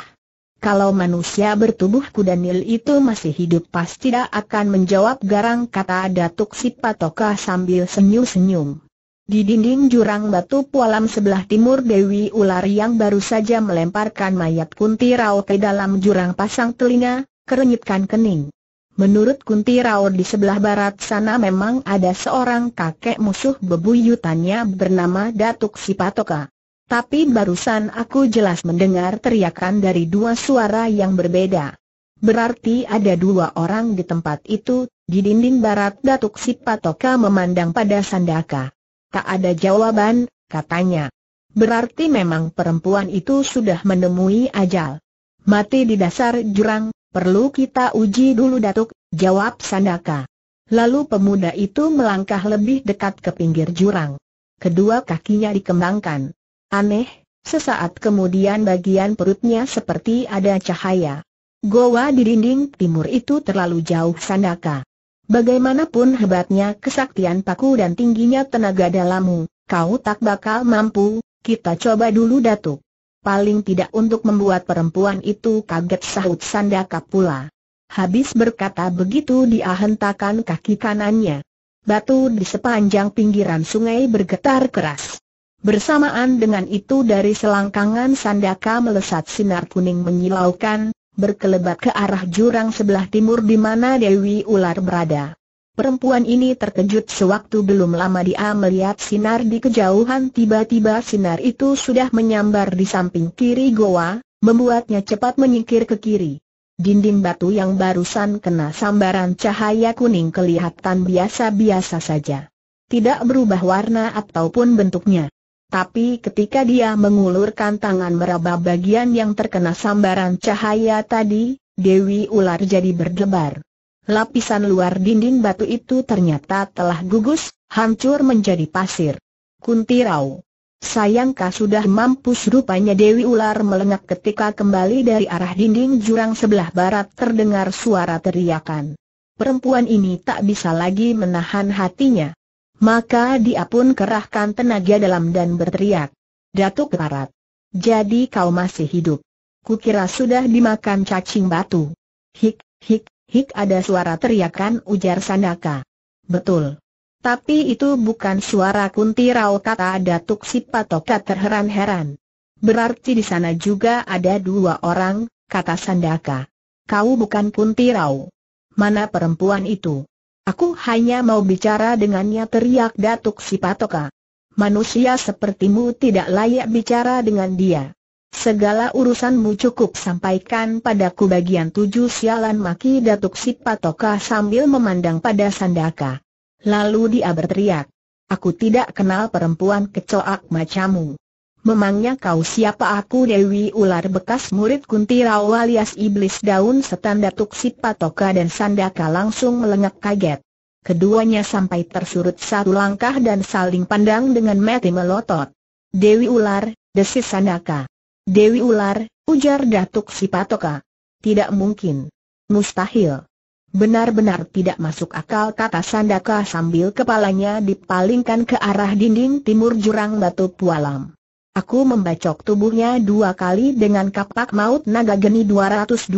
Kalau manusia bertubuh kudanil itu masih hidup pasti tidak akan menjawab garang kata Datuk Sipatoka sambil senyum-senyum. Di dinding jurang batu pualam sebelah timur Dewi Ular yang baru saja melemparkan mayat kunti rauke ke dalam jurang pasang telinga, kerenyitkan kening. Menurut Kunti Rao di sebelah barat sana memang ada seorang kakek musuh bebuyutannya bernama Datuk Sipatoka. Tapi barusan aku jelas mendengar teriakan dari dua suara yang berbeda. Berarti ada dua orang di tempat itu, di dinding barat Datuk Sipatoka memandang pada Sandaka. Tak ada jawaban, katanya. Berarti memang perempuan itu sudah menemui ajal. Mati di dasar jurang, Perlu kita uji dulu Datuk, jawab Sandaka. Lalu pemuda itu melangkah lebih dekat ke pinggir jurang. Kedua kakinya dikembangkan. Aneh, sesaat kemudian bagian perutnya seperti ada cahaya. Goa di dinding timur itu terlalu jauh Sandaka. Bagaimanapun hebatnya kesaktian paku dan tingginya tenaga dalammu, kau tak bakal mampu, kita coba dulu Datuk paling tidak untuk membuat perempuan itu kaget sahut Sandaka pula. Habis berkata begitu dia hentakan kaki kanannya. Batu di sepanjang pinggiran sungai bergetar keras. Bersamaan dengan itu dari selangkangan Sandaka melesat sinar kuning menyilaukan, berkelebat ke arah jurang sebelah timur di mana Dewi Ular berada. Perempuan ini terkejut sewaktu belum lama dia melihat sinar di kejauhan tiba-tiba sinar itu sudah menyambar di samping kiri goa, membuatnya cepat menyingkir ke kiri. Dinding batu yang barusan kena sambaran cahaya kuning kelihatan biasa-biasa saja. Tidak berubah warna ataupun bentuknya. Tapi ketika dia mengulurkan tangan meraba bagian yang terkena sambaran cahaya tadi, Dewi ular jadi berdebar. Lapisan luar dinding batu itu ternyata telah gugus, hancur menjadi pasir. Kuntirau. Sayangkah sudah mampus rupanya Dewi Ular melengak ketika kembali dari arah dinding jurang sebelah barat terdengar suara teriakan. Perempuan ini tak bisa lagi menahan hatinya. Maka dia pun kerahkan tenaga dalam dan berteriak. Datuk Barat. Jadi kau masih hidup. Kukira sudah dimakan cacing batu. Hik, hik, Hik ada suara teriakan ujar Sandaka. Betul. Tapi itu bukan suara kunti rau kata Datuk Sipatoka terheran-heran. Berarti di sana juga ada dua orang, kata Sandaka. Kau bukan kunti rau. Mana perempuan itu? Aku hanya mau bicara dengannya teriak Datuk Sipatoka. Manusia sepertimu tidak layak bicara dengan dia. Segala urusanmu cukup sampaikan padaku bagian tujuh sialan maki Datuk Sipatoka sambil memandang pada Sandaka. Lalu dia berteriak. Aku tidak kenal perempuan kecoak macammu Memangnya kau siapa aku Dewi Ular bekas murid Rao alias Iblis Daun setan Datuk Sipatoka dan Sandaka langsung melengak kaget. Keduanya sampai tersurut satu langkah dan saling pandang dengan mati melotot. Dewi Ular, desis Sandaka. Dewi ular, ujar Datuk Sipatoka. Tidak mungkin. Mustahil. Benar-benar tidak masuk akal kata Sandaka sambil kepalanya dipalingkan ke arah dinding timur jurang batu pualam. Aku membacok tubuhnya dua kali dengan kapak maut naga geni 212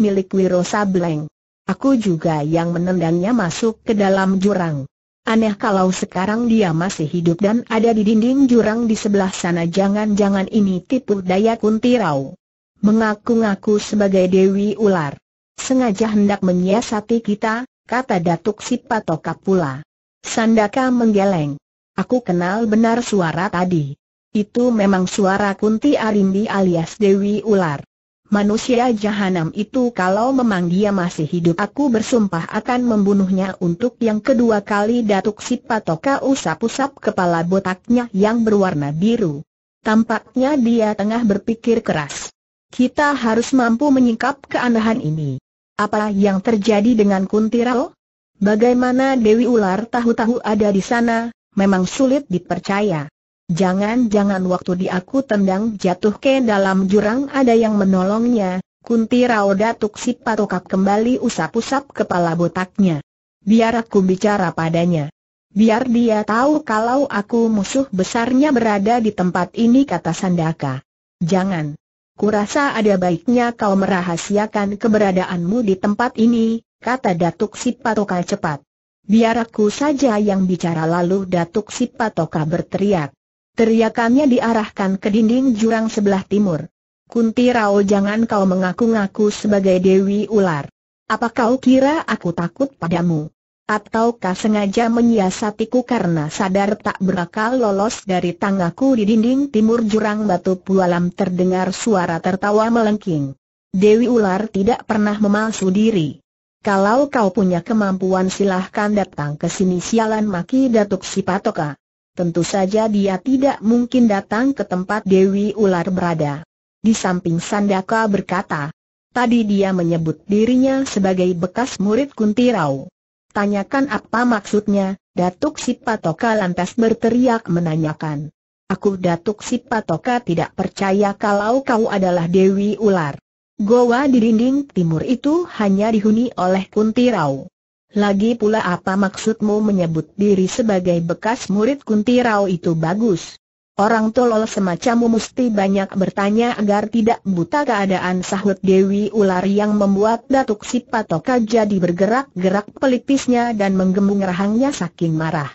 milik Wiro Sableng. Aku juga yang menendangnya masuk ke dalam jurang. Aneh kalau sekarang dia masih hidup dan ada di dinding jurang di sebelah sana jangan-jangan ini tipu daya kuntirau. Mengaku-ngaku sebagai Dewi Ular. Sengaja hendak menyiasati kita, kata Datuk Sipatoka pula. Sandaka menggeleng. Aku kenal benar suara tadi. Itu memang suara Kunti Arimbi alias Dewi Ular. Manusia jahanam itu kalau memang dia masih hidup aku bersumpah akan membunuhnya untuk yang kedua kali Datuk Sipatoka usap-usap kepala botaknya yang berwarna biru. Tampaknya dia tengah berpikir keras. Kita harus mampu menyingkap keanehan ini. Apa yang terjadi dengan kuntiral? Bagaimana Dewi Ular tahu-tahu ada di sana, memang sulit dipercaya. Jangan-jangan waktu di aku tendang jatuh ke dalam jurang ada yang menolongnya, kunti rao datuk si kembali usap-usap kepala botaknya. Biar aku bicara padanya. Biar dia tahu kalau aku musuh besarnya berada di tempat ini kata Sandaka. Jangan. Kurasa ada baiknya kau merahasiakan keberadaanmu di tempat ini, kata Datuk Sipatoka cepat. Biar aku saja yang bicara lalu Datuk Sipatoka berteriak. Teriakannya diarahkan ke dinding jurang sebelah timur. Kunti Rao jangan kau mengaku-ngaku sebagai Dewi Ular. Apa kau kira aku takut padamu? Ataukah sengaja menyiasatiku karena sadar tak berakal lolos dari tangaku di dinding timur jurang batu pualam terdengar suara tertawa melengking. Dewi Ular tidak pernah memalsu diri. Kalau kau punya kemampuan silahkan datang ke sini sialan maki Datuk si Sipatoka tentu saja dia tidak mungkin datang ke tempat Dewi Ular berada. Di samping Sandaka berkata, tadi dia menyebut dirinya sebagai bekas murid Kuntirau. Tanyakan apa maksudnya, Datuk Sipatoka lantas berteriak menanyakan. Aku Datuk Sipatoka tidak percaya kalau kau adalah Dewi Ular. Goa di dinding timur itu hanya dihuni oleh Kuntirau. Lagi pula apa maksudmu menyebut diri sebagai bekas murid Kunti Rao itu bagus? Orang tolol semacammu mesti banyak bertanya agar tidak buta keadaan sahut Dewi Ular yang membuat Datuk Sipatoka jadi bergerak-gerak pelipisnya dan menggembung rahangnya saking marah.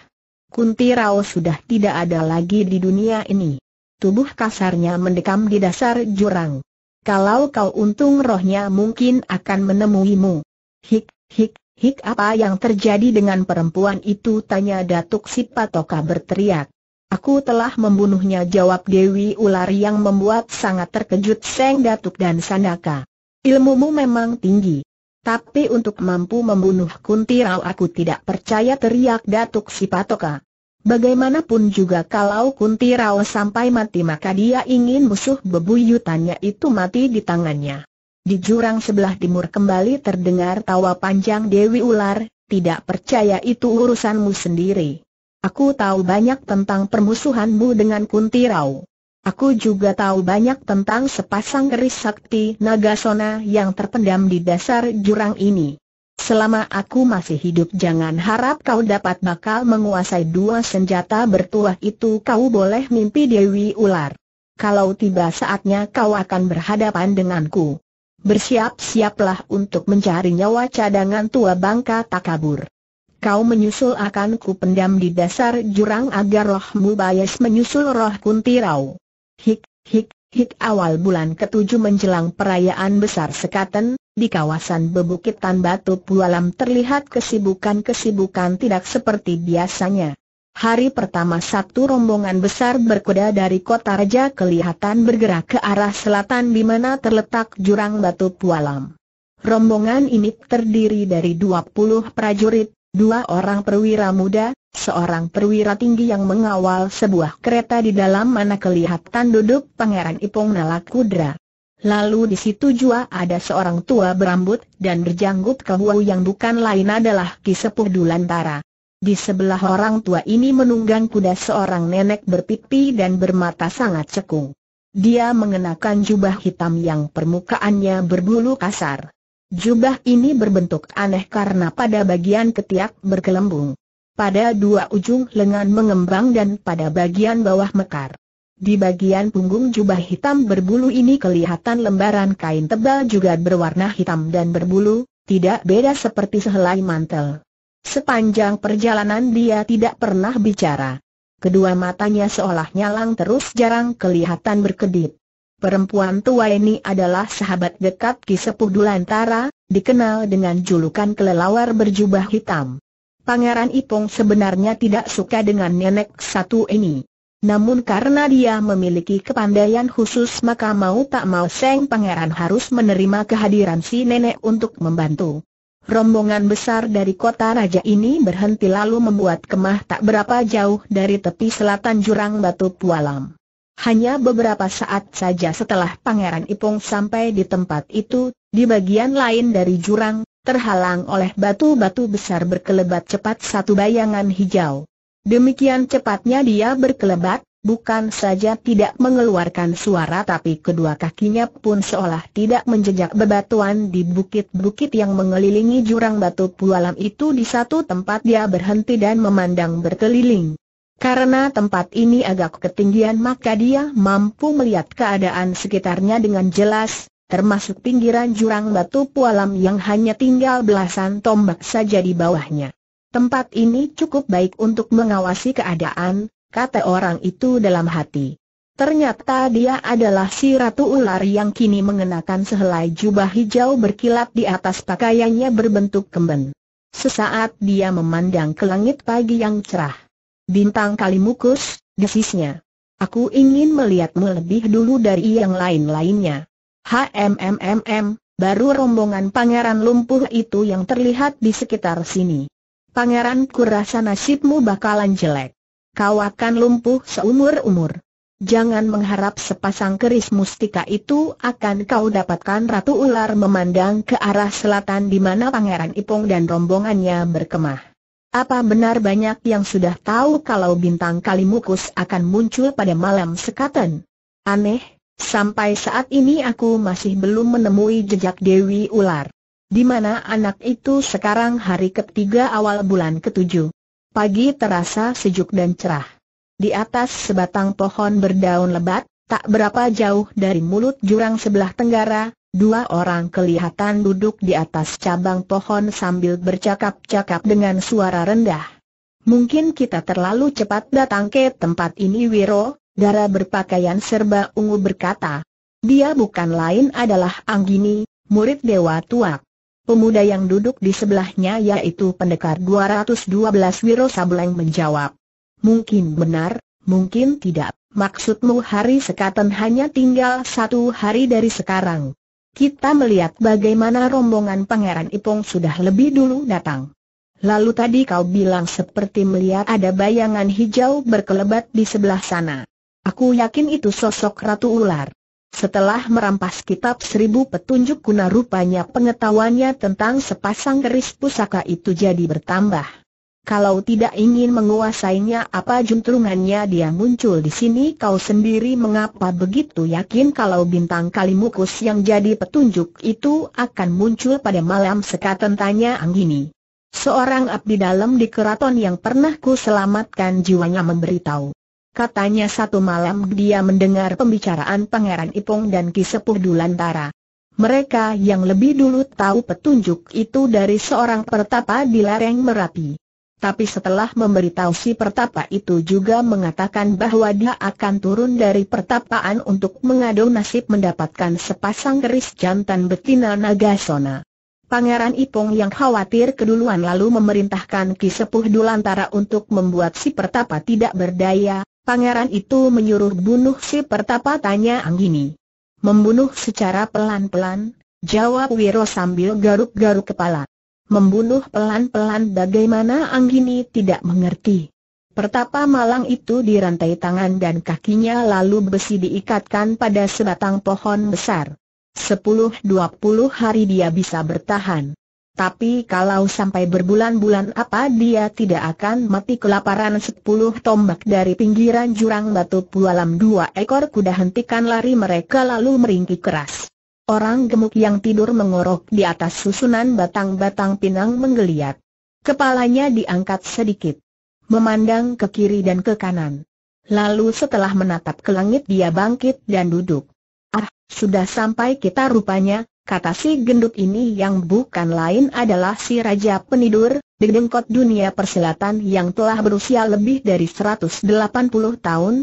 Kunti Rao sudah tidak ada lagi di dunia ini. Tubuh kasarnya mendekam di dasar jurang. Kalau kau untung rohnya mungkin akan menemuimu. Hik, hik, Hik apa yang terjadi dengan perempuan itu tanya Datuk Sipatoka berteriak. Aku telah membunuhnya jawab Dewi Ular yang membuat sangat terkejut Seng Datuk dan Sandaka. Ilmumu memang tinggi. Tapi untuk mampu membunuh Kunti Kuntirau aku tidak percaya teriak Datuk Sipatoka. Bagaimanapun juga kalau Kunti Kuntirau sampai mati maka dia ingin musuh bebuyutannya itu mati di tangannya. Di jurang sebelah timur kembali terdengar tawa panjang Dewi Ular, tidak percaya itu urusanmu sendiri. Aku tahu banyak tentang permusuhanmu dengan Kunti Kuntirau. Aku juga tahu banyak tentang sepasang keris sakti Nagasona yang terpendam di dasar jurang ini. Selama aku masih hidup jangan harap kau dapat bakal menguasai dua senjata bertuah itu kau boleh mimpi Dewi Ular. Kalau tiba saatnya kau akan berhadapan denganku bersiap-siaplah untuk mencari nyawa cadangan tua bangka tak kabur. Kau menyusul akan ku pendam di dasar jurang agar rohmu bayas menyusul roh kuntirau. Hik, hik, hik awal bulan ketujuh menjelang perayaan besar sekaten, di kawasan bebukitan batu pualam terlihat kesibukan-kesibukan tidak seperti biasanya. Hari pertama satu rombongan besar berkuda dari kota raja kelihatan bergerak ke arah selatan di mana terletak jurang batu pualam. Rombongan ini terdiri dari dua puluh prajurit, dua orang perwira muda, seorang perwira tinggi yang mengawal sebuah kereta di dalam mana kelihatan duduk Pangeran Ipong Nala Kudra. Lalu di situ juga ada seorang tua berambut dan berjanggut kehuau yang bukan lain adalah kisepuh Sepuh Dulantara. Di sebelah orang tua ini menunggang kuda seorang nenek berpipi dan bermata sangat cekung. Dia mengenakan jubah hitam yang permukaannya berbulu kasar. Jubah ini berbentuk aneh karena pada bagian ketiak berkelembung, Pada dua ujung lengan mengembang dan pada bagian bawah mekar. Di bagian punggung jubah hitam berbulu ini kelihatan lembaran kain tebal juga berwarna hitam dan berbulu, tidak beda seperti sehelai mantel. Sepanjang perjalanan dia tidak pernah bicara. Kedua matanya seolah nyalang terus jarang kelihatan berkedip. Perempuan tua ini adalah sahabat dekat Ki Sepuh Dulantara, dikenal dengan julukan kelelawar berjubah hitam. Pangeran Ipong sebenarnya tidak suka dengan nenek satu ini. Namun karena dia memiliki kepandaian khusus maka mau tak mau Seng Pangeran harus menerima kehadiran si nenek untuk membantu. Rombongan besar dari kota raja ini berhenti lalu membuat kemah tak berapa jauh dari tepi selatan jurang batu pualam. Hanya beberapa saat saja setelah Pangeran Ipung sampai di tempat itu, di bagian lain dari jurang, terhalang oleh batu-batu besar berkelebat cepat satu bayangan hijau. Demikian cepatnya dia berkelebat, Bukan saja tidak mengeluarkan suara tapi kedua kakinya pun seolah tidak menjejak bebatuan di bukit-bukit yang mengelilingi jurang batu pualam itu di satu tempat dia berhenti dan memandang berkeliling. Karena tempat ini agak ketinggian maka dia mampu melihat keadaan sekitarnya dengan jelas, termasuk pinggiran jurang batu pualam yang hanya tinggal belasan tombak saja di bawahnya. Tempat ini cukup baik untuk mengawasi keadaan, kata orang itu dalam hati. Ternyata dia adalah si Ratu Ular yang kini mengenakan sehelai jubah hijau berkilat di atas pakaiannya berbentuk kemben. Sesaat dia memandang ke langit pagi yang cerah. Bintang Kalimukus, desisnya. Aku ingin melihatmu lebih dulu dari yang lain-lainnya. HMMMM, baru rombongan pangeran lumpuh itu yang terlihat di sekitar sini. Pangeran kurasa nasibmu bakalan jelek kau akan lumpuh seumur-umur. Jangan mengharap sepasang keris mustika itu akan kau dapatkan Ratu Ular memandang ke arah selatan di mana Pangeran Ipong dan rombongannya berkemah. Apa benar banyak yang sudah tahu kalau bintang Kalimukus akan muncul pada malam sekaten? Aneh, sampai saat ini aku masih belum menemui jejak Dewi Ular. Di mana anak itu sekarang hari ketiga awal bulan ketujuh. Pagi terasa sejuk dan cerah. Di atas sebatang pohon berdaun lebat, tak berapa jauh dari mulut jurang sebelah tenggara, dua orang kelihatan duduk di atas cabang pohon sambil bercakap-cakap dengan suara rendah. Mungkin kita terlalu cepat datang ke tempat ini Wiro, Dara berpakaian serba ungu berkata. Dia bukan lain adalah Anggini, murid Dewa Tuak. Pemuda yang duduk di sebelahnya yaitu pendekar 212 Wiro Sableng menjawab. Mungkin benar, mungkin tidak. Maksudmu hari sekatan hanya tinggal satu hari dari sekarang. Kita melihat bagaimana rombongan Pangeran Ipong sudah lebih dulu datang. Lalu tadi kau bilang seperti melihat ada bayangan hijau berkelebat di sebelah sana. Aku yakin itu sosok Ratu Ular. Setelah merampas kitab seribu petunjuk kuna rupanya pengetahuannya tentang sepasang keris pusaka itu jadi bertambah. Kalau tidak ingin menguasainya apa juntrungannya dia muncul di sini kau sendiri mengapa begitu yakin kalau bintang kalimukus yang jadi petunjuk itu akan muncul pada malam sekaten tanya Anggini. Seorang abdi dalam di keraton yang pernah ku selamatkan jiwanya memberitahu. Katanya satu malam dia mendengar pembicaraan Pangeran Ipong dan Kisepuh Sepuh Dulantara. Mereka yang lebih dulu tahu petunjuk itu dari seorang pertapa di lereng Merapi. Tapi setelah memberitahu si pertapa itu juga mengatakan bahwa dia akan turun dari pertapaan untuk mengadu nasib mendapatkan sepasang keris jantan betina Nagasona. Pangeran Ipong yang khawatir keduluan lalu memerintahkan Kisepuh Sepuh Dulantara untuk membuat si pertapa tidak berdaya, Pangeran itu menyuruh bunuh si pertapa tanya Anggini. Membunuh secara pelan-pelan, jawab Wiro sambil garuk-garuk kepala. Membunuh pelan-pelan bagaimana Anggini tidak mengerti. Pertapa malang itu dirantai tangan dan kakinya lalu besi diikatkan pada sebatang pohon besar. Sepuluh dua puluh hari dia bisa bertahan. Tapi kalau sampai berbulan-bulan apa dia tidak akan mati kelaparan sepuluh tombak dari pinggiran jurang batu pualam dua ekor kuda hentikan lari mereka lalu meringki keras. Orang gemuk yang tidur mengorok di atas susunan batang-batang pinang menggeliat. Kepalanya diangkat sedikit. Memandang ke kiri dan ke kanan. Lalu setelah menatap ke langit dia bangkit dan duduk. Ah, sudah sampai kita rupanya, kata si gendut ini yang bukan lain adalah si Raja Penidur, degdengkot dunia persilatan yang telah berusia lebih dari 180 tahun.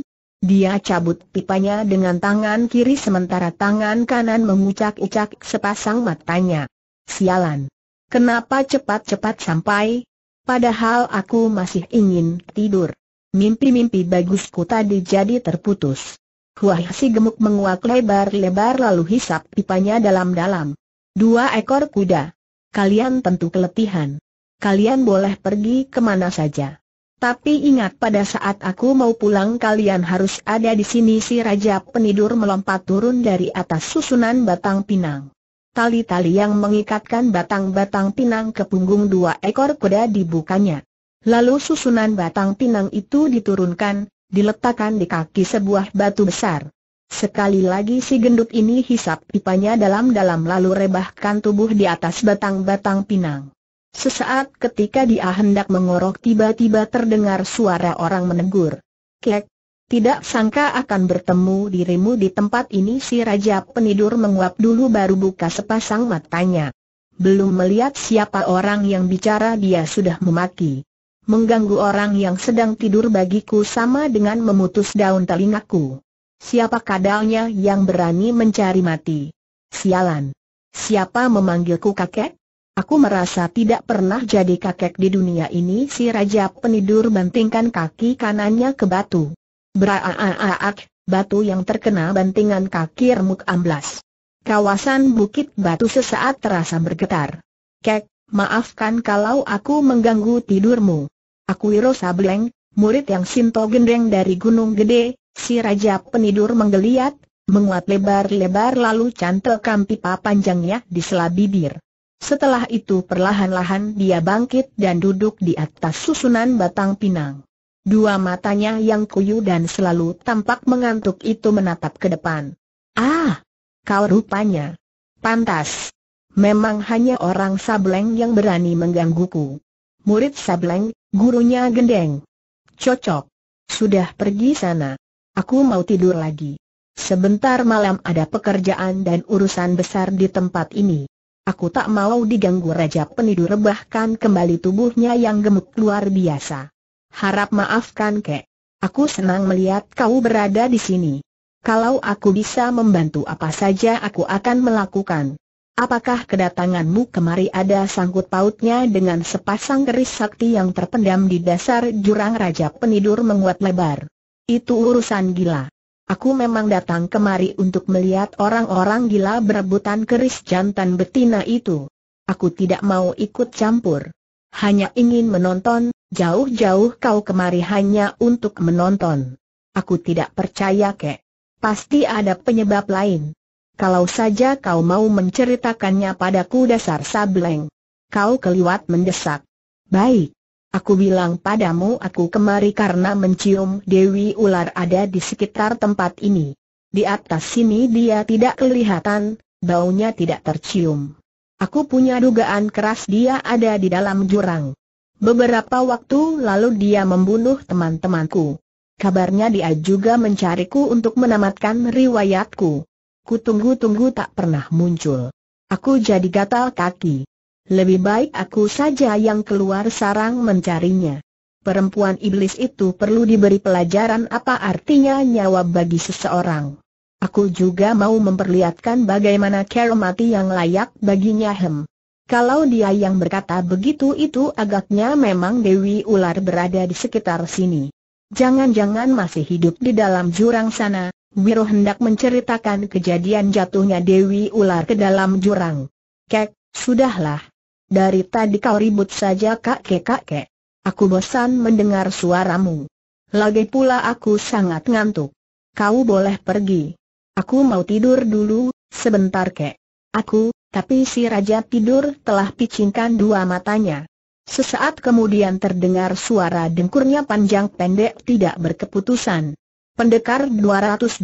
Dia cabut pipanya dengan tangan kiri sementara tangan kanan mengucak-ucak sepasang matanya. Sialan! Kenapa cepat-cepat sampai? Padahal aku masih ingin tidur. Mimpi-mimpi bagusku tadi jadi terputus. Huai si gemuk menguak lebar-lebar lalu hisap pipanya dalam-dalam. Dua ekor kuda. Kalian tentu keletihan. Kalian boleh pergi kemana saja. Tapi ingat pada saat aku mau pulang kalian harus ada di sini si Raja Penidur melompat turun dari atas susunan batang pinang. Tali-tali yang mengikatkan batang-batang pinang ke punggung dua ekor kuda dibukanya. Lalu susunan batang pinang itu diturunkan, diletakkan di kaki sebuah batu besar. Sekali lagi si gendut ini hisap pipanya dalam-dalam lalu rebahkan tubuh di atas batang-batang pinang. Sesaat ketika dia hendak mengorok tiba-tiba terdengar suara orang menegur. Kek, tidak sangka akan bertemu dirimu di tempat ini si Raja Penidur menguap dulu baru buka sepasang matanya. Belum melihat siapa orang yang bicara dia sudah memaki mengganggu orang yang sedang tidur bagiku sama dengan memutus daun telingaku. Siapa kadalnya yang berani mencari mati? Sialan. Siapa memanggilku kakek? Aku merasa tidak pernah jadi kakek di dunia ini si Raja Penidur bantingkan kaki kanannya ke batu. Braaaaak, batu yang terkena bantingan kaki remuk amblas. Kawasan bukit batu sesaat terasa bergetar. Kek, Maafkan kalau aku mengganggu tidurmu. Aku Wiro Sableng, murid yang Sinto Gendeng dari Gunung Gede, si Raja Penidur menggeliat, menguat lebar-lebar lalu cantelkan pipa panjangnya di sela bibir. Setelah itu perlahan-lahan dia bangkit dan duduk di atas susunan batang pinang. Dua matanya yang kuyu dan selalu tampak mengantuk itu menatap ke depan. Ah! Kau rupanya. Pantas. Memang hanya orang Sableng yang berani menggangguku. Murid Sableng, gurunya gendeng. Cocok. Sudah pergi sana. Aku mau tidur lagi. Sebentar malam ada pekerjaan dan urusan besar di tempat ini. Aku tak mau diganggu Raja Penidur rebahkan kembali tubuhnya yang gemuk luar biasa. Harap maafkan kek. Aku senang melihat kau berada di sini. Kalau aku bisa membantu apa saja aku akan melakukan. Apakah kedatanganmu kemari ada sangkut pautnya dengan sepasang keris sakti yang terpendam di dasar jurang Raja Penidur menguat lebar? Itu urusan gila. Aku memang datang kemari untuk melihat orang-orang gila berebutan keris jantan betina itu. Aku tidak mau ikut campur. Hanya ingin menonton, jauh-jauh kau kemari hanya untuk menonton. Aku tidak percaya kek. Pasti ada penyebab lain. Kalau saja kau mau menceritakannya padaku dasar sableng. Kau keliwat mendesak. Baik. Aku bilang padamu aku kemari karena mencium Dewi Ular ada di sekitar tempat ini. Di atas sini dia tidak kelihatan, baunya tidak tercium. Aku punya dugaan keras dia ada di dalam jurang. Beberapa waktu lalu dia membunuh teman-temanku. Kabarnya dia juga mencariku untuk menamatkan riwayatku. Ku tunggu-tunggu tak pernah muncul. Aku jadi gatal kaki. Lebih baik aku saja yang keluar sarang mencarinya. Perempuan iblis itu perlu diberi pelajaran apa artinya nyawa bagi seseorang. Aku juga mau memperlihatkan bagaimana cara mati yang layak baginya hem. Kalau dia yang berkata begitu itu agaknya memang Dewi Ular berada di sekitar sini. Jangan-jangan masih hidup di dalam jurang sana, Wiro hendak menceritakan kejadian jatuhnya Dewi Ular ke dalam jurang. Kek, sudahlah. Dari tadi kau ribut saja kak kakek-kakek. Aku bosan mendengar suaramu. Lagi pula aku sangat ngantuk. Kau boleh pergi. Aku mau tidur dulu, sebentar kek. Aku, tapi si raja tidur telah picingkan dua matanya. Sesaat kemudian terdengar suara dengkurnya panjang pendek tidak berkeputusan pendekar 212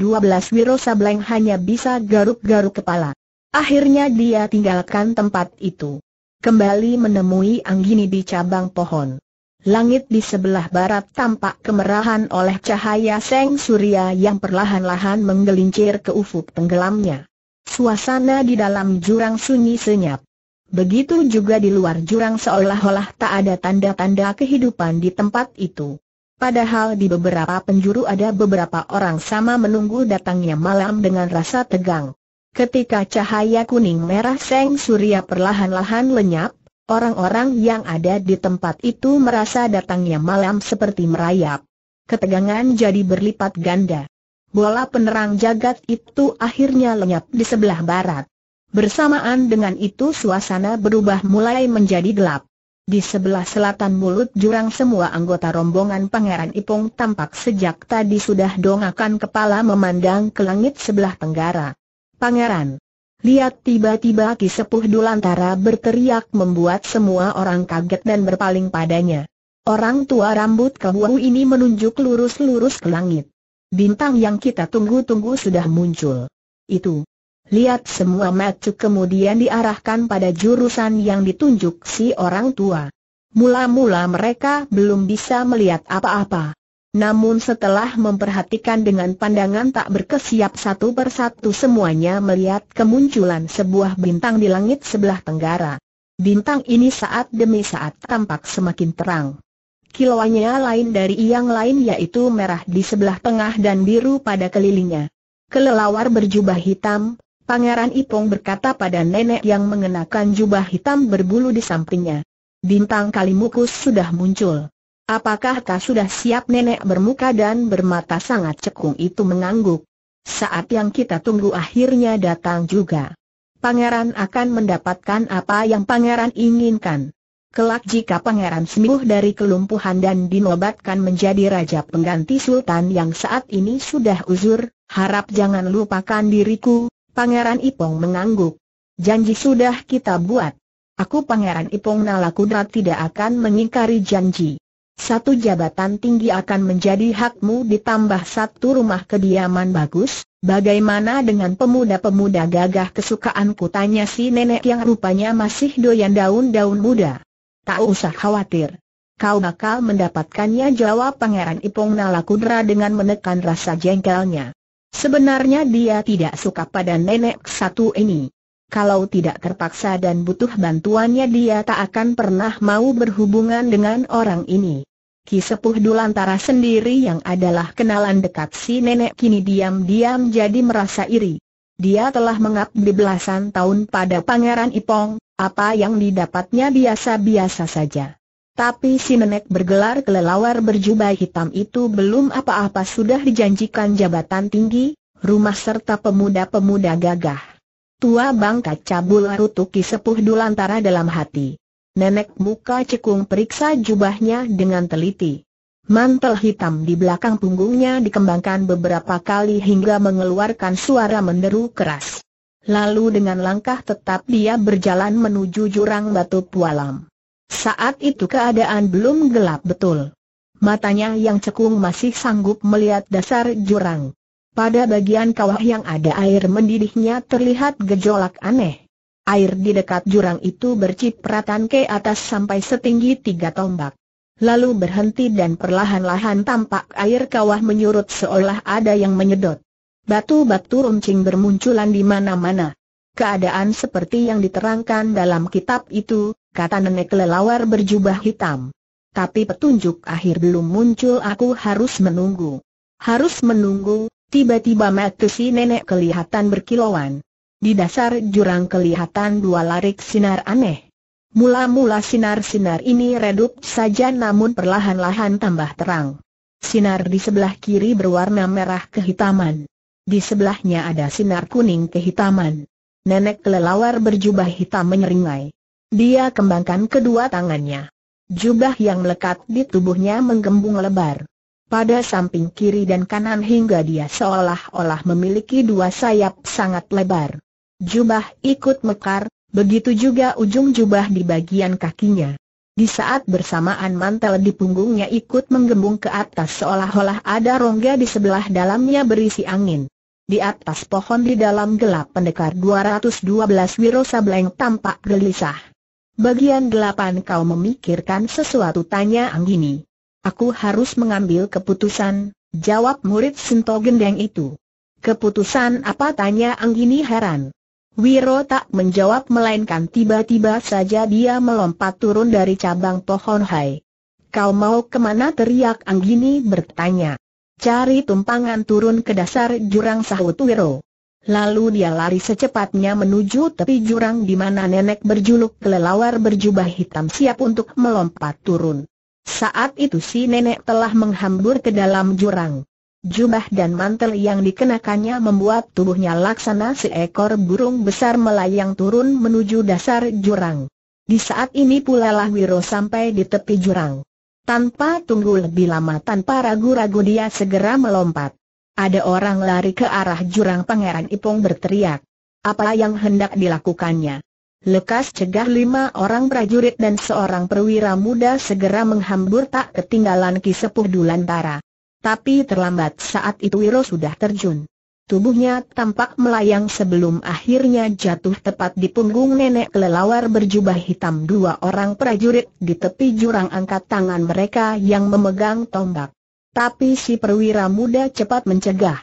Wiro Sableng hanya bisa garuk-garuk kepala. Akhirnya dia tinggalkan tempat itu. Kembali menemui Anggini di cabang pohon. Langit di sebelah barat tampak kemerahan oleh cahaya seng surya yang perlahan-lahan menggelincir ke ufuk tenggelamnya. Suasana di dalam jurang sunyi senyap. Begitu juga di luar jurang seolah-olah tak ada tanda-tanda kehidupan di tempat itu. Padahal di beberapa penjuru ada beberapa orang sama menunggu datangnya malam dengan rasa tegang. Ketika cahaya kuning merah seng surya perlahan-lahan lenyap, orang-orang yang ada di tempat itu merasa datangnya malam seperti merayap. Ketegangan jadi berlipat ganda. Bola penerang jagat itu akhirnya lenyap di sebelah barat. Bersamaan dengan itu suasana berubah mulai menjadi gelap. Di sebelah selatan mulut jurang semua anggota rombongan Pangeran Ipung tampak sejak tadi sudah dongakan kepala memandang ke langit sebelah tenggara. Pangeran! Lihat tiba-tiba kisepuh Dulantara berteriak membuat semua orang kaget dan berpaling padanya. Orang tua rambut kebuahu ini menunjuk lurus-lurus ke langit. Bintang yang kita tunggu-tunggu sudah muncul. Itu, Lihat semua mata kemudian diarahkan pada jurusan yang ditunjuk si orang tua. Mula-mula mereka belum bisa melihat apa-apa. Namun setelah memperhatikan dengan pandangan tak berkesiap satu persatu semuanya melihat kemunculan sebuah bintang di langit sebelah tenggara. Bintang ini saat demi saat tampak semakin terang. Kilauannya lain dari yang lain yaitu merah di sebelah tengah dan biru pada kelilingnya. Kelelawar berjubah hitam, Pangeran Ipong berkata pada nenek yang mengenakan jubah hitam berbulu di sampingnya. Bintang Kalimukus sudah muncul. Apakah kau sudah siap nenek bermuka dan bermata sangat cekung itu mengangguk? Saat yang kita tunggu akhirnya datang juga. Pangeran akan mendapatkan apa yang pangeran inginkan. Kelak jika pangeran sembuh dari kelumpuhan dan dinobatkan menjadi raja pengganti sultan yang saat ini sudah uzur, harap jangan lupakan diriku, Pangeran Ipong mengangguk. Janji sudah kita buat. Aku Pangeran Ipong Nala Kudra tidak akan mengingkari janji. Satu jabatan tinggi akan menjadi hakmu ditambah satu rumah kediaman bagus, bagaimana dengan pemuda-pemuda gagah kesukaanku tanya si nenek yang rupanya masih doyan daun-daun muda. Tak usah khawatir. Kau bakal mendapatkannya jawab Pangeran Ipong Nala Kudra dengan menekan rasa jengkelnya. Sebenarnya dia tidak suka pada nenek satu ini. Kalau tidak terpaksa dan butuh bantuannya dia tak akan pernah mau berhubungan dengan orang ini. Ki Sepuh Dulantara sendiri yang adalah kenalan dekat si nenek kini diam-diam jadi merasa iri. Dia telah mengabdi belasan tahun pada Pangeran Ipong, apa yang didapatnya biasa-biasa saja. Tapi si nenek bergelar kelelawar berjubah hitam itu belum apa-apa sudah dijanjikan jabatan tinggi, rumah serta pemuda-pemuda gagah. Tua bangka cabul rutuki sepuh dulantara dalam hati. Nenek muka cekung periksa jubahnya dengan teliti. Mantel hitam di belakang punggungnya dikembangkan beberapa kali hingga mengeluarkan suara menderu keras. Lalu dengan langkah tetap dia berjalan menuju jurang batu pualam. Saat itu keadaan belum gelap betul. Matanya yang cekung masih sanggup melihat dasar jurang. Pada bagian kawah yang ada air mendidihnya terlihat gejolak aneh. Air di dekat jurang itu bercipratan ke atas sampai setinggi tiga tombak. Lalu berhenti dan perlahan-lahan tampak air kawah menyurut seolah ada yang menyedot. Batu-batu runcing bermunculan di mana-mana. Keadaan seperti yang diterangkan dalam kitab itu, kata nenek kelelawar berjubah hitam. Tapi petunjuk akhir belum muncul aku harus menunggu. Harus menunggu, tiba-tiba mati si nenek kelihatan berkilauan. Di dasar jurang kelihatan dua larik sinar aneh. Mula-mula sinar-sinar ini redup saja namun perlahan-lahan tambah terang. Sinar di sebelah kiri berwarna merah kehitaman. Di sebelahnya ada sinar kuning kehitaman. Nenek kelelawar berjubah hitam menyeringai. Dia kembangkan kedua tangannya. Jubah yang melekat di tubuhnya menggembung lebar. Pada samping kiri dan kanan hingga dia seolah-olah memiliki dua sayap sangat lebar. Jubah ikut mekar, begitu juga ujung jubah di bagian kakinya. Di saat bersamaan mantel di punggungnya ikut menggembung ke atas seolah-olah ada rongga di sebelah dalamnya berisi angin. Di atas pohon di dalam gelap pendekar 212 Wiro Sableng tampak gelisah. Bagian delapan kau memikirkan sesuatu tanya Anggini. Aku harus mengambil keputusan, jawab murid Sinto Gendeng itu. Keputusan apa tanya Anggini heran. Wiro tak menjawab melainkan tiba-tiba saja dia melompat turun dari cabang pohon hai. Kau mau kemana teriak Anggini bertanya. Cari tumpangan turun ke dasar jurang sahut Wiro. Lalu dia lari secepatnya menuju tepi jurang di mana nenek berjuluk kelelawar berjubah hitam siap untuk melompat turun. Saat itu si nenek telah menghambur ke dalam jurang. Jubah dan mantel yang dikenakannya membuat tubuhnya laksana seekor burung besar melayang turun menuju dasar jurang. Di saat ini pula lah Wiro sampai di tepi jurang. Tanpa tunggu lebih lama tanpa ragu-ragu dia segera melompat. Ada orang lari ke arah jurang Pangeran Ipong berteriak. Apa yang hendak dilakukannya? Lekas cegah lima orang prajurit dan seorang perwira muda segera menghambur tak ketinggalan Ki Sepuh Dulantara. Tapi terlambat saat itu Wiro sudah terjun. Tubuhnya tampak melayang sebelum akhirnya jatuh tepat di punggung nenek kelelawar berjubah hitam dua orang prajurit di tepi jurang angkat tangan mereka yang memegang tombak. Tapi si perwira muda cepat mencegah.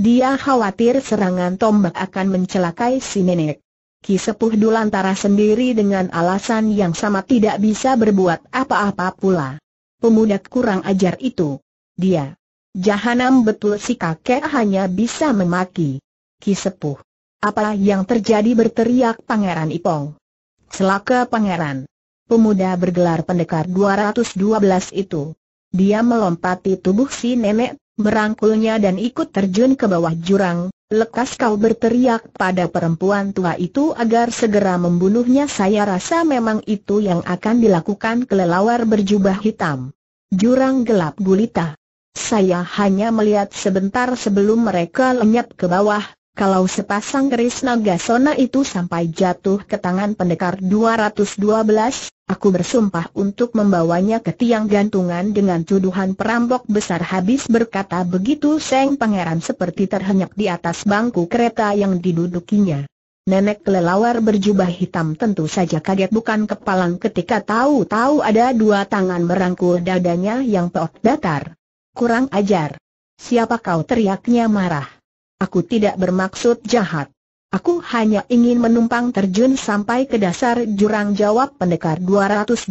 Dia khawatir serangan tombak akan mencelakai si nenek. Ki Sepuh Dulantara sendiri dengan alasan yang sama tidak bisa berbuat apa-apa pula. Pemuda kurang ajar itu. Dia. Jahanam betul si kakek hanya bisa memaki. Ki Sepuh. Apa yang terjadi berteriak Pangeran Ipong. Celaka Pangeran. Pemuda bergelar pendekar 212 itu. Dia melompati tubuh si nenek, merangkulnya dan ikut terjun ke bawah jurang. Lekas kau berteriak pada perempuan tua itu agar segera membunuhnya Saya rasa memang itu yang akan dilakukan kelelawar berjubah hitam Jurang gelap gulita Saya hanya melihat sebentar sebelum mereka lenyap ke bawah kalau sepasang keris naga sona itu sampai jatuh ke tangan pendekar 212, aku bersumpah untuk membawanya ke tiang gantungan dengan tuduhan perampok besar habis berkata begitu Seng Pangeran seperti terhenyak di atas bangku kereta yang didudukinya. Nenek kelelawar berjubah hitam tentu saja kaget bukan kepalang ketika tahu-tahu ada dua tangan merangkul dadanya yang peot datar. Kurang ajar. Siapa kau teriaknya marah. Aku tidak bermaksud jahat. Aku hanya ingin menumpang terjun sampai ke dasar jurang jawab pendekar 212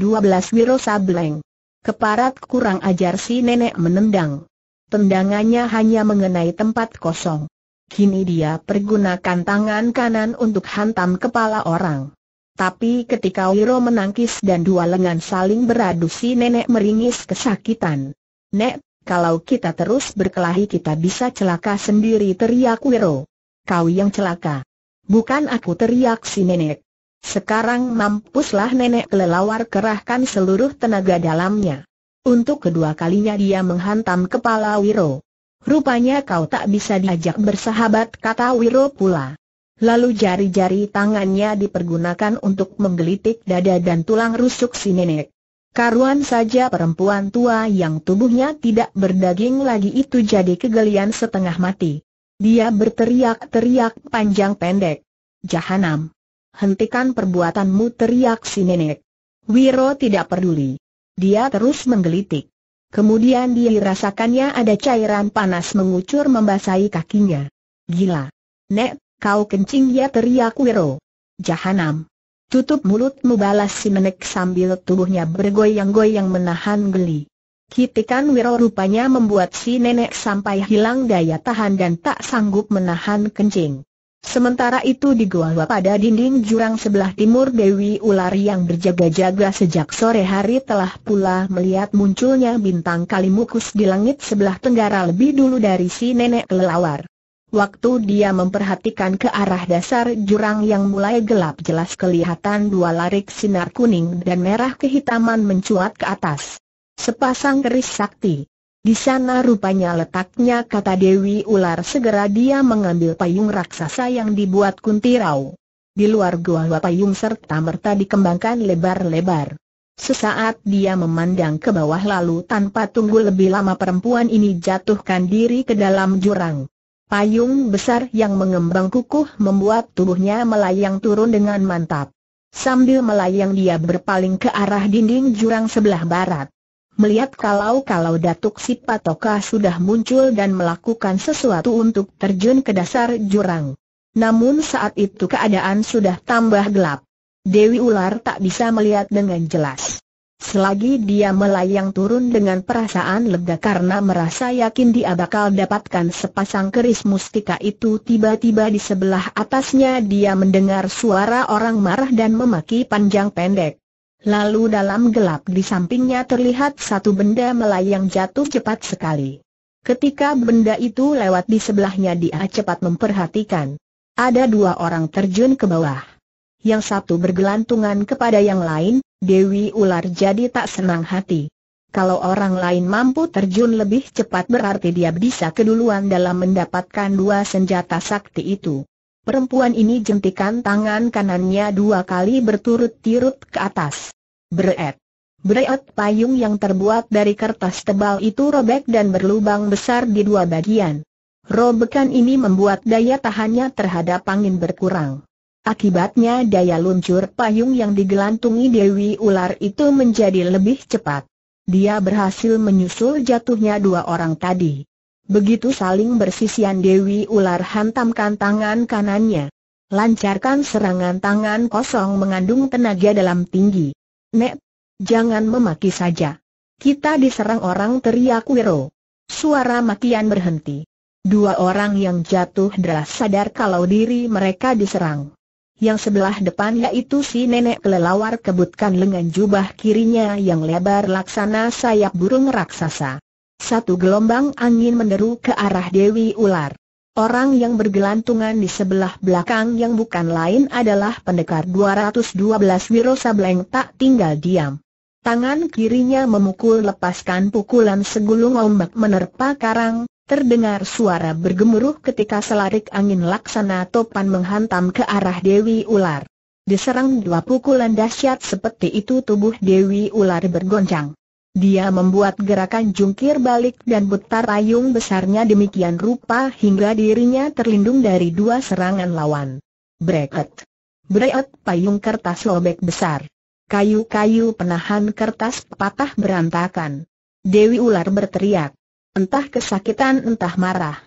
Wiro Sableng. Keparat kurang ajar si nenek menendang. Tendangannya hanya mengenai tempat kosong. Kini dia pergunakan tangan kanan untuk hantam kepala orang. Tapi ketika Wiro menangkis dan dua lengan saling beradu si nenek meringis kesakitan. Nek, kalau kita terus berkelahi kita bisa celaka sendiri teriak Wiro. Kau yang celaka. Bukan aku teriak si nenek. Sekarang mampuslah nenek kelelawar kerahkan seluruh tenaga dalamnya. Untuk kedua kalinya dia menghantam kepala Wiro. Rupanya kau tak bisa diajak bersahabat kata Wiro pula. Lalu jari-jari tangannya dipergunakan untuk menggelitik dada dan tulang rusuk si nenek. Karuan saja perempuan tua yang tubuhnya tidak berdaging lagi itu jadi kegelian setengah mati. Dia berteriak-teriak panjang pendek. Jahanam! Hentikan perbuatanmu teriak si nenek. Wiro tidak peduli. Dia terus menggelitik. Kemudian dirasakannya ada cairan panas mengucur membasahi kakinya. Gila! Nek, kau kencing ya teriak Wiro. Jahanam! Tutup mulutmu balas si menek sambil tubuhnya bergoyang-goyang menahan geli. Kitikan Wiro rupanya membuat si nenek sampai hilang daya tahan dan tak sanggup menahan kencing. Sementara itu di gua pada dinding jurang sebelah timur Dewi Ular yang berjaga-jaga sejak sore hari telah pula melihat munculnya bintang kalimukus di langit sebelah tenggara lebih dulu dari si nenek kelelawar. Waktu dia memperhatikan ke arah dasar jurang yang mulai gelap jelas kelihatan dua larik sinar kuning dan merah kehitaman mencuat ke atas. Sepasang keris sakti. Di sana rupanya letaknya kata Dewi Ular segera dia mengambil payung raksasa yang dibuat kuntirau. Di luar gua payung serta merta dikembangkan lebar-lebar. Sesaat dia memandang ke bawah lalu tanpa tunggu lebih lama perempuan ini jatuhkan diri ke dalam jurang. Payung besar yang mengembang kukuh membuat tubuhnya melayang turun dengan mantap. Sambil melayang dia berpaling ke arah dinding jurang sebelah barat. Melihat kalau-kalau Datuk Sipatoka sudah muncul dan melakukan sesuatu untuk terjun ke dasar jurang. Namun saat itu keadaan sudah tambah gelap. Dewi Ular tak bisa melihat dengan jelas. Selagi dia melayang turun dengan perasaan lega karena merasa yakin dia bakal dapatkan sepasang keris mustika itu tiba-tiba di sebelah atasnya dia mendengar suara orang marah dan memaki panjang pendek. Lalu dalam gelap di sampingnya terlihat satu benda melayang jatuh cepat sekali. Ketika benda itu lewat di sebelahnya dia cepat memperhatikan. Ada dua orang terjun ke bawah yang satu bergelantungan kepada yang lain, Dewi Ular jadi tak senang hati. Kalau orang lain mampu terjun lebih cepat berarti dia bisa keduluan dalam mendapatkan dua senjata sakti itu. Perempuan ini jentikan tangan kanannya dua kali berturut-turut ke atas. Beret. Beret payung yang terbuat dari kertas tebal itu robek dan berlubang besar di dua bagian. Robekan ini membuat daya tahannya terhadap angin berkurang. Akibatnya daya luncur payung yang digelantungi Dewi Ular itu menjadi lebih cepat. Dia berhasil menyusul jatuhnya dua orang tadi. Begitu saling bersisian Dewi Ular hantamkan tangan kanannya. Lancarkan serangan tangan kosong mengandung tenaga dalam tinggi. Nek, jangan memaki saja. Kita diserang orang teriak Wiro. Suara makian berhenti. Dua orang yang jatuh deras sadar kalau diri mereka diserang. Yang sebelah depan yaitu si nenek kelelawar kebutkan lengan jubah kirinya yang lebar laksana sayap burung raksasa. Satu gelombang angin menderu ke arah Dewi Ular. Orang yang bergelantungan di sebelah belakang yang bukan lain adalah pendekar 212 Wiro Sableng tak tinggal diam. Tangan kirinya memukul lepaskan pukulan segulung ombak menerpa karang, Terdengar suara bergemuruh ketika selarik angin laksana topan menghantam ke arah Dewi Ular. Diserang dua pukulan dahsyat seperti itu tubuh Dewi Ular bergoncang. Dia membuat gerakan jungkir balik dan putar ayung besarnya demikian rupa hingga dirinya terlindung dari dua serangan lawan. Breket. Breket payung kertas lobek besar. Kayu-kayu penahan kertas patah berantakan. Dewi Ular berteriak. Entah kesakitan entah marah.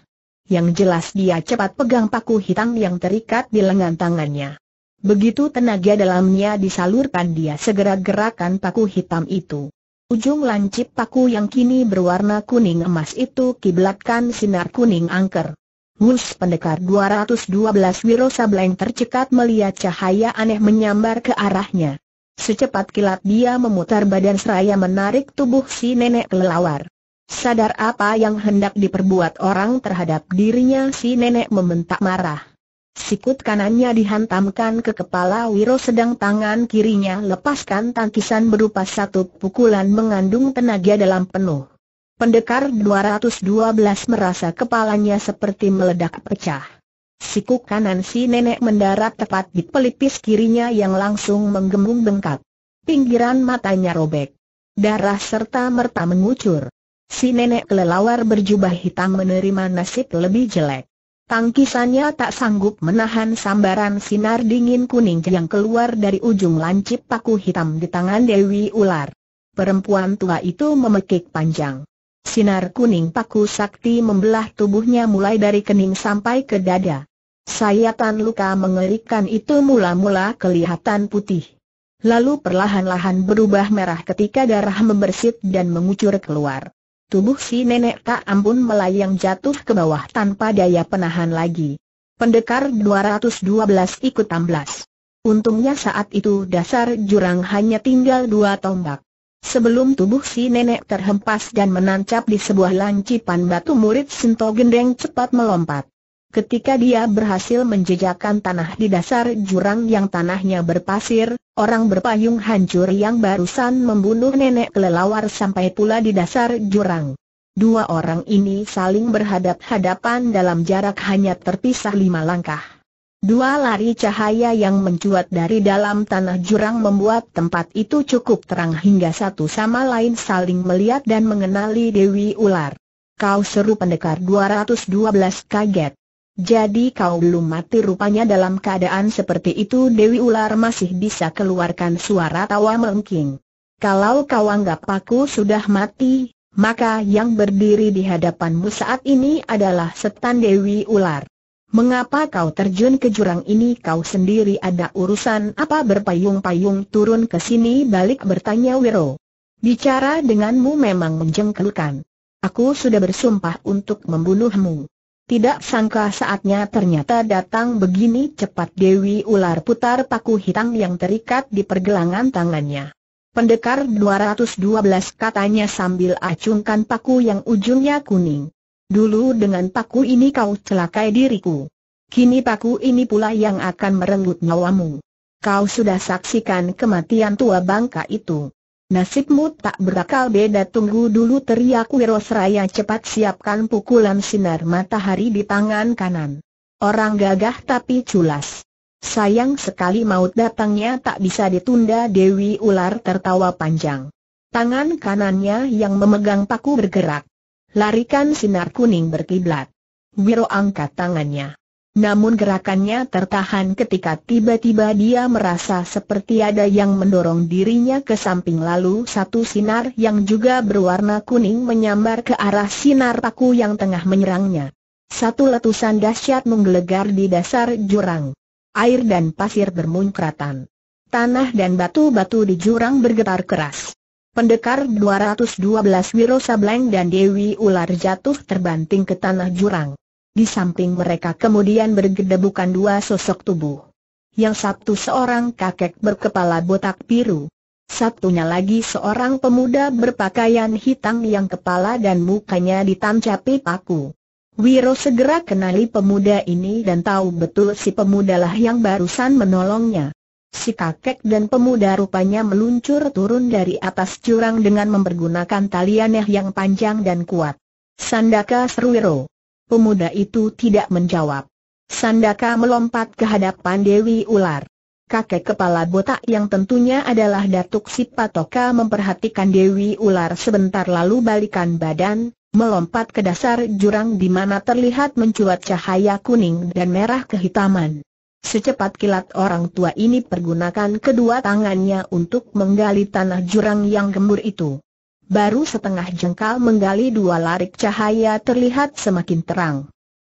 Yang jelas dia cepat pegang paku hitam yang terikat di lengan tangannya. Begitu tenaga dalamnya disalurkan dia segera gerakan paku hitam itu. Ujung lancip paku yang kini berwarna kuning emas itu kiblatkan sinar kuning angker. Wus pendekar 212 Wiro Sableng tercekat melihat cahaya aneh menyambar ke arahnya. Secepat kilat dia memutar badan seraya menarik tubuh si nenek kelelawar. Sadar apa yang hendak diperbuat orang terhadap dirinya si nenek membentak marah. Sikut kanannya dihantamkan ke kepala Wiro sedang tangan kirinya lepaskan tangkisan berupa satu pukulan mengandung tenaga dalam penuh. Pendekar 212 merasa kepalanya seperti meledak pecah. Sikut kanan si nenek mendarat tepat di pelipis kirinya yang langsung menggembung bengkak. Pinggiran matanya robek. Darah serta merta mengucur. Si nenek kelelawar berjubah hitam menerima nasib lebih jelek. Tangkisannya tak sanggup menahan sambaran sinar dingin kuning yang keluar dari ujung lancip paku hitam di tangan Dewi Ular. Perempuan tua itu memekik panjang. Sinar kuning paku sakti membelah tubuhnya mulai dari kening sampai ke dada. Sayatan luka mengerikan itu mula-mula kelihatan putih. Lalu perlahan-lahan berubah merah ketika darah membersit dan mengucur keluar. Tubuh si nenek tak ampun melayang jatuh ke bawah tanpa daya penahan lagi. Pendekar 212 ikut amblas. Untungnya saat itu dasar jurang hanya tinggal dua tombak. Sebelum tubuh si nenek terhempas dan menancap di sebuah lancipan batu murid Sinto Gendeng cepat melompat. Ketika dia berhasil menjejakkan tanah di dasar jurang yang tanahnya berpasir, orang berpayung hancur yang barusan membunuh nenek kelelawar sampai pula di dasar jurang. Dua orang ini saling berhadap-hadapan dalam jarak hanya terpisah lima langkah. Dua lari cahaya yang mencuat dari dalam tanah jurang membuat tempat itu cukup terang hingga satu sama lain saling melihat dan mengenali Dewi Ular. Kau seru pendekar 212 kaget. Jadi kau belum mati rupanya dalam keadaan seperti itu Dewi Ular masih bisa keluarkan suara tawa melengking. Kalau kau anggap aku sudah mati, maka yang berdiri di hadapanmu saat ini adalah setan Dewi Ular. Mengapa kau terjun ke jurang ini kau sendiri ada urusan apa berpayung-payung turun ke sini balik bertanya Wiro. Bicara denganmu memang menjengkelkan. Aku sudah bersumpah untuk membunuhmu. Tidak sangka saatnya ternyata datang begini cepat Dewi ular putar paku hitam yang terikat di pergelangan tangannya. Pendekar 212 katanya sambil acungkan paku yang ujungnya kuning. Dulu dengan paku ini kau celakai diriku. Kini paku ini pula yang akan merenggut nyawamu. Kau sudah saksikan kematian tua bangka itu. Nasibmu tak berakal beda tunggu dulu teriak Wiro Wirosraya cepat siapkan pukulan sinar matahari di tangan kanan. Orang gagah tapi culas. Sayang sekali maut datangnya tak bisa ditunda Dewi Ular tertawa panjang. Tangan kanannya yang memegang paku bergerak. Larikan sinar kuning berkiblat. Wiro angkat tangannya. Namun gerakannya tertahan ketika tiba-tiba dia merasa seperti ada yang mendorong dirinya ke samping lalu satu sinar yang juga berwarna kuning menyambar ke arah sinar paku yang tengah menyerangnya. Satu letusan dahsyat menggelegar di dasar jurang. Air dan pasir bermuncratan. Tanah dan batu-batu di jurang bergetar keras. Pendekar 212 Wiro Sableng dan Dewi Ular jatuh terbanting ke tanah jurang. Di samping mereka kemudian bergedebukan dua sosok tubuh. Yang satu seorang kakek berkepala botak biru. Satunya lagi seorang pemuda berpakaian hitam yang kepala dan mukanya ditancapi paku. Wiro segera kenali pemuda ini dan tahu betul si pemudalah yang barusan menolongnya. Si kakek dan pemuda rupanya meluncur turun dari atas jurang dengan mempergunakan tali aneh yang panjang dan kuat. Sandaka seru Wiro. Pemuda itu tidak menjawab. Sandaka melompat ke hadapan Dewi Ular. Kakek kepala botak yang tentunya adalah Datuk Sipatoka memperhatikan Dewi Ular sebentar lalu balikan badan, melompat ke dasar jurang di mana terlihat mencuat cahaya kuning dan merah kehitaman. Secepat kilat orang tua ini pergunakan kedua tangannya untuk menggali tanah jurang yang gembur itu baru setengah jengkal menggali dua larik cahaya terlihat semakin terang.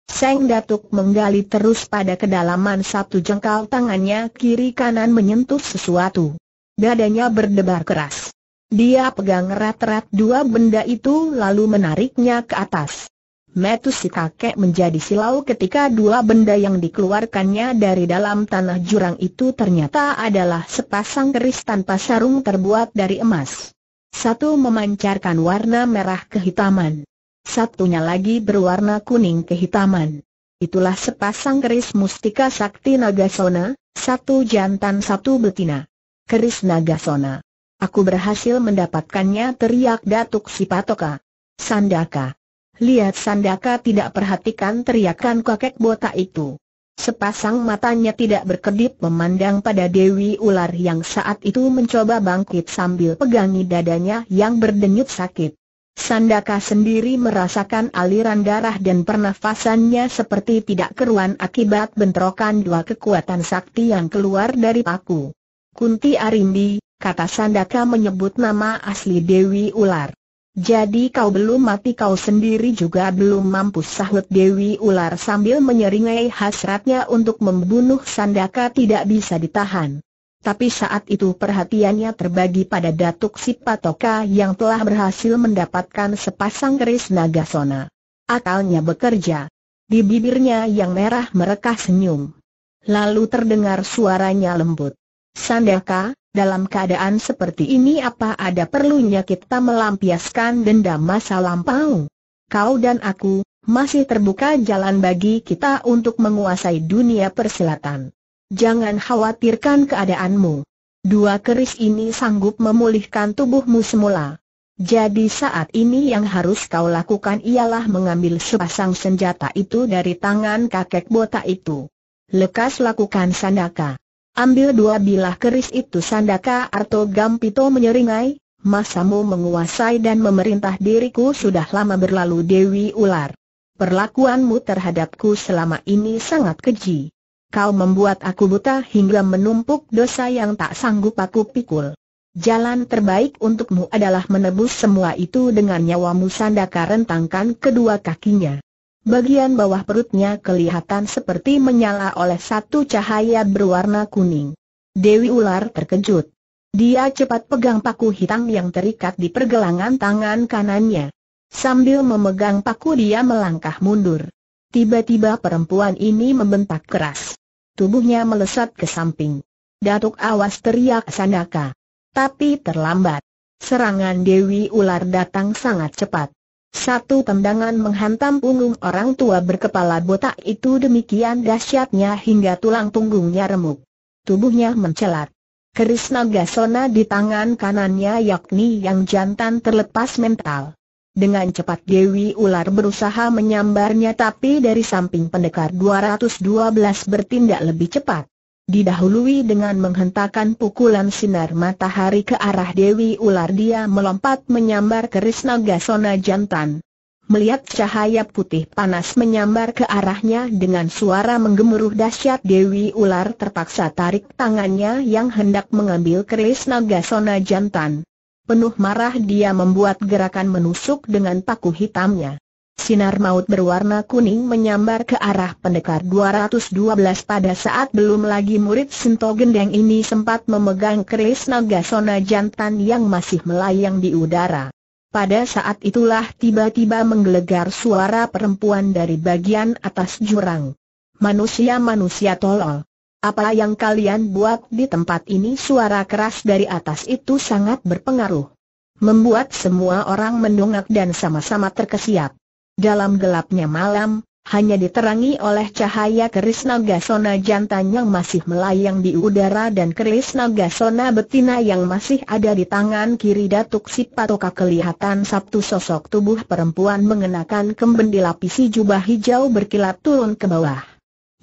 Seng Datuk menggali terus pada kedalaman satu jengkal tangannya kiri kanan menyentuh sesuatu. Dadanya berdebar keras. Dia pegang erat-erat dua benda itu lalu menariknya ke atas. Metus si kakek menjadi silau ketika dua benda yang dikeluarkannya dari dalam tanah jurang itu ternyata adalah sepasang keris tanpa sarung terbuat dari emas. Satu memancarkan warna merah kehitaman. Satunya lagi berwarna kuning kehitaman. Itulah sepasang keris mustika sakti Nagasona, satu jantan satu betina. Keris Nagasona. Aku berhasil mendapatkannya teriak Datuk Sipatoka. Sandaka. Lihat Sandaka tidak perhatikan teriakan kakek botak itu. Sepasang matanya tidak berkedip memandang pada Dewi Ular yang saat itu mencoba bangkit sambil pegangi dadanya yang berdenyut sakit. Sandaka sendiri merasakan aliran darah dan pernafasannya seperti tidak keruan akibat bentrokan dua kekuatan sakti yang keluar dari paku. Kunti Arimbi, kata Sandaka menyebut nama asli Dewi Ular. Jadi kau belum mati kau sendiri juga belum mampu sahut Dewi Ular sambil menyeringai hasratnya untuk membunuh Sandaka tidak bisa ditahan. Tapi saat itu perhatiannya terbagi pada Datuk Sipatoka yang telah berhasil mendapatkan sepasang keris nagasona. Akalnya bekerja. Di bibirnya yang merah merekah senyum. Lalu terdengar suaranya lembut. Sandaka, dalam keadaan seperti ini apa ada perlunya kita melampiaskan dendam masa lampau? Kau dan aku, masih terbuka jalan bagi kita untuk menguasai dunia perselatan. Jangan khawatirkan keadaanmu. Dua keris ini sanggup memulihkan tubuhmu semula. Jadi saat ini yang harus kau lakukan ialah mengambil sepasang senjata itu dari tangan kakek botak itu. Lekas lakukan sandaka. Ambil dua bilah keris itu Sandaka Arto Gampito menyeringai, masamu menguasai dan memerintah diriku sudah lama berlalu Dewi Ular. Perlakuanmu terhadapku selama ini sangat keji. Kau membuat aku buta hingga menumpuk dosa yang tak sanggup aku pikul. Jalan terbaik untukmu adalah menebus semua itu dengan nyawamu Sandaka rentangkan kedua kakinya. Bagian bawah perutnya kelihatan seperti menyala oleh satu cahaya berwarna kuning. Dewi ular terkejut. Dia cepat pegang paku hitam yang terikat di pergelangan tangan kanannya. Sambil memegang paku dia melangkah mundur. Tiba-tiba perempuan ini membentak keras. Tubuhnya melesat ke samping. Datuk awas teriak Sandaka. Tapi terlambat. Serangan Dewi Ular datang sangat cepat. Satu tendangan menghantam punggung orang tua berkepala botak itu demikian dahsyatnya hingga tulang punggungnya remuk. Tubuhnya mencelat. Keris Nagasona di tangan kanannya yakni yang jantan terlepas mental. Dengan cepat Dewi Ular berusaha menyambarnya tapi dari samping pendekar 212 bertindak lebih cepat. Didahului dengan menghentakkan pukulan sinar matahari ke arah Dewi Ular dia melompat menyambar keris naga sona jantan. Melihat cahaya putih panas menyambar ke arahnya dengan suara menggemuruh dahsyat Dewi Ular terpaksa tarik tangannya yang hendak mengambil keris naga sona jantan. Penuh marah dia membuat gerakan menusuk dengan paku hitamnya. Sinar maut berwarna kuning menyambar ke arah pendekar 212 pada saat belum lagi murid Sinto Gendeng ini sempat memegang keris naga sona jantan yang masih melayang di udara. Pada saat itulah tiba-tiba menggelegar suara perempuan dari bagian atas jurang. Manusia-manusia tolol. Apa yang kalian buat di tempat ini suara keras dari atas itu sangat berpengaruh. Membuat semua orang mendongak dan sama-sama terkesiap. Dalam gelapnya malam, hanya diterangi oleh cahaya keris Nagasona jantan yang masih melayang di udara dan keris Nagasona betina yang masih ada di tangan kiri Datuk Sipatoka kelihatan Sabtu sosok tubuh perempuan mengenakan kemben dilapisi jubah hijau berkilat turun ke bawah.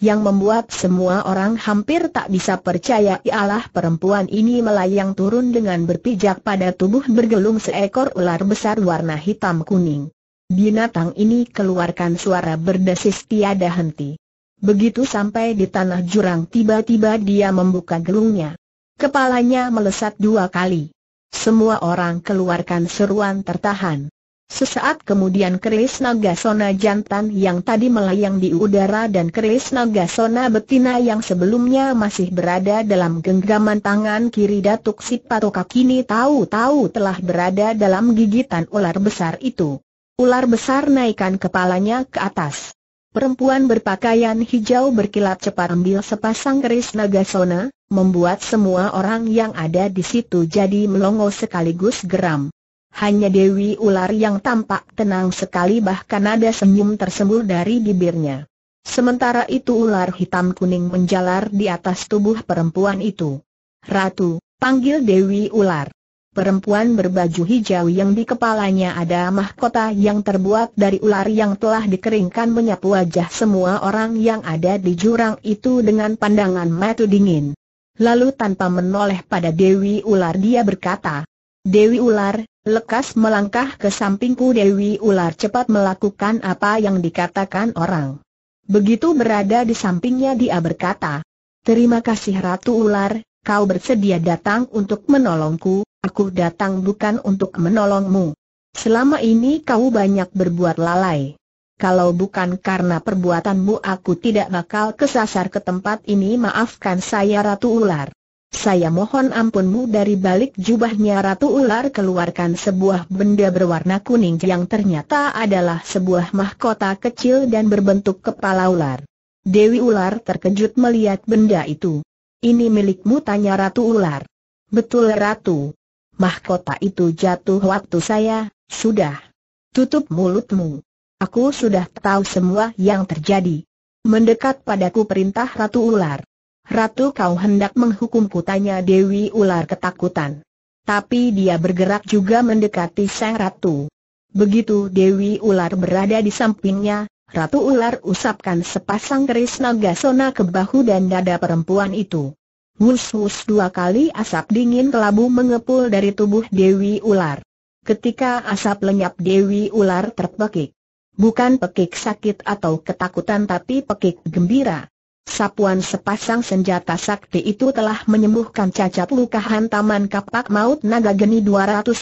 Yang membuat semua orang hampir tak bisa percaya ialah perempuan ini melayang turun dengan berpijak pada tubuh bergelung seekor ular besar warna hitam kuning binatang ini keluarkan suara berdesis tiada henti. Begitu sampai di tanah jurang tiba-tiba dia membuka gelungnya. Kepalanya melesat dua kali. Semua orang keluarkan seruan tertahan. Sesaat kemudian keris Nagasona jantan yang tadi melayang di udara dan keris Nagasona betina yang sebelumnya masih berada dalam genggaman tangan kiri Datuk Sipatoka kini tahu-tahu telah berada dalam gigitan ular besar itu. Ular besar naikkan kepalanya ke atas. Perempuan berpakaian hijau berkilat cepat ambil sepasang keris nagasona, membuat semua orang yang ada di situ jadi melongo sekaligus geram. Hanya Dewi Ular yang tampak tenang sekali bahkan ada senyum tersembul dari bibirnya. Sementara itu ular hitam kuning menjalar di atas tubuh perempuan itu. Ratu, panggil Dewi Ular perempuan berbaju hijau yang di kepalanya ada mahkota yang terbuat dari ular yang telah dikeringkan menyapu wajah semua orang yang ada di jurang itu dengan pandangan mata dingin. Lalu tanpa menoleh pada Dewi Ular dia berkata, Dewi Ular, lekas melangkah ke sampingku Dewi Ular cepat melakukan apa yang dikatakan orang. Begitu berada di sampingnya dia berkata, Terima kasih Ratu Ular, kau bersedia datang untuk menolongku, Aku datang bukan untuk menolongmu. Selama ini kau banyak berbuat lalai. Kalau bukan karena perbuatanmu aku tidak bakal kesasar ke tempat ini maafkan saya Ratu Ular. Saya mohon ampunmu dari balik jubahnya Ratu Ular keluarkan sebuah benda berwarna kuning yang ternyata adalah sebuah mahkota kecil dan berbentuk kepala ular. Dewi Ular terkejut melihat benda itu. Ini milikmu tanya Ratu Ular. Betul Ratu, mahkota itu jatuh waktu saya, sudah. Tutup mulutmu. Aku sudah tahu semua yang terjadi. Mendekat padaku perintah Ratu Ular. Ratu kau hendak menghukumku tanya Dewi Ular ketakutan. Tapi dia bergerak juga mendekati sang Ratu. Begitu Dewi Ular berada di sampingnya, Ratu Ular usapkan sepasang keris nagasona ke bahu dan dada perempuan itu. Wus-wus dua kali asap dingin kelabu mengepul dari tubuh Dewi Ular. Ketika asap lenyap Dewi Ular terpekik. Bukan pekik sakit atau ketakutan tapi pekik gembira. Sapuan sepasang senjata sakti itu telah menyembuhkan cacat luka hantaman kapak maut naga geni 212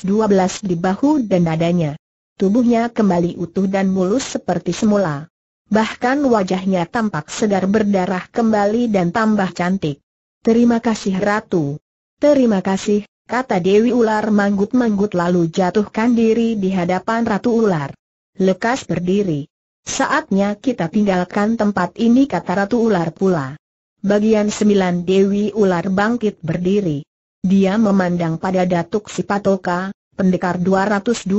di bahu dan dadanya. Tubuhnya kembali utuh dan mulus seperti semula. Bahkan wajahnya tampak segar berdarah kembali dan tambah cantik. Terima kasih Ratu. Terima kasih, kata Dewi Ular manggut-manggut lalu jatuhkan diri di hadapan Ratu Ular. Lekas berdiri. Saatnya kita tinggalkan tempat ini kata Ratu Ular pula. Bagian sembilan Dewi Ular bangkit berdiri. Dia memandang pada Datuk Sipatoka, Pendekar 212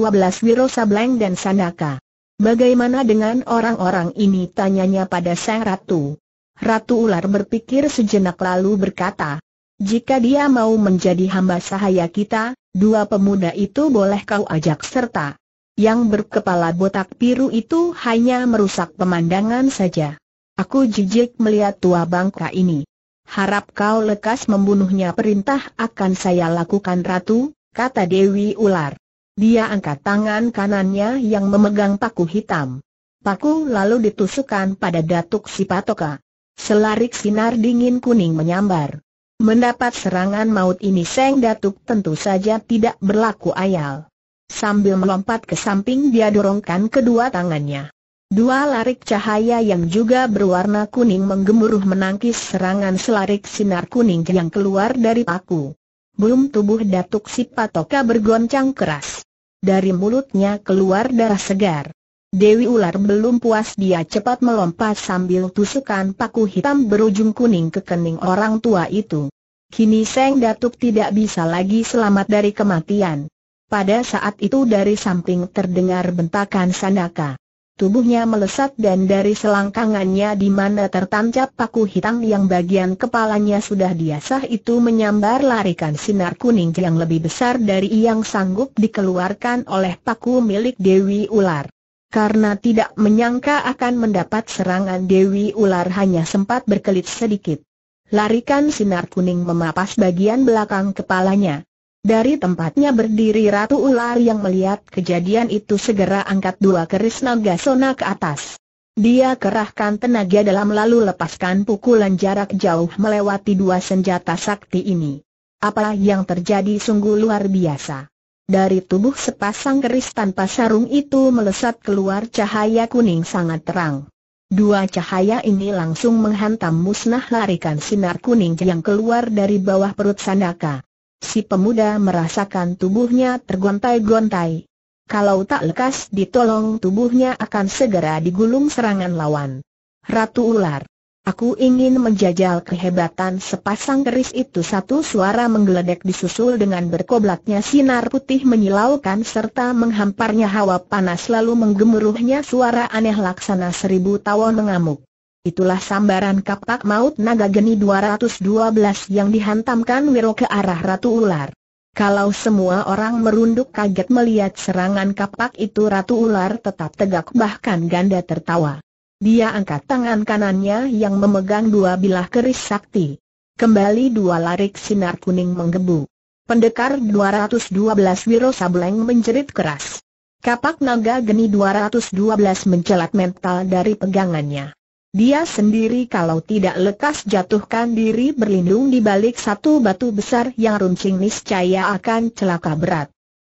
Wirosableng dan Sanaka. Bagaimana dengan orang-orang ini tanyanya pada Sang Ratu. Ratu Ular berpikir sejenak lalu berkata, jika dia mau menjadi hamba sahaya kita, dua pemuda itu boleh kau ajak serta. Yang berkepala botak biru itu hanya merusak pemandangan saja. Aku jijik melihat tua bangka ini. Harap kau lekas membunuhnya perintah akan saya lakukan Ratu, kata Dewi Ular. Dia angkat tangan kanannya yang memegang paku hitam. Paku lalu ditusukkan pada datuk si Patoka. Selarik sinar dingin kuning menyambar. Mendapat serangan maut ini Seng Datuk tentu saja tidak berlaku ayal. Sambil melompat ke samping dia dorongkan kedua tangannya. Dua larik cahaya yang juga berwarna kuning menggemuruh menangkis serangan selarik sinar kuning yang keluar dari paku. Belum tubuh Datuk Sipatoka bergoncang keras. Dari mulutnya keluar darah segar. Dewi ular belum puas dia cepat melompat sambil tusukan paku hitam berujung kuning ke kening orang tua itu. Kini Seng Datuk tidak bisa lagi selamat dari kematian. Pada saat itu dari samping terdengar bentakan sandaka. Tubuhnya melesat dan dari selangkangannya di mana tertancap paku hitam yang bagian kepalanya sudah diasah itu menyambar larikan sinar kuning yang lebih besar dari yang sanggup dikeluarkan oleh paku milik Dewi Ular. Karena tidak menyangka akan mendapat serangan Dewi Ular hanya sempat berkelit sedikit. Larikan sinar kuning memapas bagian belakang kepalanya. Dari tempatnya berdiri Ratu Ular yang melihat kejadian itu segera angkat dua keris naga sona ke atas. Dia kerahkan tenaga dalam lalu lepaskan pukulan jarak jauh melewati dua senjata sakti ini. Apa yang terjadi sungguh luar biasa. Dari tubuh sepasang keris tanpa sarung itu melesat keluar cahaya kuning sangat terang. Dua cahaya ini langsung menghantam musnah larikan sinar kuning yang keluar dari bawah perut Sandaka. Si pemuda merasakan tubuhnya tergontai-gontai. Kalau tak lekas ditolong tubuhnya akan segera digulung serangan lawan. Ratu Ular Aku ingin menjajal kehebatan sepasang keris itu satu suara menggeledek disusul dengan berkoblatnya sinar putih menyilaukan serta menghamparnya hawa panas lalu menggemuruhnya suara aneh laksana seribu tawon mengamuk. Itulah sambaran kapak maut naga geni 212 yang dihantamkan Wiro ke arah Ratu Ular. Kalau semua orang merunduk kaget melihat serangan kapak itu Ratu Ular tetap tegak bahkan ganda tertawa. Dia angkat tangan kanannya yang memegang dua bilah keris sakti. Kembali dua larik sinar kuning menggebu. Pendekar 212 Wiro Sableng menjerit keras. Kapak naga geni 212 mencelat mental dari pegangannya. Dia sendiri kalau tidak lekas jatuhkan diri berlindung di balik satu batu besar yang runcing niscaya akan celaka berat.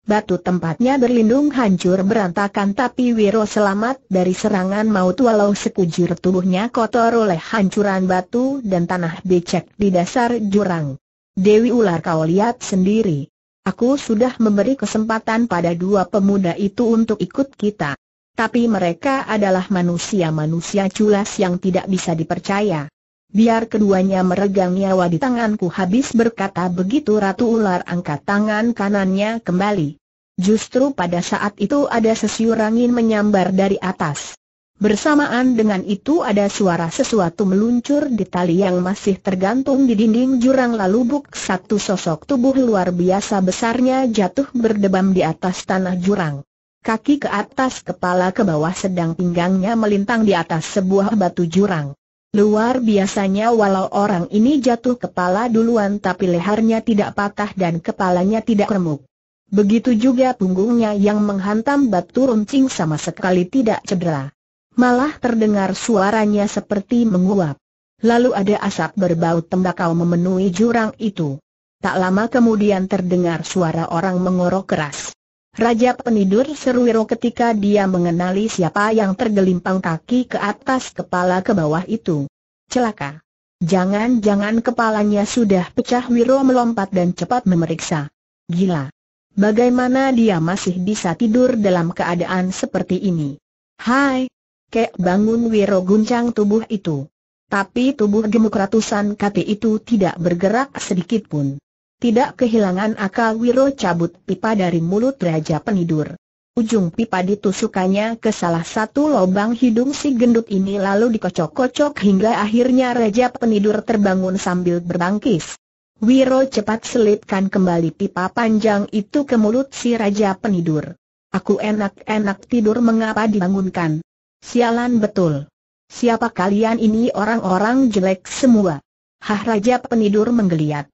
Batu tempatnya berlindung hancur berantakan tapi Wiro selamat dari serangan maut walau sekujur tubuhnya kotor oleh hancuran batu dan tanah becek di dasar jurang. Dewi ular kau lihat sendiri. Aku sudah memberi kesempatan pada dua pemuda itu untuk ikut kita. Tapi mereka adalah manusia-manusia culas yang tidak bisa dipercaya. Biar keduanya meregang nyawa di tanganku habis berkata begitu Ratu Ular angkat tangan kanannya kembali. Justru pada saat itu ada sesiur angin menyambar dari atas. Bersamaan dengan itu ada suara sesuatu meluncur di tali yang masih tergantung di dinding jurang lalu buk satu sosok tubuh luar biasa besarnya jatuh berdebam di atas tanah jurang. Kaki ke atas kepala ke bawah sedang pinggangnya melintang di atas sebuah batu jurang. Luar biasanya walau orang ini jatuh kepala duluan tapi lehernya tidak patah dan kepalanya tidak remuk. Begitu juga punggungnya yang menghantam batu runcing sama sekali tidak cedera. Malah terdengar suaranya seperti menguap. Lalu ada asap berbau tembakau memenuhi jurang itu. Tak lama kemudian terdengar suara orang mengorok keras. Raja penidur seru Wiro ketika dia mengenali siapa yang tergelimpang kaki ke atas kepala ke bawah itu. Celaka. Jangan-jangan kepalanya sudah pecah Wiro melompat dan cepat memeriksa. Gila. Bagaimana dia masih bisa tidur dalam keadaan seperti ini? Hai. Kek bangun Wiro guncang tubuh itu. Tapi tubuh gemuk ratusan kati itu tidak bergerak sedikit pun. Tidak kehilangan akal Wiro cabut pipa dari mulut Raja Penidur. Ujung pipa ditusukannya ke salah satu lubang hidung si gendut ini lalu dikocok-kocok hingga akhirnya Raja Penidur terbangun sambil berbangkis. Wiro cepat selipkan kembali pipa panjang itu ke mulut si Raja Penidur. Aku enak-enak tidur mengapa dibangunkan? Sialan betul. Siapa kalian ini orang-orang jelek semua? Hah Raja Penidur menggeliat.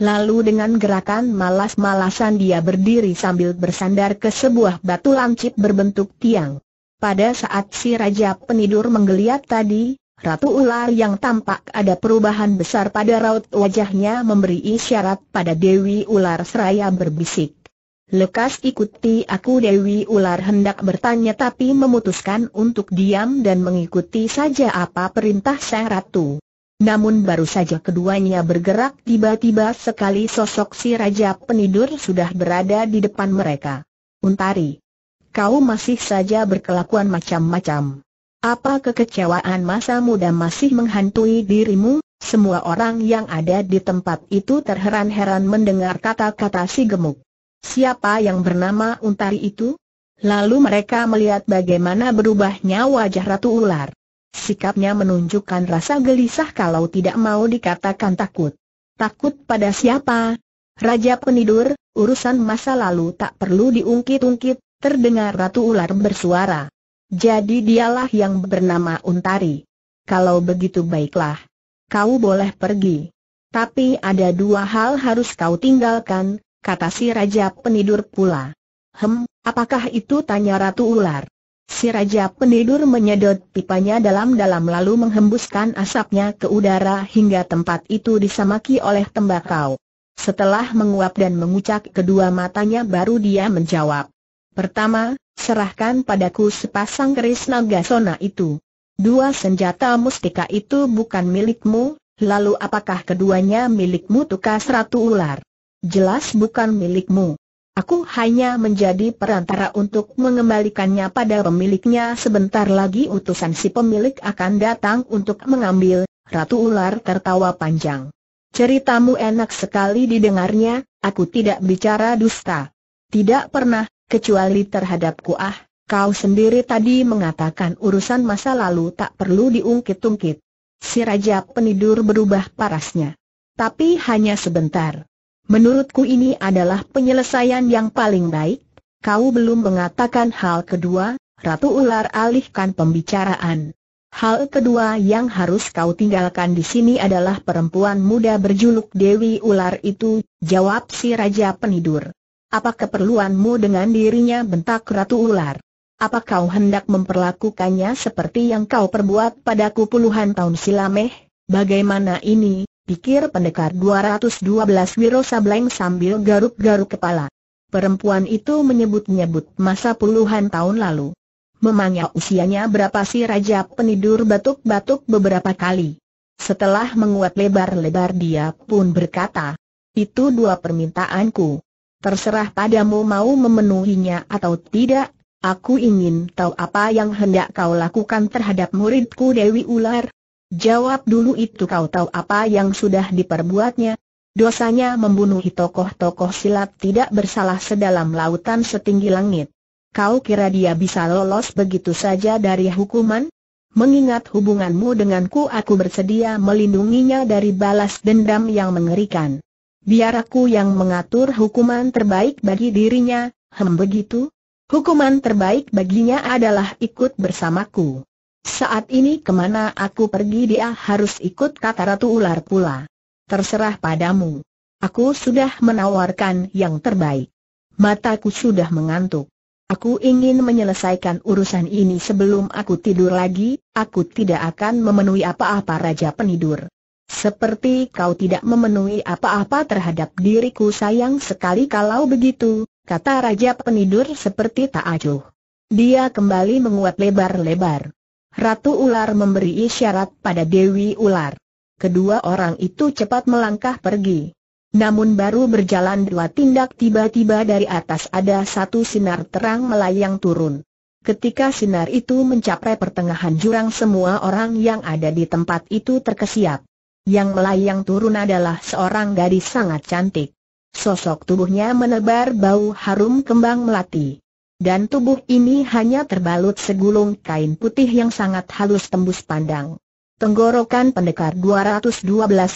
Lalu dengan gerakan malas-malasan dia berdiri sambil bersandar ke sebuah batu lancip berbentuk tiang. Pada saat si Raja Penidur menggeliat tadi, Ratu Ular yang tampak ada perubahan besar pada raut wajahnya memberi isyarat pada Dewi Ular seraya berbisik. Lekas ikuti aku Dewi Ular hendak bertanya tapi memutuskan untuk diam dan mengikuti saja apa perintah sang Ratu. Namun baru saja keduanya bergerak tiba-tiba sekali sosok si Raja Penidur sudah berada di depan mereka. Untari, kau masih saja berkelakuan macam-macam. Apa kekecewaan masa muda masih menghantui dirimu? Semua orang yang ada di tempat itu terheran-heran mendengar kata-kata si gemuk. Siapa yang bernama Untari itu? Lalu mereka melihat bagaimana berubahnya wajah Ratu Ular. Sikapnya menunjukkan rasa gelisah kalau tidak mau dikatakan takut. Takut pada siapa? Raja penidur, urusan masa lalu tak perlu diungkit-ungkit, terdengar Ratu Ular bersuara. Jadi dialah yang bernama Untari. Kalau begitu baiklah. Kau boleh pergi. Tapi ada dua hal harus kau tinggalkan, kata si Raja Penidur pula. Hem, apakah itu tanya Ratu Ular? Si Raja Penidur menyedot pipanya dalam-dalam lalu menghembuskan asapnya ke udara hingga tempat itu disamaki oleh tembakau. Setelah menguap dan mengucak kedua matanya baru dia menjawab. Pertama, serahkan padaku sepasang keris naga sona itu. Dua senjata mustika itu bukan milikmu, lalu apakah keduanya milikmu tukas ratu ular? Jelas bukan milikmu. Aku hanya menjadi perantara untuk mengembalikannya pada pemiliknya sebentar lagi utusan si pemilik akan datang untuk mengambil, Ratu Ular tertawa panjang. Ceritamu enak sekali didengarnya, aku tidak bicara dusta. Tidak pernah, kecuali terhadapku ah, kau sendiri tadi mengatakan urusan masa lalu tak perlu diungkit-ungkit. Si Raja Penidur berubah parasnya. Tapi hanya sebentar. Menurutku ini adalah penyelesaian yang paling baik. Kau belum mengatakan hal kedua, Ratu Ular alihkan pembicaraan. Hal kedua yang harus kau tinggalkan di sini adalah perempuan muda berjuluk Dewi Ular itu, jawab si Raja Penidur. Apa keperluanmu dengan dirinya bentak Ratu Ular? Apa kau hendak memperlakukannya seperti yang kau perbuat padaku puluhan tahun silameh? Bagaimana ini, pikir pendekar 212 Wiro Sableng sambil garuk-garuk kepala. Perempuan itu menyebut-nyebut masa puluhan tahun lalu. Memangnya usianya berapa si Raja Penidur batuk-batuk beberapa kali. Setelah menguat lebar-lebar dia pun berkata, itu dua permintaanku. Terserah padamu mau memenuhinya atau tidak, aku ingin tahu apa yang hendak kau lakukan terhadap muridku Dewi Ular. Jawab dulu itu kau tahu apa yang sudah diperbuatnya. Dosanya membunuhi tokoh-tokoh silat tidak bersalah sedalam lautan setinggi langit. Kau kira dia bisa lolos begitu saja dari hukuman? Mengingat hubunganmu denganku aku bersedia melindunginya dari balas dendam yang mengerikan. Biar aku yang mengatur hukuman terbaik bagi dirinya, hem begitu? Hukuman terbaik baginya adalah ikut bersamaku. Saat ini kemana aku pergi dia harus ikut kata Ratu Ular pula. Terserah padamu. Aku sudah menawarkan yang terbaik. Mataku sudah mengantuk. Aku ingin menyelesaikan urusan ini sebelum aku tidur lagi, aku tidak akan memenuhi apa-apa Raja Penidur. Seperti kau tidak memenuhi apa-apa terhadap diriku sayang sekali kalau begitu, kata Raja Penidur seperti tak acuh. Dia kembali menguat lebar-lebar. Ratu Ular memberi isyarat pada Dewi Ular. Kedua orang itu cepat melangkah pergi. Namun baru berjalan dua tindak tiba-tiba dari atas ada satu sinar terang melayang turun. Ketika sinar itu mencapai pertengahan jurang semua orang yang ada di tempat itu terkesiap. Yang melayang turun adalah seorang gadis sangat cantik. Sosok tubuhnya menebar bau harum kembang melati dan tubuh ini hanya terbalut segulung kain putih yang sangat halus tembus pandang. Tenggorokan pendekar 212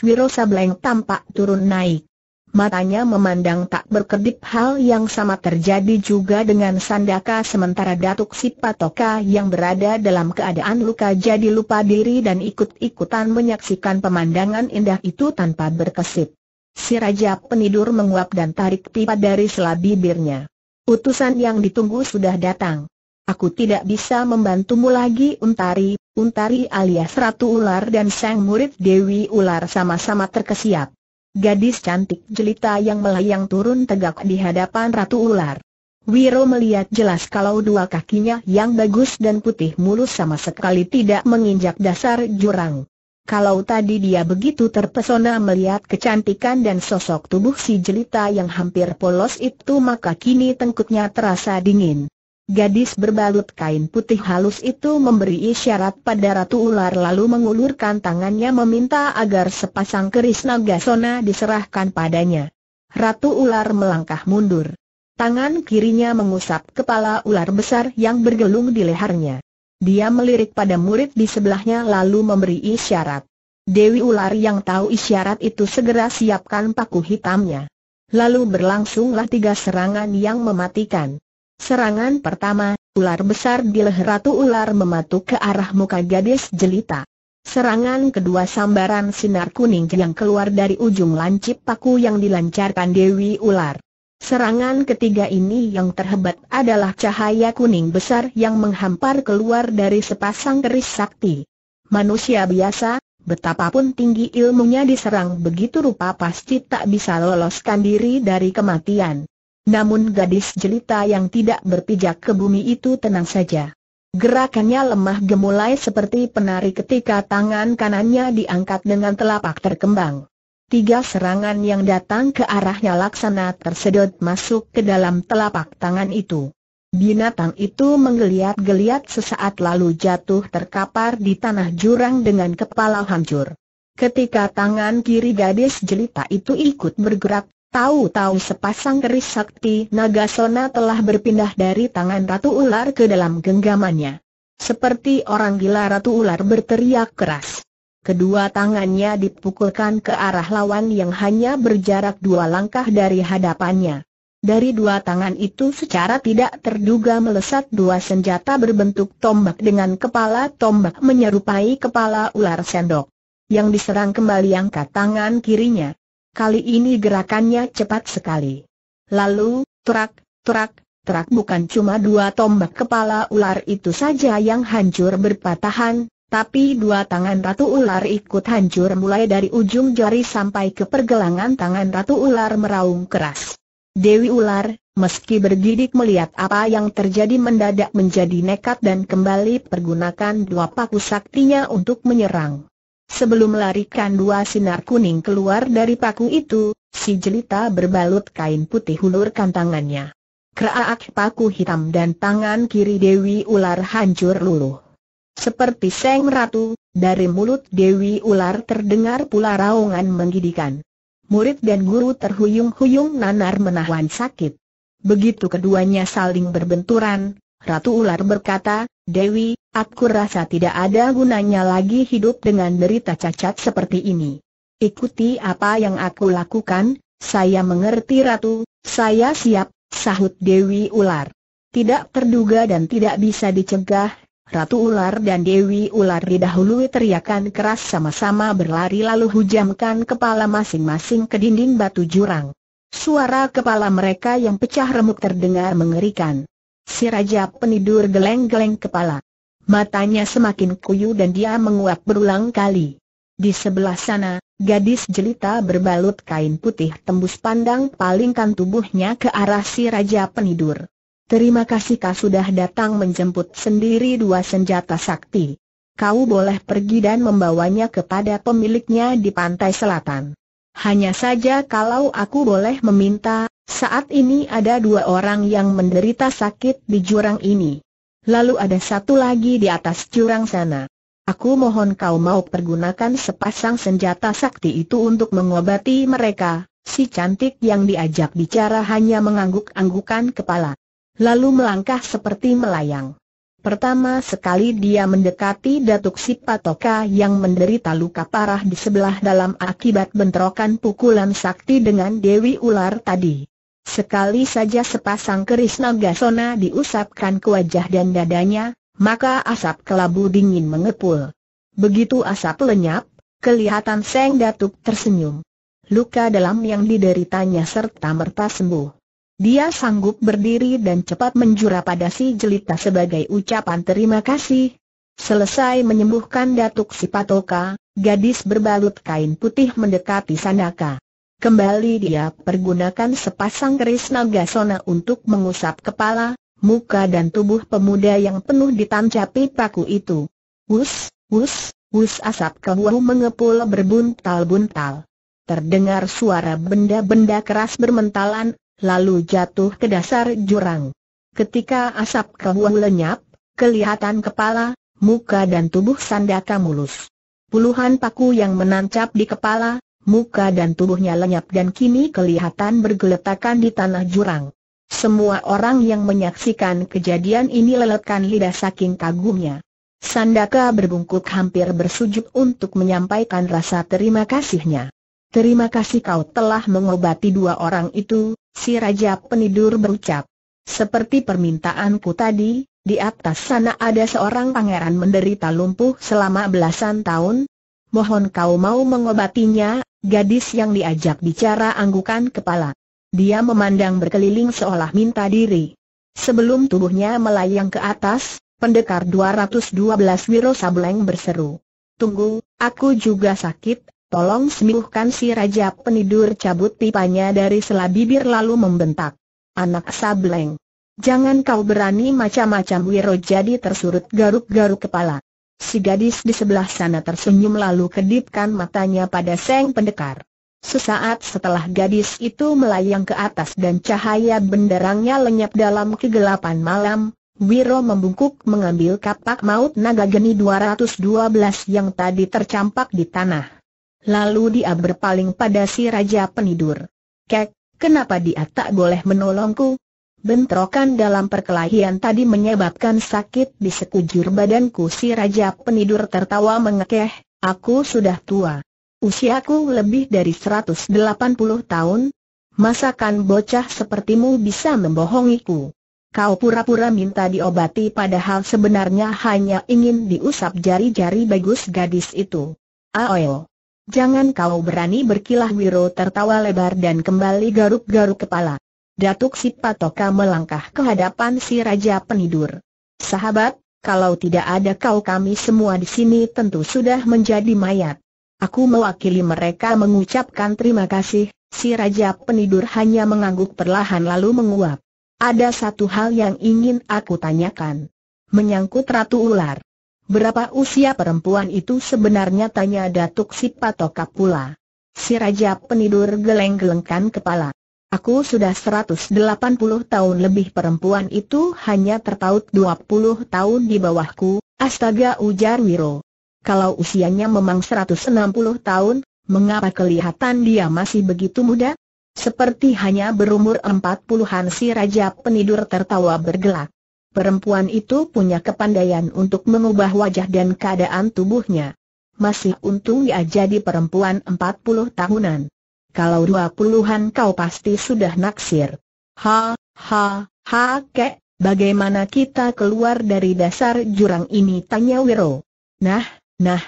Wiro Sableng tampak turun naik. Matanya memandang tak berkedip hal yang sama terjadi juga dengan Sandaka sementara Datuk Sipatoka yang berada dalam keadaan luka jadi lupa diri dan ikut-ikutan menyaksikan pemandangan indah itu tanpa berkesip. Si Raja Penidur menguap dan tarik pipa dari selabi birnya. Utusan yang ditunggu sudah datang. Aku tidak bisa membantumu lagi Untari, Untari alias Ratu Ular dan sang murid Dewi Ular sama-sama terkesiap. Gadis cantik jelita yang melayang turun tegak di hadapan Ratu Ular. Wiro melihat jelas kalau dua kakinya yang bagus dan putih mulus sama sekali tidak menginjak dasar jurang. Kalau tadi dia begitu terpesona melihat kecantikan dan sosok tubuh si jelita yang hampir polos itu maka kini tengkutnya terasa dingin. Gadis berbalut kain putih halus itu memberi isyarat pada Ratu Ular lalu mengulurkan tangannya meminta agar sepasang keris naga sona diserahkan padanya. Ratu Ular melangkah mundur. Tangan kirinya mengusap kepala ular besar yang bergelung di lehernya. Dia melirik pada murid di sebelahnya lalu memberi isyarat. Dewi ular yang tahu isyarat itu segera siapkan paku hitamnya. Lalu berlangsunglah tiga serangan yang mematikan. Serangan pertama, ular besar di leher ratu ular mematuk ke arah muka gadis jelita. Serangan kedua sambaran sinar kuning yang keluar dari ujung lancip paku yang dilancarkan Dewi Ular. Serangan ketiga ini yang terhebat adalah cahaya kuning besar yang menghampar keluar dari sepasang keris sakti. Manusia biasa, betapapun tinggi ilmunya diserang begitu rupa pasti tak bisa loloskan diri dari kematian. Namun gadis jelita yang tidak berpijak ke bumi itu tenang saja. Gerakannya lemah gemulai seperti penari ketika tangan kanannya diangkat dengan telapak terkembang. Tiga serangan yang datang ke arahnya laksana tersedot masuk ke dalam telapak tangan itu. Binatang itu menggeliat-geliat sesaat lalu jatuh terkapar di tanah jurang dengan kepala hancur. Ketika tangan kiri gadis jelita itu ikut bergerak, tahu-tahu sepasang keris sakti Nagasona telah berpindah dari tangan Ratu Ular ke dalam genggamannya. Seperti orang gila Ratu Ular berteriak keras. Kedua tangannya dipukulkan ke arah lawan yang hanya berjarak dua langkah dari hadapannya. Dari dua tangan itu secara tidak terduga melesat dua senjata berbentuk tombak dengan kepala tombak menyerupai kepala ular sendok. Yang diserang kembali angkat tangan kirinya. Kali ini gerakannya cepat sekali. Lalu, terak, terak, terak bukan cuma dua tombak kepala ular itu saja yang hancur berpatahan, tapi dua tangan Ratu Ular ikut hancur mulai dari ujung jari sampai ke pergelangan tangan Ratu Ular meraung keras. Dewi Ular, meski bergidik melihat apa yang terjadi mendadak menjadi nekat dan kembali pergunakan dua paku saktinya untuk menyerang. Sebelum melarikan dua sinar kuning keluar dari paku itu, si jelita berbalut kain putih hulurkan tangannya. Keraak paku hitam dan tangan kiri Dewi Ular hancur luluh. Seperti Seng Ratu, dari mulut Dewi Ular terdengar pula raungan menggidikan. Murid dan guru terhuyung-huyung nanar menahan sakit. Begitu keduanya saling berbenturan, Ratu Ular berkata, Dewi, aku rasa tidak ada gunanya lagi hidup dengan derita cacat seperti ini. Ikuti apa yang aku lakukan, saya mengerti Ratu, saya siap, sahut Dewi Ular. Tidak terduga dan tidak bisa dicegah, Ratu ular dan Dewi ular didahului teriakan keras sama-sama berlari lalu hujamkan kepala masing-masing ke dinding batu jurang. Suara kepala mereka yang pecah remuk terdengar mengerikan. Si Raja penidur geleng-geleng kepala. Matanya semakin kuyu dan dia menguap berulang kali. Di sebelah sana, gadis jelita berbalut kain putih tembus pandang palingkan tubuhnya ke arah si Raja Penidur. Terima kasih kau sudah datang menjemput sendiri dua senjata sakti. Kau boleh pergi dan membawanya kepada pemiliknya di pantai selatan. Hanya saja kalau aku boleh meminta, saat ini ada dua orang yang menderita sakit di jurang ini. Lalu ada satu lagi di atas jurang sana. Aku mohon kau mau pergunakan sepasang senjata sakti itu untuk mengobati mereka. Si cantik yang diajak bicara hanya mengangguk-anggukan kepala lalu melangkah seperti melayang. Pertama sekali dia mendekati Datuk Sipatoka yang menderita luka parah di sebelah dalam akibat bentrokan pukulan sakti dengan Dewi Ular tadi. Sekali saja sepasang keris Nagasona diusapkan ke wajah dan dadanya, maka asap kelabu dingin mengepul. Begitu asap lenyap, kelihatan Seng Datuk tersenyum. Luka dalam yang dideritanya serta merta sembuh. Dia sanggup berdiri dan cepat menjura pada si jelita sebagai ucapan terima kasih. Selesai menyembuhkan Datuk Sipatoka, gadis berbalut kain putih mendekati sandaka. Kembali dia pergunakan sepasang keris nagasona untuk mengusap kepala, muka dan tubuh pemuda yang penuh ditancapi paku itu. Wus, wus, wus asap kehuau mengepul berbuntal-buntal. Terdengar suara benda-benda keras bermentalan, lalu jatuh ke dasar jurang. Ketika asap kehuang lenyap, kelihatan kepala, muka dan tubuh Sandaka mulus. Puluhan paku yang menancap di kepala, muka dan tubuhnya lenyap dan kini kelihatan bergeletakan di tanah jurang. Semua orang yang menyaksikan kejadian ini leletkan lidah saking kagumnya. Sandaka berbungkuk hampir bersujud untuk menyampaikan rasa terima kasihnya. Terima kasih kau telah mengobati dua orang itu, si Raja Penidur berucap. Seperti permintaanku tadi, di atas sana ada seorang pangeran menderita lumpuh selama belasan tahun. Mohon kau mau mengobatinya, gadis yang diajak bicara anggukan kepala. Dia memandang berkeliling seolah minta diri. Sebelum tubuhnya melayang ke atas, pendekar 212 Wiro Sableng berseru. Tunggu, aku juga sakit, Tolong sembuhkan si Raja Penidur cabut pipanya dari sela bibir lalu membentak. Anak sableng. Jangan kau berani macam-macam Wiro jadi tersurut garuk-garuk kepala. Si gadis di sebelah sana tersenyum lalu kedipkan matanya pada Seng Pendekar. Sesaat setelah gadis itu melayang ke atas dan cahaya benderangnya lenyap dalam kegelapan malam, Wiro membungkuk mengambil kapak maut naga geni 212 yang tadi tercampak di tanah. Lalu dia berpaling pada si Raja Penidur. Kek, kenapa dia tak boleh menolongku? Bentrokan dalam perkelahian tadi menyebabkan sakit di sekujur badanku si Raja Penidur tertawa mengekeh, aku sudah tua. Usiaku lebih dari 180 tahun. Masakan bocah sepertimu bisa membohongiku? Kau pura-pura minta diobati padahal sebenarnya hanya ingin diusap jari-jari bagus gadis itu. Aoyo. Jangan kau berani berkilah Wiro tertawa lebar dan kembali garuk-garuk kepala. Datuk Sipatoka melangkah ke hadapan si Raja Penidur. Sahabat, kalau tidak ada kau kami semua di sini tentu sudah menjadi mayat. Aku mewakili mereka mengucapkan terima kasih, si Raja Penidur hanya mengangguk perlahan lalu menguap. Ada satu hal yang ingin aku tanyakan. Menyangkut Ratu Ular. Berapa usia perempuan itu sebenarnya tanya Datuk Sipatoka pula. Si Raja Penidur geleng-gelengkan kepala. Aku sudah 180 tahun lebih perempuan itu hanya terpaut 20 tahun di bawahku, astaga ujar Wiro. Kalau usianya memang 160 tahun, mengapa kelihatan dia masih begitu muda? Seperti hanya berumur empat puluhan si Raja Penidur tertawa bergelak. Perempuan itu punya kepandaian untuk mengubah wajah dan keadaan tubuhnya. Masih untung dia jadi perempuan empat puluh tahunan. Kalau dua puluhan kau pasti sudah naksir. Ha, ha, ha kek, bagaimana kita keluar dari dasar jurang ini tanya Wiro. Nah, nah,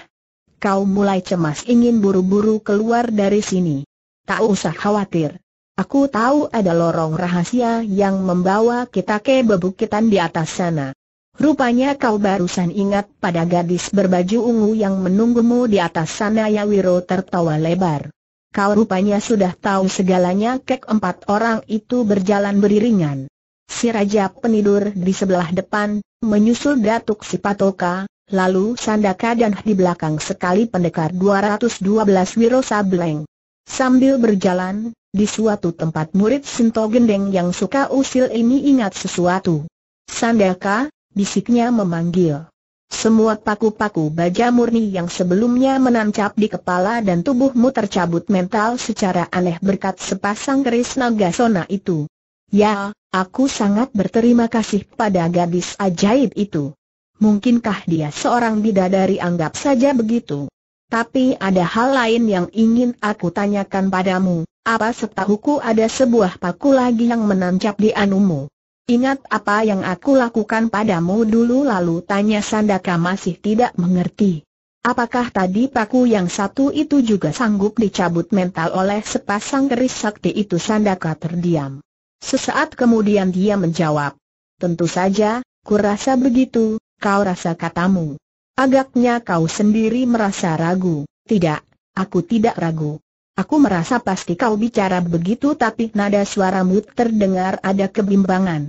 kau mulai cemas ingin buru-buru keluar dari sini. Tak usah khawatir. Aku tahu ada lorong rahasia yang membawa kita ke bebukitan di atas sana. Rupanya kau barusan ingat pada gadis berbaju ungu yang menunggumu di atas sana ya Wiro tertawa lebar. Kau rupanya sudah tahu segalanya kek empat orang itu berjalan beriringan. Si Raja Penidur di sebelah depan, menyusul Datuk Sipatoka, lalu Sandaka dan di belakang sekali pendekar 212 Wiro Sableng. Sambil berjalan, di suatu tempat murid Sinto Gendeng yang suka usil ini ingat sesuatu. Sandaka, bisiknya memanggil. Semua paku-paku baja murni yang sebelumnya menancap di kepala dan tubuhmu tercabut mental secara aneh berkat sepasang keris naga sona itu. Ya, aku sangat berterima kasih pada gadis ajaib itu. Mungkinkah dia seorang bidadari anggap saja begitu? Tapi ada hal lain yang ingin aku tanyakan padamu. Apa setahuku ada sebuah paku lagi yang menancap di anumu? Ingat apa yang aku lakukan padamu dulu lalu tanya Sandaka masih tidak mengerti. Apakah tadi paku yang satu itu juga sanggup dicabut mental oleh sepasang keris sakti itu Sandaka terdiam. Sesaat kemudian dia menjawab, Tentu saja, ku rasa begitu, kau rasa katamu. Agaknya kau sendiri merasa ragu. Tidak, aku tidak ragu. Aku merasa pasti kau bicara begitu tapi nada suaramu terdengar ada kebimbangan.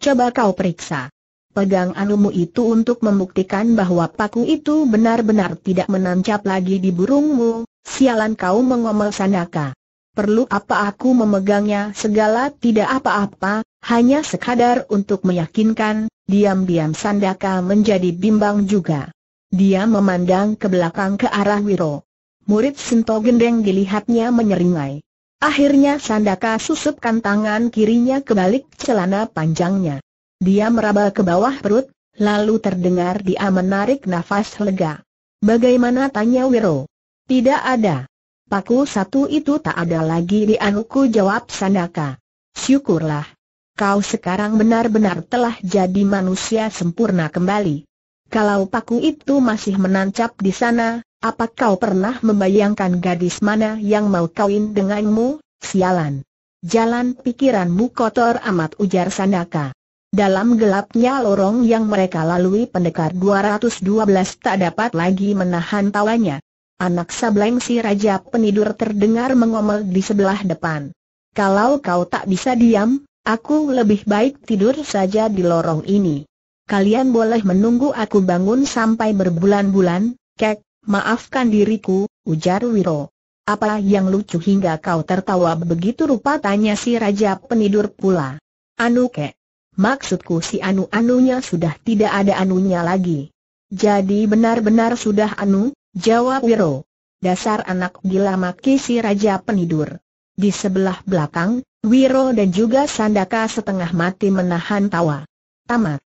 Coba kau periksa. Pegang anumu itu untuk membuktikan bahwa paku itu benar-benar tidak menancap lagi di burungmu, sialan kau mengomel sandaka. Perlu apa aku memegangnya segala tidak apa-apa, hanya sekadar untuk meyakinkan, diam-diam Sandaka menjadi bimbang juga. Dia memandang ke belakang ke arah Wiro. Murid Sento Gendeng dilihatnya menyeringai. Akhirnya Sandaka susupkan tangan kirinya ke balik celana panjangnya. Dia meraba ke bawah perut, lalu terdengar dia menarik nafas lega. Bagaimana tanya Wiro? Tidak ada. Paku satu itu tak ada lagi di anuku jawab Sandaka. Syukurlah. Kau sekarang benar-benar telah jadi manusia sempurna kembali. Kalau paku itu masih menancap di sana, apa kau pernah membayangkan gadis mana yang mau kawin denganmu, sialan? Jalan pikiranmu kotor amat ujar Sandaka. Dalam gelapnya lorong yang mereka lalui pendekar 212 tak dapat lagi menahan tawanya. Anak sableng si Raja Penidur terdengar mengomel di sebelah depan. Kalau kau tak bisa diam, aku lebih baik tidur saja di lorong ini kalian boleh menunggu aku bangun sampai berbulan-bulan, kek, maafkan diriku, ujar Wiro. Apa yang lucu hingga kau tertawa begitu rupa tanya si Raja Penidur pula. Anu kek. Maksudku si anu-anunya sudah tidak ada anunya lagi. Jadi benar-benar sudah anu, jawab Wiro. Dasar anak gila maki si Raja Penidur. Di sebelah belakang, Wiro dan juga Sandaka setengah mati menahan tawa. Tamat.